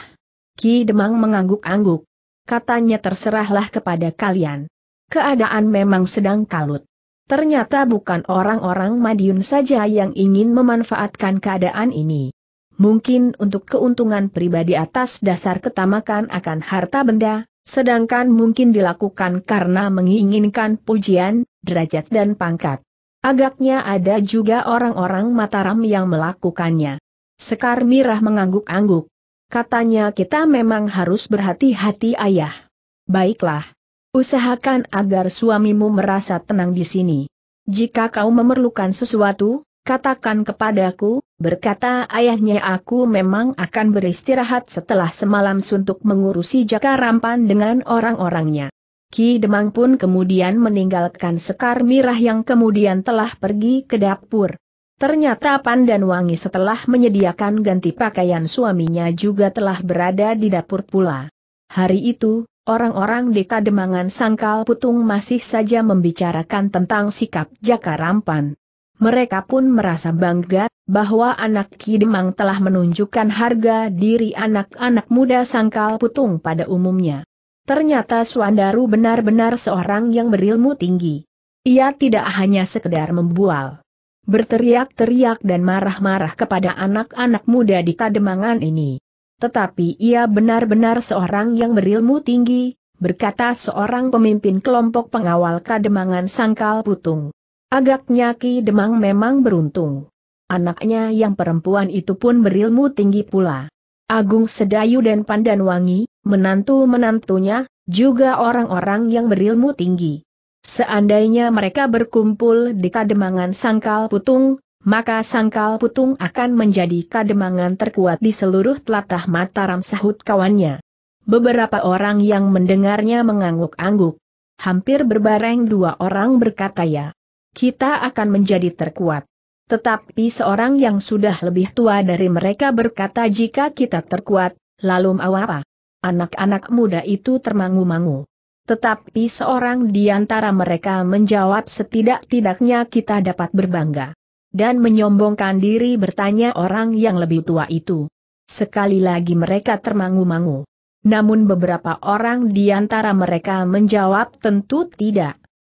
Ki Demang mengangguk-angguk. Katanya terserahlah kepada kalian. Keadaan memang sedang kalut. Ternyata bukan orang-orang Madiun saja yang ingin memanfaatkan keadaan ini. Mungkin untuk keuntungan pribadi atas dasar ketamakan akan harta benda, sedangkan mungkin dilakukan karena menginginkan pujian, derajat dan pangkat. Agaknya ada juga orang-orang Mataram yang melakukannya. Sekar Mirah mengangguk-angguk. Katanya kita memang harus berhati-hati ayah. Baiklah. Usahakan agar suamimu merasa tenang di sini. Jika kau memerlukan sesuatu, katakan kepadaku, berkata ayahnya aku memang akan beristirahat setelah semalam suntuk mengurusi jaka rampan dengan orang-orangnya. Ki Demang pun kemudian meninggalkan Sekar Mirah yang kemudian telah pergi ke dapur. Ternyata Pandan Wangi setelah menyediakan ganti pakaian suaminya juga telah berada di dapur pula. Hari itu, orang-orang di Kademangan Sangkal Putung masih saja membicarakan tentang sikap Jaka Rampan. Mereka pun merasa bangga bahwa anak Kidemang telah menunjukkan harga diri anak-anak muda sangkal putung pada umumnya. Ternyata Suandaru benar-benar seorang yang berilmu tinggi. Ia tidak hanya sekedar membual. Berteriak-teriak dan marah-marah kepada anak-anak muda di kademangan ini. Tetapi ia benar-benar seorang yang berilmu tinggi, berkata seorang pemimpin kelompok pengawal kademangan sangkal putung. Agaknya Ki Demang memang beruntung. Anaknya yang perempuan itu pun berilmu tinggi pula. Agung Sedayu dan Pandanwangi, menantu-menantunya, juga orang-orang yang berilmu tinggi. Seandainya mereka berkumpul di kademangan Sangkal Putung, maka Sangkal Putung akan menjadi kademangan terkuat di seluruh telatah Mataram sahut kawannya. Beberapa orang yang mendengarnya mengangguk-angguk. Hampir berbareng dua orang berkata ya kita akan menjadi terkuat. Tetapi seorang yang sudah lebih tua dari mereka berkata jika kita terkuat, lalu mau apa? Anak-anak muda itu termangu-mangu. Tetapi seorang di antara mereka menjawab setidak-tidaknya kita dapat berbangga. Dan menyombongkan diri bertanya orang yang lebih tua itu. Sekali lagi mereka termangu-mangu. Namun beberapa orang di antara mereka menjawab tentu tidak.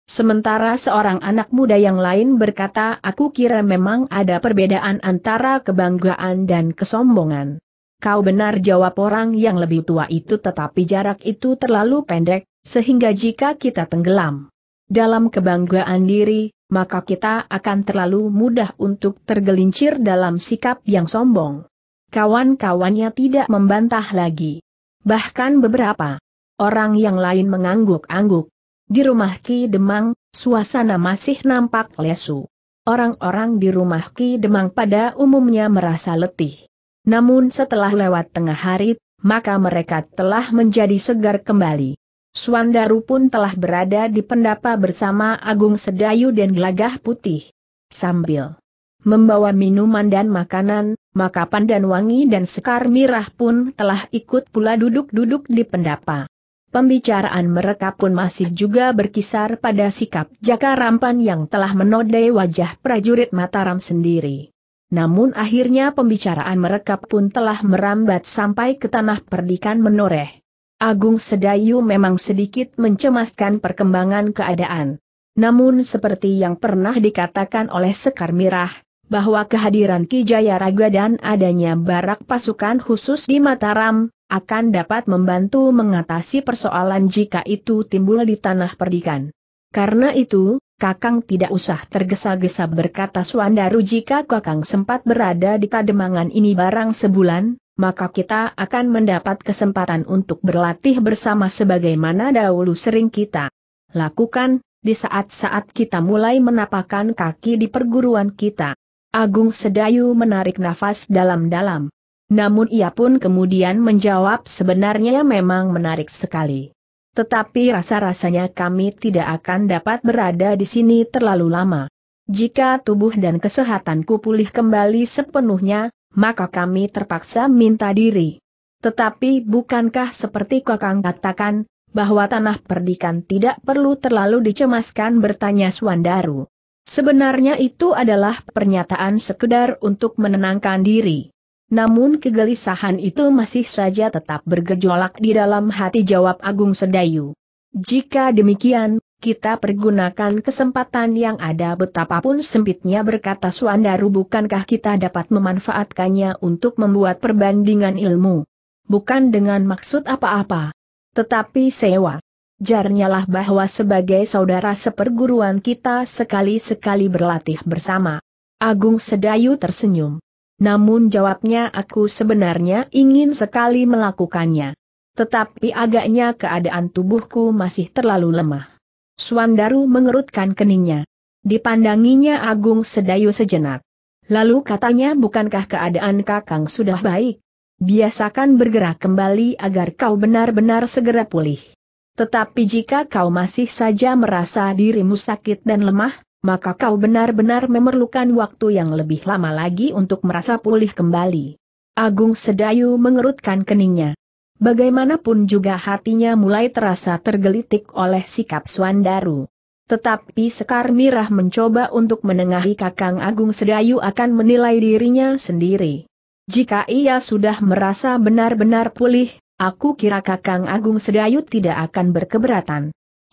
Sementara seorang anak muda yang lain berkata aku kira memang ada perbedaan antara kebanggaan dan kesombongan. Kau benar jawab orang yang lebih tua itu tetapi jarak itu terlalu pendek, sehingga jika kita tenggelam dalam kebanggaan diri, maka kita akan terlalu mudah untuk tergelincir dalam sikap yang sombong. Kawan-kawannya tidak membantah lagi. Bahkan beberapa orang yang lain mengangguk-angguk. Di rumah Ki Demang, suasana masih nampak lesu. Orang-orang di rumah Ki Demang pada umumnya merasa letih. Namun setelah lewat tengah hari, maka mereka telah menjadi segar kembali. Suandaru pun telah berada di pendapa bersama Agung Sedayu dan Gelagah Putih. Sambil membawa minuman dan makanan, maka Pandan Wangi dan Sekar Mirah pun telah ikut pula duduk-duduk di pendapa. Pembicaraan mereka pun masih juga berkisar pada sikap jaka rampan yang telah menodai wajah prajurit Mataram sendiri. Namun akhirnya pembicaraan mereka pun telah merambat sampai ke tanah perdikan menoreh. Agung Sedayu memang sedikit mencemaskan perkembangan keadaan. Namun seperti yang pernah dikatakan oleh Sekar Mirah, bahwa kehadiran Kijaya Raga dan adanya barak pasukan khusus di Mataram, akan dapat membantu mengatasi persoalan jika itu timbul di tanah perdikan. Karena itu, Kakang tidak usah tergesa-gesa berkata Suandaru jika Kakang sempat berada di Kademangan ini barang sebulan, maka kita akan mendapat kesempatan untuk berlatih bersama sebagaimana dahulu sering kita lakukan, di saat-saat kita mulai menapakan kaki di perguruan kita. Agung Sedayu menarik nafas dalam-dalam. Namun ia pun kemudian menjawab sebenarnya memang menarik sekali. Tetapi rasa-rasanya kami tidak akan dapat berada di sini terlalu lama. Jika tubuh dan kesehatanku pulih kembali sepenuhnya, maka kami terpaksa minta diri. Tetapi bukankah seperti kakang katakan, bahwa tanah perdikan tidak perlu terlalu dicemaskan bertanya Suandaru. Sebenarnya itu adalah pernyataan sekedar untuk menenangkan diri. Namun kegelisahan itu masih saja tetap bergejolak di dalam hati jawab Agung Sedayu. Jika demikian, kita pergunakan kesempatan yang ada betapapun sempitnya berkata Suandaru bukankah kita dapat memanfaatkannya untuk membuat perbandingan ilmu. Bukan dengan maksud apa-apa. Tetapi sewa jarnyalah bahwa sebagai saudara seperguruan kita sekali-sekali berlatih bersama. Agung Sedayu tersenyum. Namun jawabnya aku sebenarnya ingin sekali melakukannya. Tetapi agaknya keadaan tubuhku masih terlalu lemah. Suandaru mengerutkan keningnya. Dipandanginya Agung Sedayu sejenak. Lalu katanya bukankah keadaan kakang sudah baik? Biasakan bergerak kembali agar kau benar-benar segera pulih. Tetapi jika kau masih saja merasa dirimu sakit dan lemah, maka kau benar-benar memerlukan waktu yang lebih lama lagi untuk merasa pulih kembali. Agung Sedayu mengerutkan keningnya. Bagaimanapun juga hatinya mulai terasa tergelitik oleh sikap Swandaru. Tetapi Sekar Mirah mencoba untuk menengahi Kakang Agung Sedayu akan menilai dirinya sendiri. Jika ia sudah merasa benar-benar pulih, Aku kira Kakang Agung Sedayut tidak akan berkeberatan.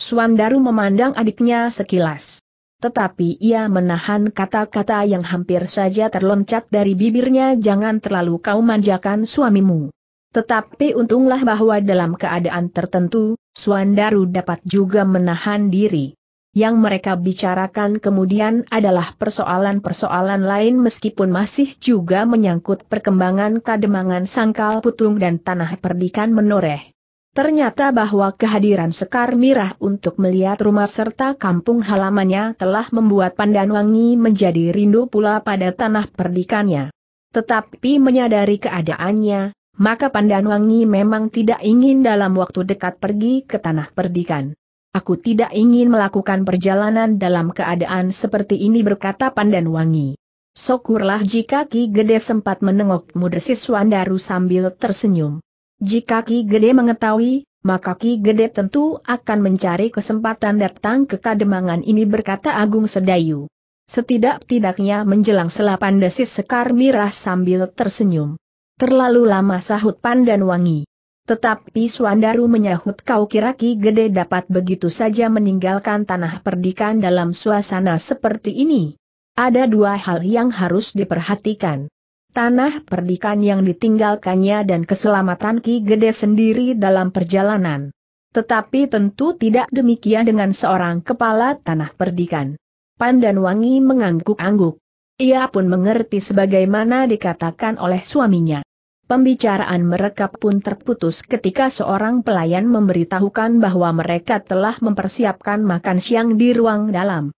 Suandaru memandang adiknya sekilas. Tetapi ia menahan kata-kata yang hampir saja terloncat dari bibirnya jangan terlalu kau manjakan suamimu. Tetapi untunglah bahwa dalam keadaan tertentu, Suandaru dapat juga menahan diri yang mereka bicarakan kemudian adalah persoalan-persoalan lain meskipun masih juga menyangkut perkembangan kademangan sangkal putung dan tanah perdikan menoreh. Ternyata bahwa kehadiran Sekar Mirah untuk melihat rumah serta kampung halamannya telah membuat Pandanwangi menjadi rindu pula pada tanah perdikannya. Tetapi menyadari keadaannya, maka Pandanwangi memang tidak ingin dalam waktu dekat pergi ke tanah perdikan. Aku tidak ingin melakukan perjalanan dalam keadaan seperti ini berkata Pandan Wangi. Syukurlah jika Ki Gede sempat menengok Mudesis Wandaru sambil tersenyum. Jika Ki Gede mengetahui, maka Ki Gede tentu akan mencari kesempatan datang ke kademangan ini berkata Agung Sedayu. Setidak-tidaknya menjelang selapan desis Sekar Mirah sambil tersenyum. Terlalu lama sahut Pandan Wangi. Tetapi Suandaru menyahut kau kira Ki Gede dapat begitu saja meninggalkan tanah perdikan dalam suasana seperti ini. Ada dua hal yang harus diperhatikan. Tanah perdikan yang ditinggalkannya dan keselamatan Ki Gede sendiri dalam perjalanan. Tetapi tentu tidak demikian dengan seorang kepala tanah perdikan. Pandan Wangi mengangguk-angguk. Ia pun mengerti sebagaimana dikatakan oleh suaminya. Pembicaraan mereka pun terputus ketika seorang pelayan memberitahukan bahwa mereka telah mempersiapkan makan siang di ruang dalam.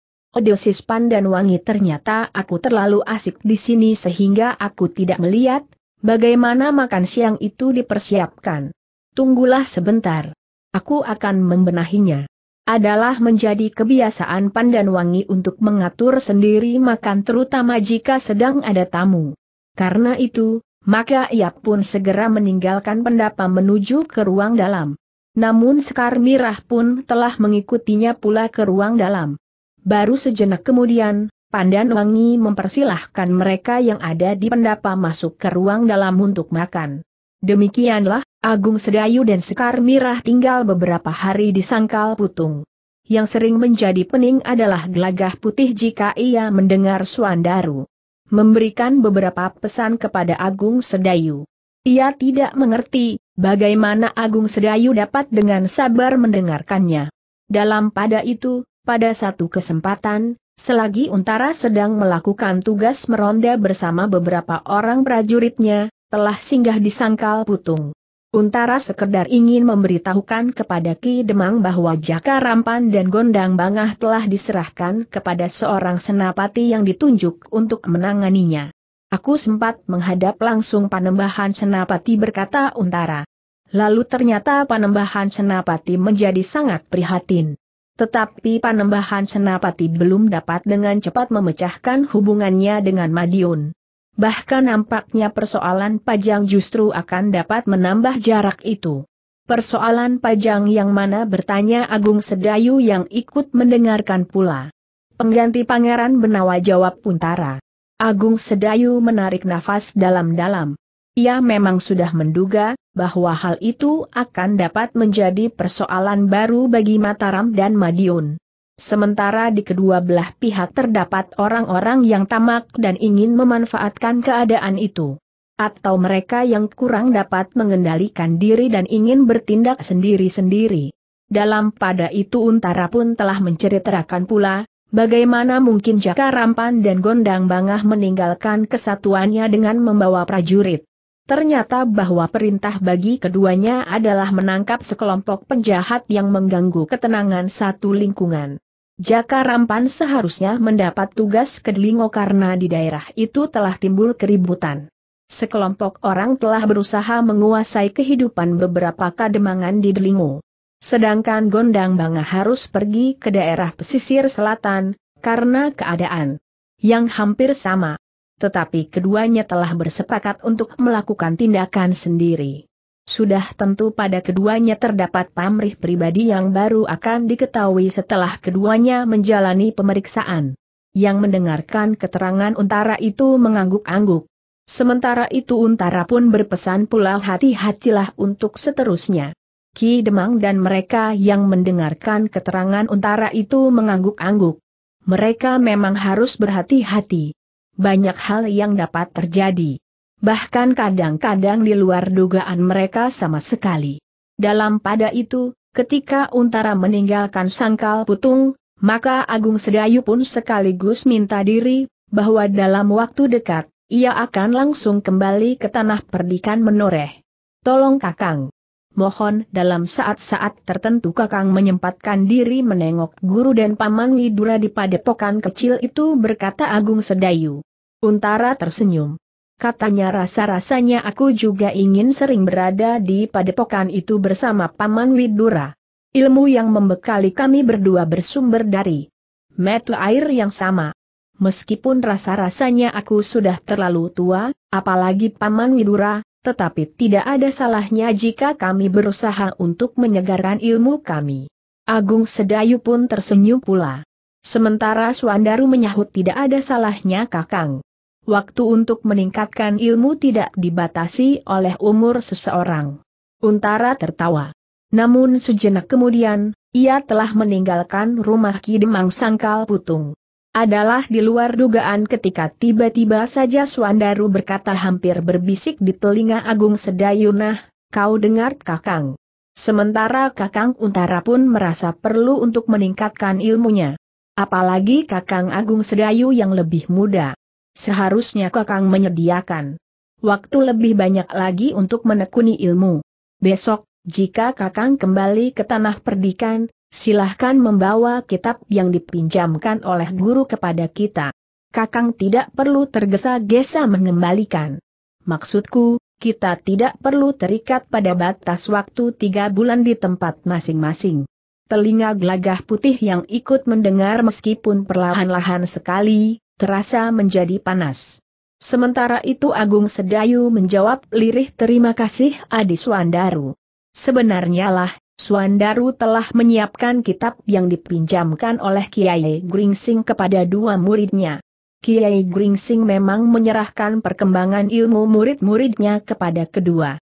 pandan Wangi ternyata aku terlalu asik di sini sehingga aku tidak melihat bagaimana makan siang itu dipersiapkan. Tunggulah sebentar. Aku akan membenahinya. Adalah menjadi kebiasaan pandan Wangi untuk mengatur sendiri makan terutama jika sedang ada tamu. Karena itu, maka ia pun segera meninggalkan pendapa menuju ke ruang dalam. Namun Sekar Mirah pun telah mengikutinya pula ke ruang dalam. Baru sejenak kemudian, Pandan Wangi mempersilahkan mereka yang ada di pendapa masuk ke ruang dalam untuk makan. Demikianlah, Agung Sedayu dan Sekar Mirah tinggal beberapa hari di Sangkal Putung. Yang sering menjadi pening adalah gelagah putih jika ia mendengar Suandaru memberikan beberapa pesan kepada Agung Sedayu. Ia tidak mengerti, bagaimana Agung Sedayu dapat dengan sabar mendengarkannya. Dalam pada itu, pada satu kesempatan, selagi Untara sedang melakukan tugas meronda bersama beberapa orang prajuritnya, telah singgah di Sangkal Putung. Untara sekedar ingin memberitahukan kepada Ki Demang bahwa Jaka Rampan dan Gondang Bangah telah diserahkan kepada seorang senapati yang ditunjuk untuk menanganinya. Aku sempat menghadap langsung panembahan senapati berkata Untara. Lalu ternyata panembahan senapati menjadi sangat prihatin. Tetapi panembahan senapati belum dapat dengan cepat memecahkan hubungannya dengan Madiun bahkan nampaknya persoalan pajang justru akan dapat menambah jarak itu. Persoalan pajang yang mana bertanya Agung Sedayu yang ikut mendengarkan pula. Pengganti Pangeran Benawa jawab Puntara. Agung Sedayu menarik nafas dalam-dalam. Ia memang sudah menduga bahwa hal itu akan dapat menjadi persoalan baru bagi Mataram dan Madiun. Sementara di kedua belah pihak terdapat orang-orang yang tamak dan ingin memanfaatkan keadaan itu. Atau mereka yang kurang dapat mengendalikan diri dan ingin bertindak sendiri-sendiri. Dalam pada itu Untara pun telah menceritakan pula, bagaimana mungkin Jaka Rampan dan Gondang Bangah meninggalkan kesatuannya dengan membawa prajurit. Ternyata bahwa perintah bagi keduanya adalah menangkap sekelompok penjahat yang mengganggu ketenangan satu lingkungan. Jaka Rampan seharusnya mendapat tugas Kedlingo karena di daerah itu telah timbul keributan. Sekelompok orang telah berusaha menguasai kehidupan beberapa kademangan di Delingo. Sedangkan Gondang Banga harus pergi ke daerah pesisir selatan, karena keadaan yang hampir sama. Tetapi keduanya telah bersepakat untuk melakukan tindakan sendiri. Sudah tentu pada keduanya terdapat pamrih pribadi yang baru akan diketahui setelah keduanya menjalani pemeriksaan. Yang mendengarkan keterangan Untara itu mengangguk-angguk. Sementara itu Untara pun berpesan pula hati-hatilah untuk seterusnya. Ki Demang dan mereka yang mendengarkan keterangan Untara itu mengangguk-angguk. Mereka memang harus berhati-hati. Banyak hal yang dapat terjadi. Bahkan kadang-kadang di luar dugaan mereka sama sekali. Dalam pada itu, ketika Untara meninggalkan sangkal putung, maka Agung Sedayu pun sekaligus minta diri, bahwa dalam waktu dekat, ia akan langsung kembali ke tanah perdikan menoreh. Tolong kakang. Mohon dalam saat-saat tertentu kakang menyempatkan diri menengok guru dan paman Widura di padepokan kecil itu berkata Agung Sedayu. Untara tersenyum katanya rasa-rasanya aku juga ingin sering berada di padepokan itu bersama Paman Widura. Ilmu yang membekali kami berdua bersumber dari metu air yang sama. Meskipun rasa-rasanya aku sudah terlalu tua, apalagi Paman Widura, tetapi tidak ada salahnya jika kami berusaha untuk menyegarkan ilmu kami. Agung Sedayu pun tersenyum pula. Sementara Suandaru menyahut tidak ada salahnya Kakang waktu untuk meningkatkan ilmu tidak dibatasi oleh umur seseorang. Untara tertawa. Namun sejenak kemudian, ia telah meninggalkan rumah Ki Demang Sangkal Putung. Adalah di luar dugaan ketika tiba-tiba saja Suandaru berkata hampir berbisik di telinga Agung Sedayunah, kau dengar kakang. Sementara kakang Untara pun merasa perlu untuk meningkatkan ilmunya. Apalagi kakang Agung Sedayu yang lebih muda. Seharusnya Kakang menyediakan waktu lebih banyak lagi untuk menekuni ilmu. Besok, jika Kakang kembali ke tanah perdikan, silahkan membawa kitab yang dipinjamkan oleh guru kepada kita. Kakang tidak perlu tergesa-gesa mengembalikan. Maksudku, kita tidak perlu terikat pada batas waktu tiga bulan di tempat masing-masing. Telinga gelagah putih yang ikut mendengar meskipun perlahan-lahan sekali, terasa menjadi panas. Sementara itu Agung Sedayu menjawab lirih terima kasih Adi Suandaru. Sebenarnya lah, Suandaru telah menyiapkan kitab yang dipinjamkan oleh Kiai Gringsing kepada dua muridnya. Kiai Gringsing memang menyerahkan perkembangan ilmu murid-muridnya kepada kedua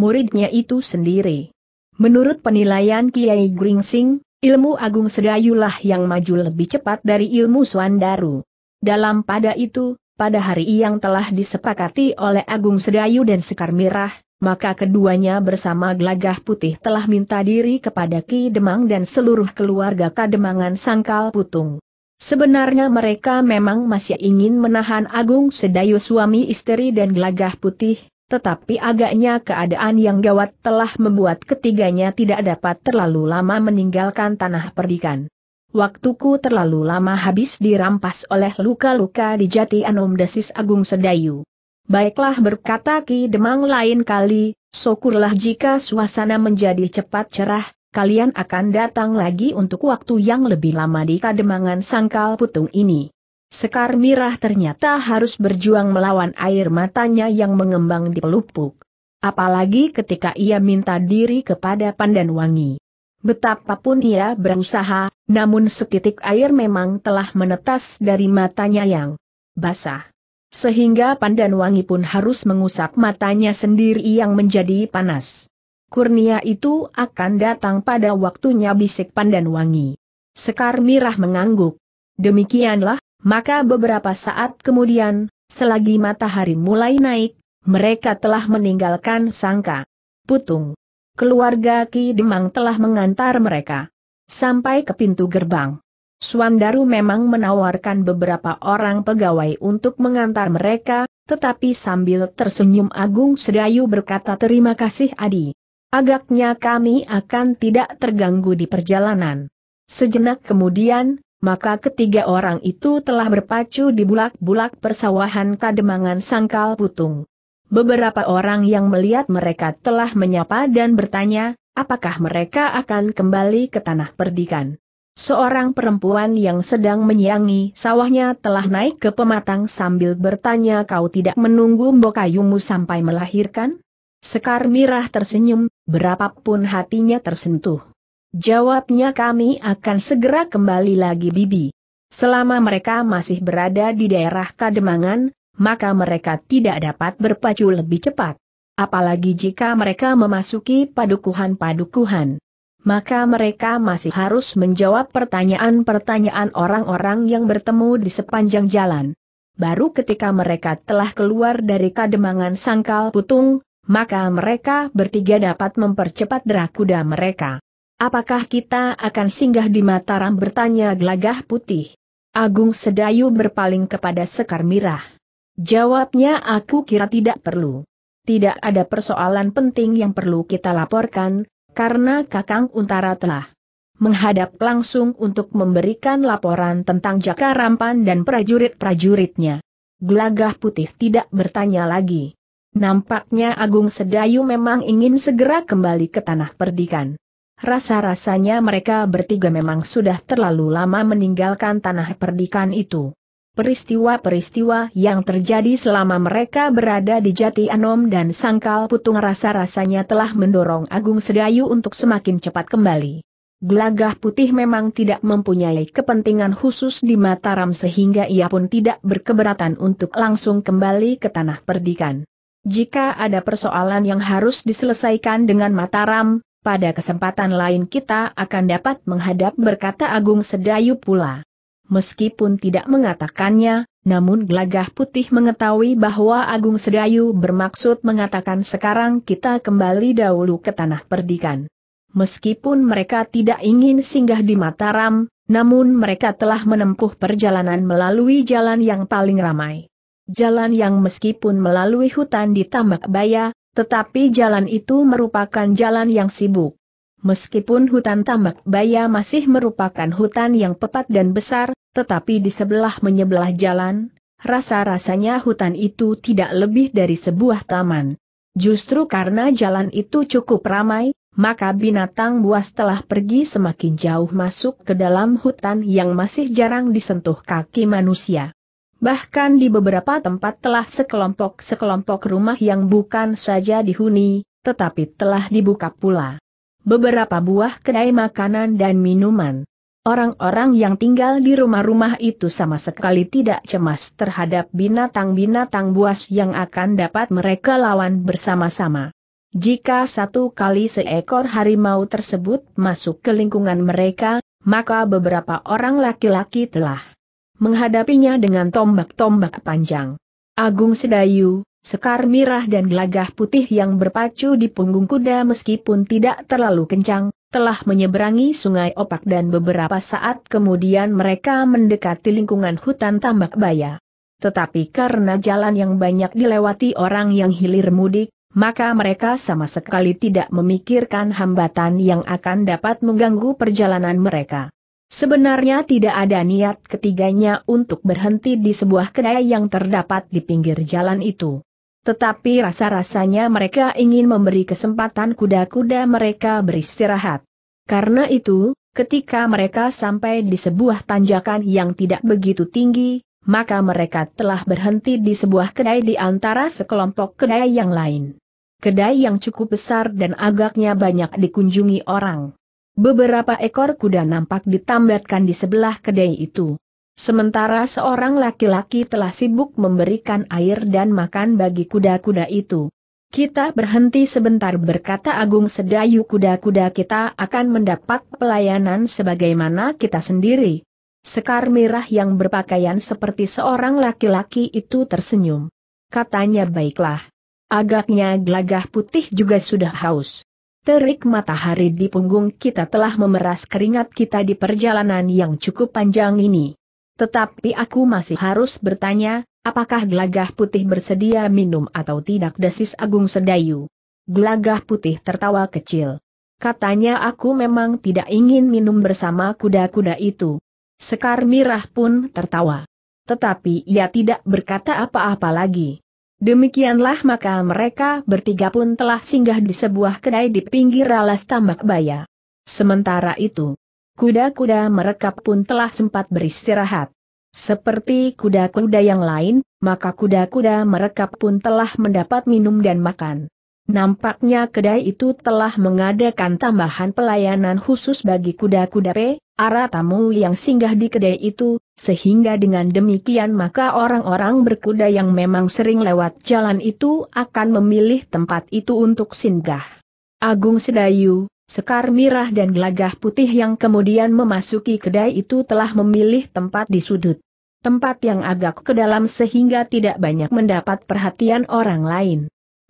muridnya itu sendiri. Menurut penilaian Kiai Gringsing, ilmu Agung Sedayulah yang maju lebih cepat dari ilmu Suandaru. Dalam pada itu, pada hari yang telah disepakati oleh Agung Sedayu dan Sekar Mirah, maka keduanya bersama Gelagah Putih telah minta diri kepada Ki Demang dan seluruh keluarga Kademangan Sangkal Putung. Sebenarnya mereka memang masih ingin menahan Agung Sedayu suami istri dan gelagah putih, tetapi agaknya keadaan yang gawat telah membuat ketiganya tidak dapat terlalu lama meninggalkan tanah perdikan. Waktuku terlalu lama habis dirampas oleh luka-luka di jati Anom Desis Agung Sedayu. Baiklah berkata Ki Demang lain kali, syukurlah jika suasana menjadi cepat cerah, kalian akan datang lagi untuk waktu yang lebih lama di kademangan sangkal putung ini. Sekar Mirah ternyata harus berjuang melawan air matanya yang mengembang di pelupuk. Apalagi ketika ia minta diri kepada Pandan Wangi. Betapapun ia berusaha, namun setitik air memang telah menetas dari matanya yang basah. Sehingga pandan wangi pun harus mengusap matanya sendiri yang menjadi panas. Kurnia itu akan datang pada waktunya bisik pandan wangi. Sekar Mirah mengangguk. Demikianlah, maka beberapa saat kemudian, selagi matahari mulai naik, mereka telah meninggalkan sangka. Putung keluarga Ki Demang telah mengantar mereka. Sampai ke pintu gerbang. Suandaru memang menawarkan beberapa orang pegawai untuk mengantar mereka, tetapi sambil tersenyum Agung Sedayu berkata terima kasih Adi. Agaknya kami akan tidak terganggu di perjalanan. Sejenak kemudian, maka ketiga orang itu telah berpacu di bulak-bulak persawahan Kademangan Sangkal Putung. Beberapa orang yang melihat mereka telah menyapa dan bertanya, apakah mereka akan kembali ke tanah perdikan. Seorang perempuan yang sedang menyiangi sawahnya telah naik ke pematang sambil bertanya kau tidak menunggu mbokayumu sampai melahirkan? Sekar Mirah tersenyum, berapapun hatinya tersentuh. Jawabnya kami akan segera kembali lagi bibi. Selama mereka masih berada di daerah Kademangan, maka mereka tidak dapat berpacu lebih cepat. Apalagi jika mereka memasuki padukuhan-padukuhan. Maka mereka masih harus menjawab pertanyaan-pertanyaan orang-orang yang bertemu di sepanjang jalan. Baru ketika mereka telah keluar dari kademangan sangkal putung, maka mereka bertiga dapat mempercepat drakuda mereka. Apakah kita akan singgah di Mataram bertanya gelagah putih? Agung Sedayu berpaling kepada Sekar Mirah. Jawabnya aku kira tidak perlu. Tidak ada persoalan penting yang perlu kita laporkan, karena Kakang Untara telah menghadap langsung untuk memberikan laporan tentang Jaka Rampan dan prajurit-prajuritnya. Gelagah putih tidak bertanya lagi. Nampaknya Agung Sedayu memang ingin segera kembali ke tanah perdikan. Rasa-rasanya mereka bertiga memang sudah terlalu lama meninggalkan tanah perdikan itu. Peristiwa-peristiwa yang terjadi selama mereka berada di Jati Anom dan Sangkal Putung rasa-rasanya telah mendorong Agung Sedayu untuk semakin cepat kembali. Glagah putih memang tidak mempunyai kepentingan khusus di Mataram sehingga ia pun tidak berkeberatan untuk langsung kembali ke tanah perdikan. Jika ada persoalan yang harus diselesaikan dengan Mataram, pada kesempatan lain kita akan dapat menghadap berkata Agung Sedayu pula meskipun tidak mengatakannya, namun Glagah putih mengetahui bahwa Agung Sedayu bermaksud mengatakan sekarang kita kembali dahulu ke tanah perdikan. Meskipun mereka tidak ingin singgah di Mataram, namun mereka telah menempuh perjalanan melalui jalan yang paling ramai. Jalan yang meskipun melalui hutan di Tambak Baya, tetapi jalan itu merupakan jalan yang sibuk. Meskipun hutan tambak baya masih merupakan hutan yang pepat dan besar, tetapi di sebelah menyebelah jalan, rasa-rasanya hutan itu tidak lebih dari sebuah taman. Justru karena jalan itu cukup ramai, maka binatang buas telah pergi semakin jauh masuk ke dalam hutan yang masih jarang disentuh kaki manusia. Bahkan di beberapa tempat telah sekelompok-sekelompok rumah yang bukan saja dihuni, tetapi telah dibuka pula beberapa buah kedai makanan dan minuman. Orang-orang yang tinggal di rumah-rumah itu sama sekali tidak cemas terhadap binatang-binatang buas yang akan dapat mereka lawan bersama-sama. Jika satu kali seekor harimau tersebut masuk ke lingkungan mereka, maka beberapa orang laki-laki telah menghadapinya dengan tombak-tombak panjang. Agung Sedayu, Sekar mirah dan gelagah putih yang berpacu di punggung kuda meskipun tidak terlalu kencang, telah menyeberangi sungai opak dan beberapa saat kemudian mereka mendekati lingkungan hutan tambak baya. Tetapi karena jalan yang banyak dilewati orang yang hilir mudik, maka mereka sama sekali tidak memikirkan hambatan yang akan dapat mengganggu perjalanan mereka. Sebenarnya tidak ada niat ketiganya untuk berhenti di sebuah kedai yang terdapat di pinggir jalan itu. Tetapi rasa-rasanya mereka ingin memberi kesempatan kuda-kuda mereka beristirahat. Karena itu, ketika mereka sampai di sebuah tanjakan yang tidak begitu tinggi, maka mereka telah berhenti di sebuah kedai di antara sekelompok kedai yang lain. Kedai yang cukup besar dan agaknya banyak dikunjungi orang. Beberapa ekor kuda nampak ditambatkan di sebelah kedai itu. Sementara seorang laki-laki telah sibuk memberikan air dan makan bagi kuda-kuda itu. Kita berhenti sebentar berkata Agung Sedayu kuda-kuda kita akan mendapat pelayanan sebagaimana kita sendiri. Sekar Mirah yang berpakaian seperti seorang laki-laki itu tersenyum. Katanya baiklah. Agaknya gelagah putih juga sudah haus. Terik matahari di punggung kita telah memeras keringat kita di perjalanan yang cukup panjang ini. Tetapi aku masih harus bertanya, apakah glagah putih bersedia minum atau tidak desis Agung Sedayu. Glagah putih tertawa kecil. Katanya aku memang tidak ingin minum bersama kuda-kuda itu. Sekar Mirah pun tertawa. Tetapi ia tidak berkata apa-apa lagi. Demikianlah maka mereka bertiga pun telah singgah di sebuah kedai di pinggir alas tambak baya. Sementara itu, kuda-kuda mereka pun telah sempat beristirahat. Seperti kuda-kuda yang lain, maka kuda-kuda mereka pun telah mendapat minum dan makan. Nampaknya kedai itu telah mengadakan tambahan pelayanan khusus bagi kuda-kuda P, arah tamu yang singgah di kedai itu, sehingga dengan demikian maka orang-orang berkuda yang memang sering lewat jalan itu akan memilih tempat itu untuk singgah. Agung Sedayu, Sekar mirah dan gelagah putih yang kemudian memasuki kedai itu telah memilih tempat di sudut. Tempat yang agak ke dalam sehingga tidak banyak mendapat perhatian orang lain.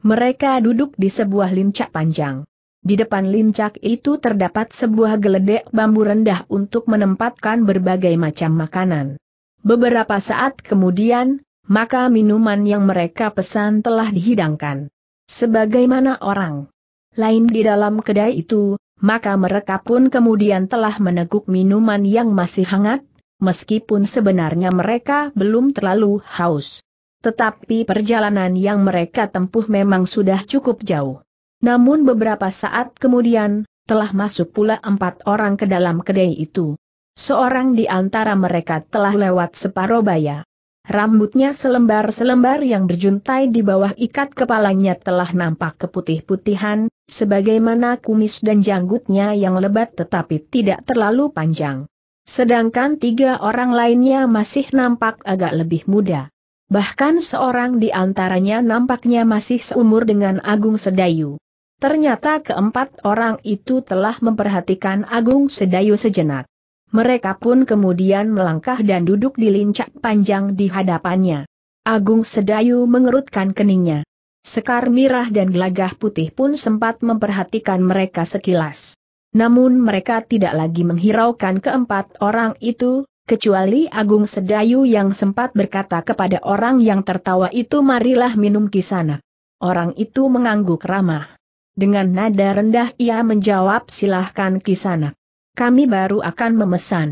Mereka duduk di sebuah lincak panjang. Di depan lincak itu terdapat sebuah geledek bambu rendah untuk menempatkan berbagai macam makanan. Beberapa saat kemudian, maka minuman yang mereka pesan telah dihidangkan. Sebagaimana orang lain di dalam kedai itu, maka mereka pun kemudian telah meneguk minuman yang masih hangat, meskipun sebenarnya mereka belum terlalu haus. Tetapi perjalanan yang mereka tempuh memang sudah cukup jauh. Namun beberapa saat kemudian, telah masuk pula empat orang ke dalam kedai itu. Seorang di antara mereka telah lewat separoh baya. Rambutnya selembar-selembar yang berjuntai di bawah ikat kepalanya telah nampak keputih-putihan, sebagaimana kumis dan janggutnya yang lebat tetapi tidak terlalu panjang. Sedangkan tiga orang lainnya masih nampak agak lebih muda. Bahkan seorang di antaranya nampaknya masih seumur dengan Agung Sedayu. Ternyata keempat orang itu telah memperhatikan Agung Sedayu sejenak. Mereka pun kemudian melangkah dan duduk di lincak panjang di hadapannya. Agung Sedayu mengerutkan keningnya. Sekar Mirah dan Gelagah Putih pun sempat memperhatikan mereka sekilas. Namun mereka tidak lagi menghiraukan keempat orang itu, kecuali Agung Sedayu yang sempat berkata kepada orang yang tertawa itu marilah minum kisana. Orang itu mengangguk ramah. Dengan nada rendah ia menjawab silahkan kisana. Kami baru akan memesan.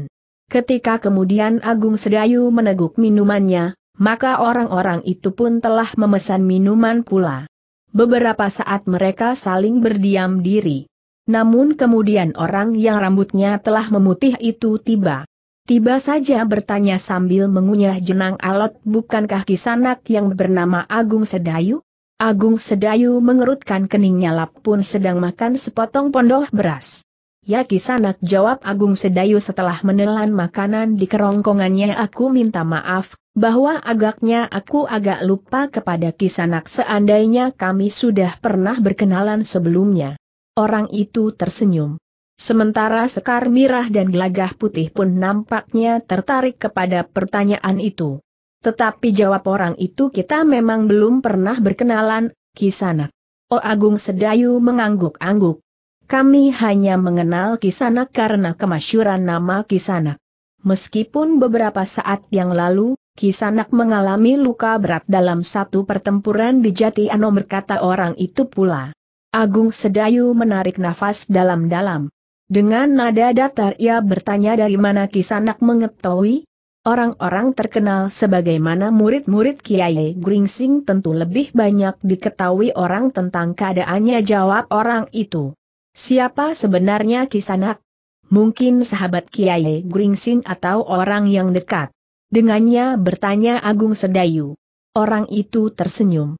Ketika kemudian Agung Sedayu meneguk minumannya, maka orang-orang itu pun telah memesan minuman pula. Beberapa saat mereka saling berdiam diri. Namun kemudian orang yang rambutnya telah memutih itu tiba. Tiba saja bertanya sambil mengunyah jenang alot bukankah kisanak yang bernama Agung Sedayu? Agung Sedayu mengerutkan keningnya lap pun sedang makan sepotong pondoh beras. Ya kisanak jawab Agung Sedayu setelah menelan makanan di kerongkongannya aku minta maaf, bahwa agaknya aku agak lupa kepada kisanak seandainya kami sudah pernah berkenalan sebelumnya. Orang itu tersenyum. Sementara Sekar Mirah dan Gelagah Putih pun nampaknya tertarik kepada pertanyaan itu. Tetapi jawab orang itu kita memang belum pernah berkenalan, kisanak. Oh Agung Sedayu mengangguk-angguk. Kami hanya mengenal kisanak karena kemasyuran nama kisanak. Meskipun beberapa saat yang lalu, Kisanak mengalami luka berat dalam satu pertempuran di Jati Anom berkata orang itu pula. Agung Sedayu menarik nafas dalam-dalam. Dengan nada datar ia bertanya dari mana Kisanak mengetahui? Orang-orang terkenal sebagaimana murid-murid Kiai Gringsing tentu lebih banyak diketahui orang tentang keadaannya jawab orang itu. Siapa sebenarnya Kisanak? Mungkin sahabat Kiai Gringsing atau orang yang dekat. Dengannya bertanya Agung Sedayu. Orang itu tersenyum.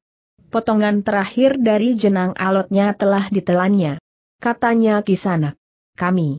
Potongan terakhir dari jenang alotnya telah ditelannya. Katanya Kisanak. Kami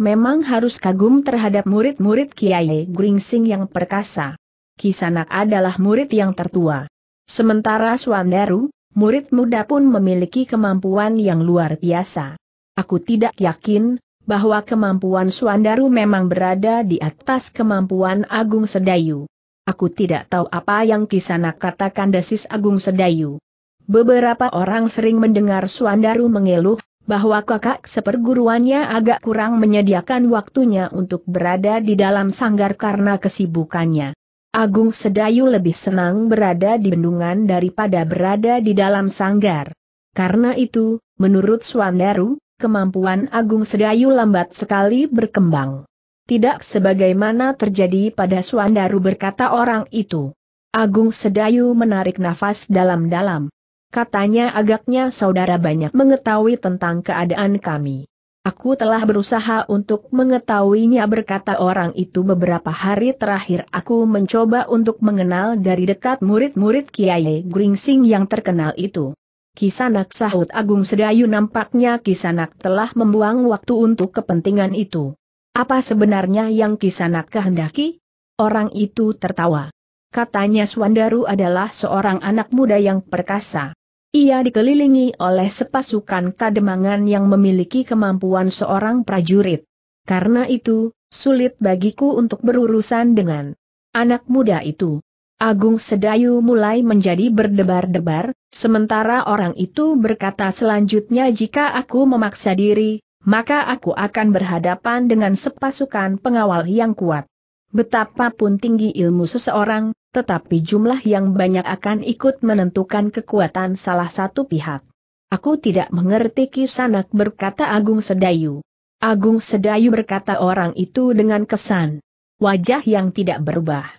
memang harus kagum terhadap murid-murid Kiai Gringsing yang perkasa. Kisanak adalah murid yang tertua. Sementara Swandaru, murid muda pun memiliki kemampuan yang luar biasa. Aku tidak yakin, bahwa kemampuan Suandaru memang berada di atas kemampuan Agung Sedayu. Aku tidak tahu apa yang Kisana katakan desis Agung Sedayu. Beberapa orang sering mendengar Suandaru mengeluh, bahwa kakak seperguruannya agak kurang menyediakan waktunya untuk berada di dalam sanggar karena kesibukannya. Agung Sedayu lebih senang berada di bendungan daripada berada di dalam sanggar. Karena itu, menurut Swandaru, kemampuan Agung Sedayu lambat sekali berkembang. Tidak sebagaimana terjadi pada Suandaru berkata orang itu. Agung Sedayu menarik nafas dalam-dalam. Katanya agaknya saudara banyak mengetahui tentang keadaan kami. Aku telah berusaha untuk mengetahuinya berkata orang itu beberapa hari terakhir aku mencoba untuk mengenal dari dekat murid-murid Kiai Gringsing yang terkenal itu. Kisanak sahut Agung Sedayu nampaknya Kisanak telah membuang waktu untuk kepentingan itu. Apa sebenarnya yang Kisanak kehendaki? Orang itu tertawa. Katanya Swandaru adalah seorang anak muda yang perkasa. Ia dikelilingi oleh sepasukan kademangan yang memiliki kemampuan seorang prajurit. Karena itu, sulit bagiku untuk berurusan dengan anak muda itu. Agung Sedayu mulai menjadi berdebar-debar, sementara orang itu berkata selanjutnya jika aku memaksa diri, maka aku akan berhadapan dengan sepasukan pengawal yang kuat. Betapapun tinggi ilmu seseorang, tetapi jumlah yang banyak akan ikut menentukan kekuatan salah satu pihak. Aku tidak mengerti kisanak berkata Agung Sedayu. Agung Sedayu berkata orang itu dengan kesan. Wajah yang tidak berubah.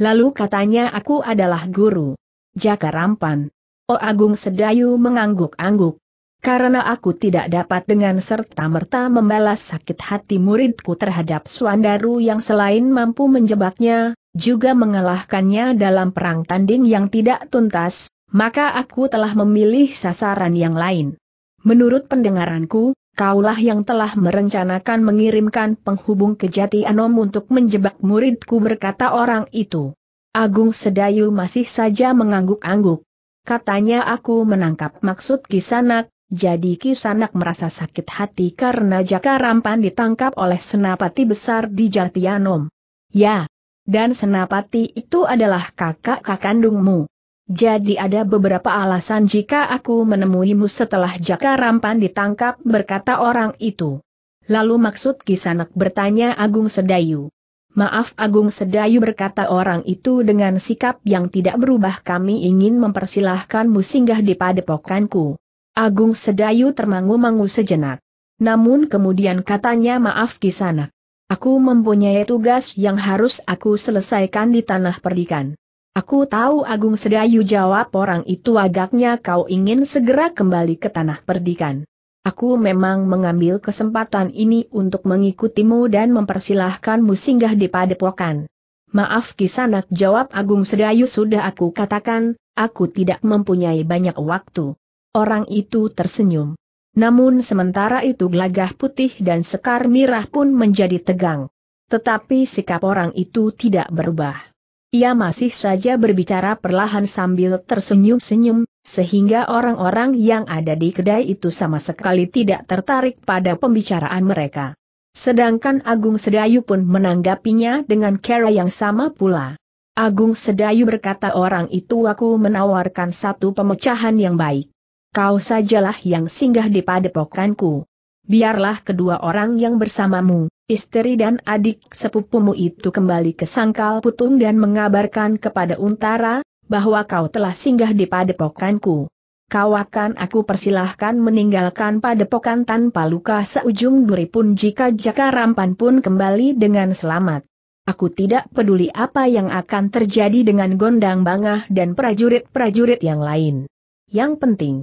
Lalu katanya aku adalah guru. Jaka Rampan. Oh Agung Sedayu mengangguk-angguk. Karena aku tidak dapat dengan serta-merta membalas sakit hati muridku terhadap Suandaru yang selain mampu menjebaknya, juga mengalahkannya dalam perang tanding yang tidak tuntas, maka aku telah memilih sasaran yang lain. Menurut pendengaranku, kaulah yang telah merencanakan mengirimkan penghubung ke Jati Anom untuk menjebak muridku berkata orang itu. Agung Sedayu masih saja mengangguk-angguk. Katanya aku menangkap maksud Kisanak, jadi Kisanak merasa sakit hati karena Jaka Rampan ditangkap oleh senapati besar di Jati Anom. Ya, dan senapati itu adalah kakak kakandungmu kandungmu. Jadi ada beberapa alasan jika aku menemuimu setelah Jaka Rampan ditangkap berkata orang itu. Lalu maksud Kisanak bertanya Agung Sedayu. Maaf Agung Sedayu berkata orang itu dengan sikap yang tidak berubah kami ingin mempersilahkanmu singgah di padepokanku. Agung Sedayu termangu-mangu sejenak. Namun kemudian katanya maaf Kisanak. Aku mempunyai tugas yang harus aku selesaikan di tanah perdikan. Aku tahu Agung Sedayu jawab orang itu agaknya kau ingin segera kembali ke tanah perdikan. Aku memang mengambil kesempatan ini untuk mengikutimu dan mempersilahkanmu singgah di padepokan. Maaf kisanak jawab Agung Sedayu sudah aku katakan, aku tidak mempunyai banyak waktu. Orang itu tersenyum. Namun sementara itu gelagah putih dan sekar mirah pun menjadi tegang. Tetapi sikap orang itu tidak berubah. Ia masih saja berbicara perlahan sambil tersenyum-senyum, sehingga orang-orang yang ada di kedai itu sama sekali tidak tertarik pada pembicaraan mereka. Sedangkan Agung Sedayu pun menanggapinya dengan cara yang sama pula. Agung Sedayu berkata orang itu aku menawarkan satu pemecahan yang baik. Kau sajalah yang singgah di padepokanku. Biarlah kedua orang yang bersamamu, istri dan adik sepupumu itu kembali ke Sangkal Putung dan mengabarkan kepada Untara, bahwa kau telah singgah di padepokanku. Kau akan aku persilahkan meninggalkan padepokan tanpa luka seujung duri pun jika Jaka Rampan pun kembali dengan selamat. Aku tidak peduli apa yang akan terjadi dengan Gondang Bangah dan prajurit-prajurit yang lain. Yang penting,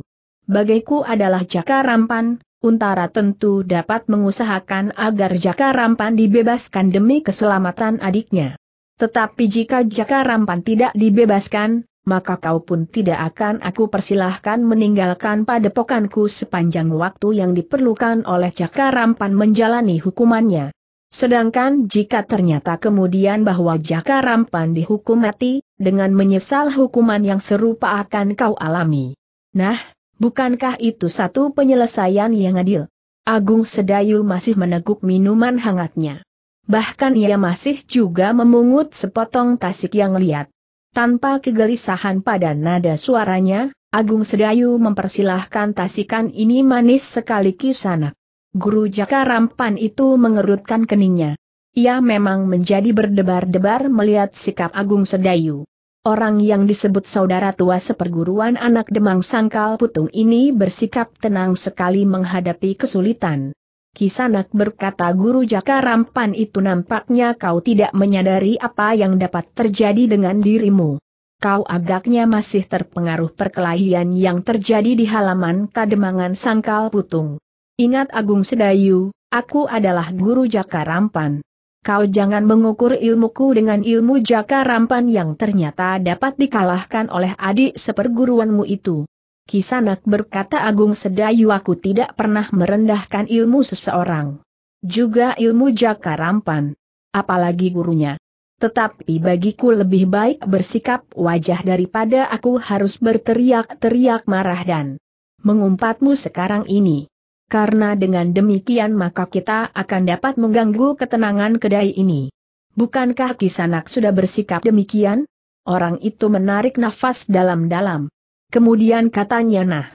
bagiku adalah Jaka Rampan, Untara tentu dapat mengusahakan agar Jaka Rampan dibebaskan demi keselamatan adiknya. Tetapi jika Jaka Rampan tidak dibebaskan, maka kau pun tidak akan aku persilahkan meninggalkan padepokanku sepanjang waktu yang diperlukan oleh Jaka Rampan menjalani hukumannya. Sedangkan jika ternyata kemudian bahwa Jaka Rampan dihukum mati, dengan menyesal hukuman yang serupa akan kau alami. Nah, Bukankah itu satu penyelesaian yang adil? Agung Sedayu masih meneguk minuman hangatnya. Bahkan ia masih juga memungut sepotong tasik yang liat. Tanpa kegelisahan pada nada suaranya, Agung Sedayu mempersilahkan tasikan ini manis sekali kisanak. Guru Jaka Rampan itu mengerutkan keningnya. Ia memang menjadi berdebar-debar melihat sikap Agung Sedayu orang yang disebut saudara tua seperguruan anak Demang Sangkal Putung ini bersikap tenang sekali menghadapi kesulitan. Kisanak berkata Guru Jaka Rampan itu nampaknya kau tidak menyadari apa yang dapat terjadi dengan dirimu. Kau agaknya masih terpengaruh perkelahian yang terjadi di halaman Kademangan Sangkal Putung. Ingat Agung Sedayu, aku adalah Guru Jaka Rampan kau jangan mengukur ilmuku dengan ilmu jaka rampan yang ternyata dapat dikalahkan oleh adik seperguruanmu itu. Kisanak berkata Agung Sedayu aku tidak pernah merendahkan ilmu seseorang. Juga ilmu jaka rampan. Apalagi gurunya. Tetapi bagiku lebih baik bersikap wajah daripada aku harus berteriak-teriak marah dan mengumpatmu sekarang ini karena dengan demikian maka kita akan dapat mengganggu ketenangan kedai ini. Bukankah Kisanak sudah bersikap demikian? Orang itu menarik nafas dalam-dalam. Kemudian katanya nah,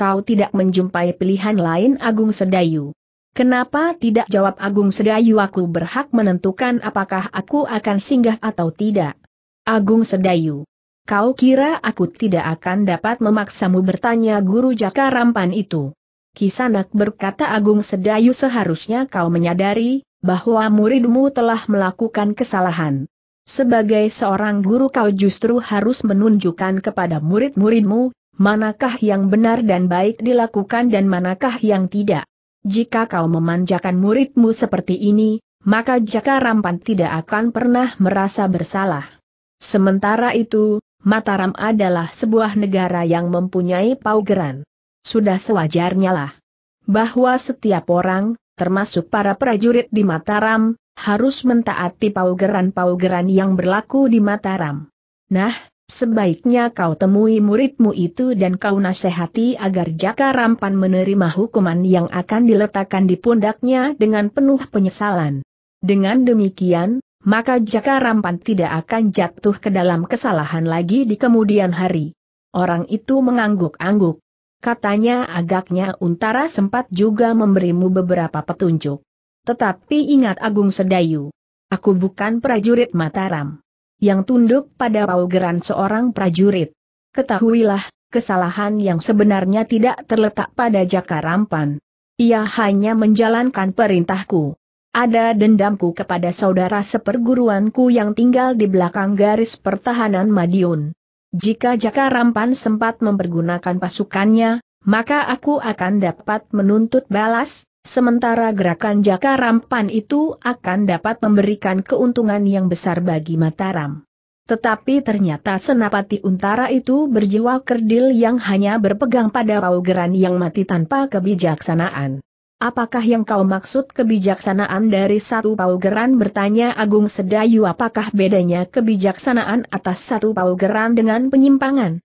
kau tidak menjumpai pilihan lain Agung Sedayu. Kenapa tidak jawab Agung Sedayu aku berhak menentukan apakah aku akan singgah atau tidak? Agung Sedayu. Kau kira aku tidak akan dapat memaksamu bertanya guru Jaka Rampan itu? Kisanak berkata Agung Sedayu seharusnya kau menyadari, bahwa muridmu telah melakukan kesalahan. Sebagai seorang guru kau justru harus menunjukkan kepada murid-muridmu, manakah yang benar dan baik dilakukan dan manakah yang tidak. Jika kau memanjakan muridmu seperti ini, maka Jaka Rampan tidak akan pernah merasa bersalah. Sementara itu, Mataram adalah sebuah negara yang mempunyai paugeran. Sudah sewajarnya lah. Bahwa setiap orang, termasuk para prajurit di Mataram, harus mentaati paugeran-paugeran yang berlaku di Mataram. Nah, sebaiknya kau temui muridmu itu dan kau nasihati agar Jaka Rampan menerima hukuman yang akan diletakkan di pundaknya dengan penuh penyesalan. Dengan demikian, maka Jaka Rampan tidak akan jatuh ke dalam kesalahan lagi di kemudian hari. Orang itu mengangguk-angguk. Katanya agaknya Untara sempat juga memberimu beberapa petunjuk. Tetapi ingat Agung Sedayu. Aku bukan prajurit Mataram. Yang tunduk pada paugeran seorang prajurit. Ketahuilah, kesalahan yang sebenarnya tidak terletak pada Jaka Rampan. Ia hanya menjalankan perintahku. Ada dendamku kepada saudara seperguruanku yang tinggal di belakang garis pertahanan Madiun. Jika Jaka Rampan sempat mempergunakan pasukannya, maka aku akan dapat menuntut balas, sementara gerakan Jaka Rampan itu akan dapat memberikan keuntungan yang besar bagi Mataram. Tetapi ternyata senapati untara itu berjiwa kerdil yang hanya berpegang pada paugeran yang mati tanpa kebijaksanaan. Apakah yang kau maksud kebijaksanaan dari satu paugeran bertanya Agung Sedayu apakah bedanya kebijaksanaan atas satu paugeran dengan penyimpangan?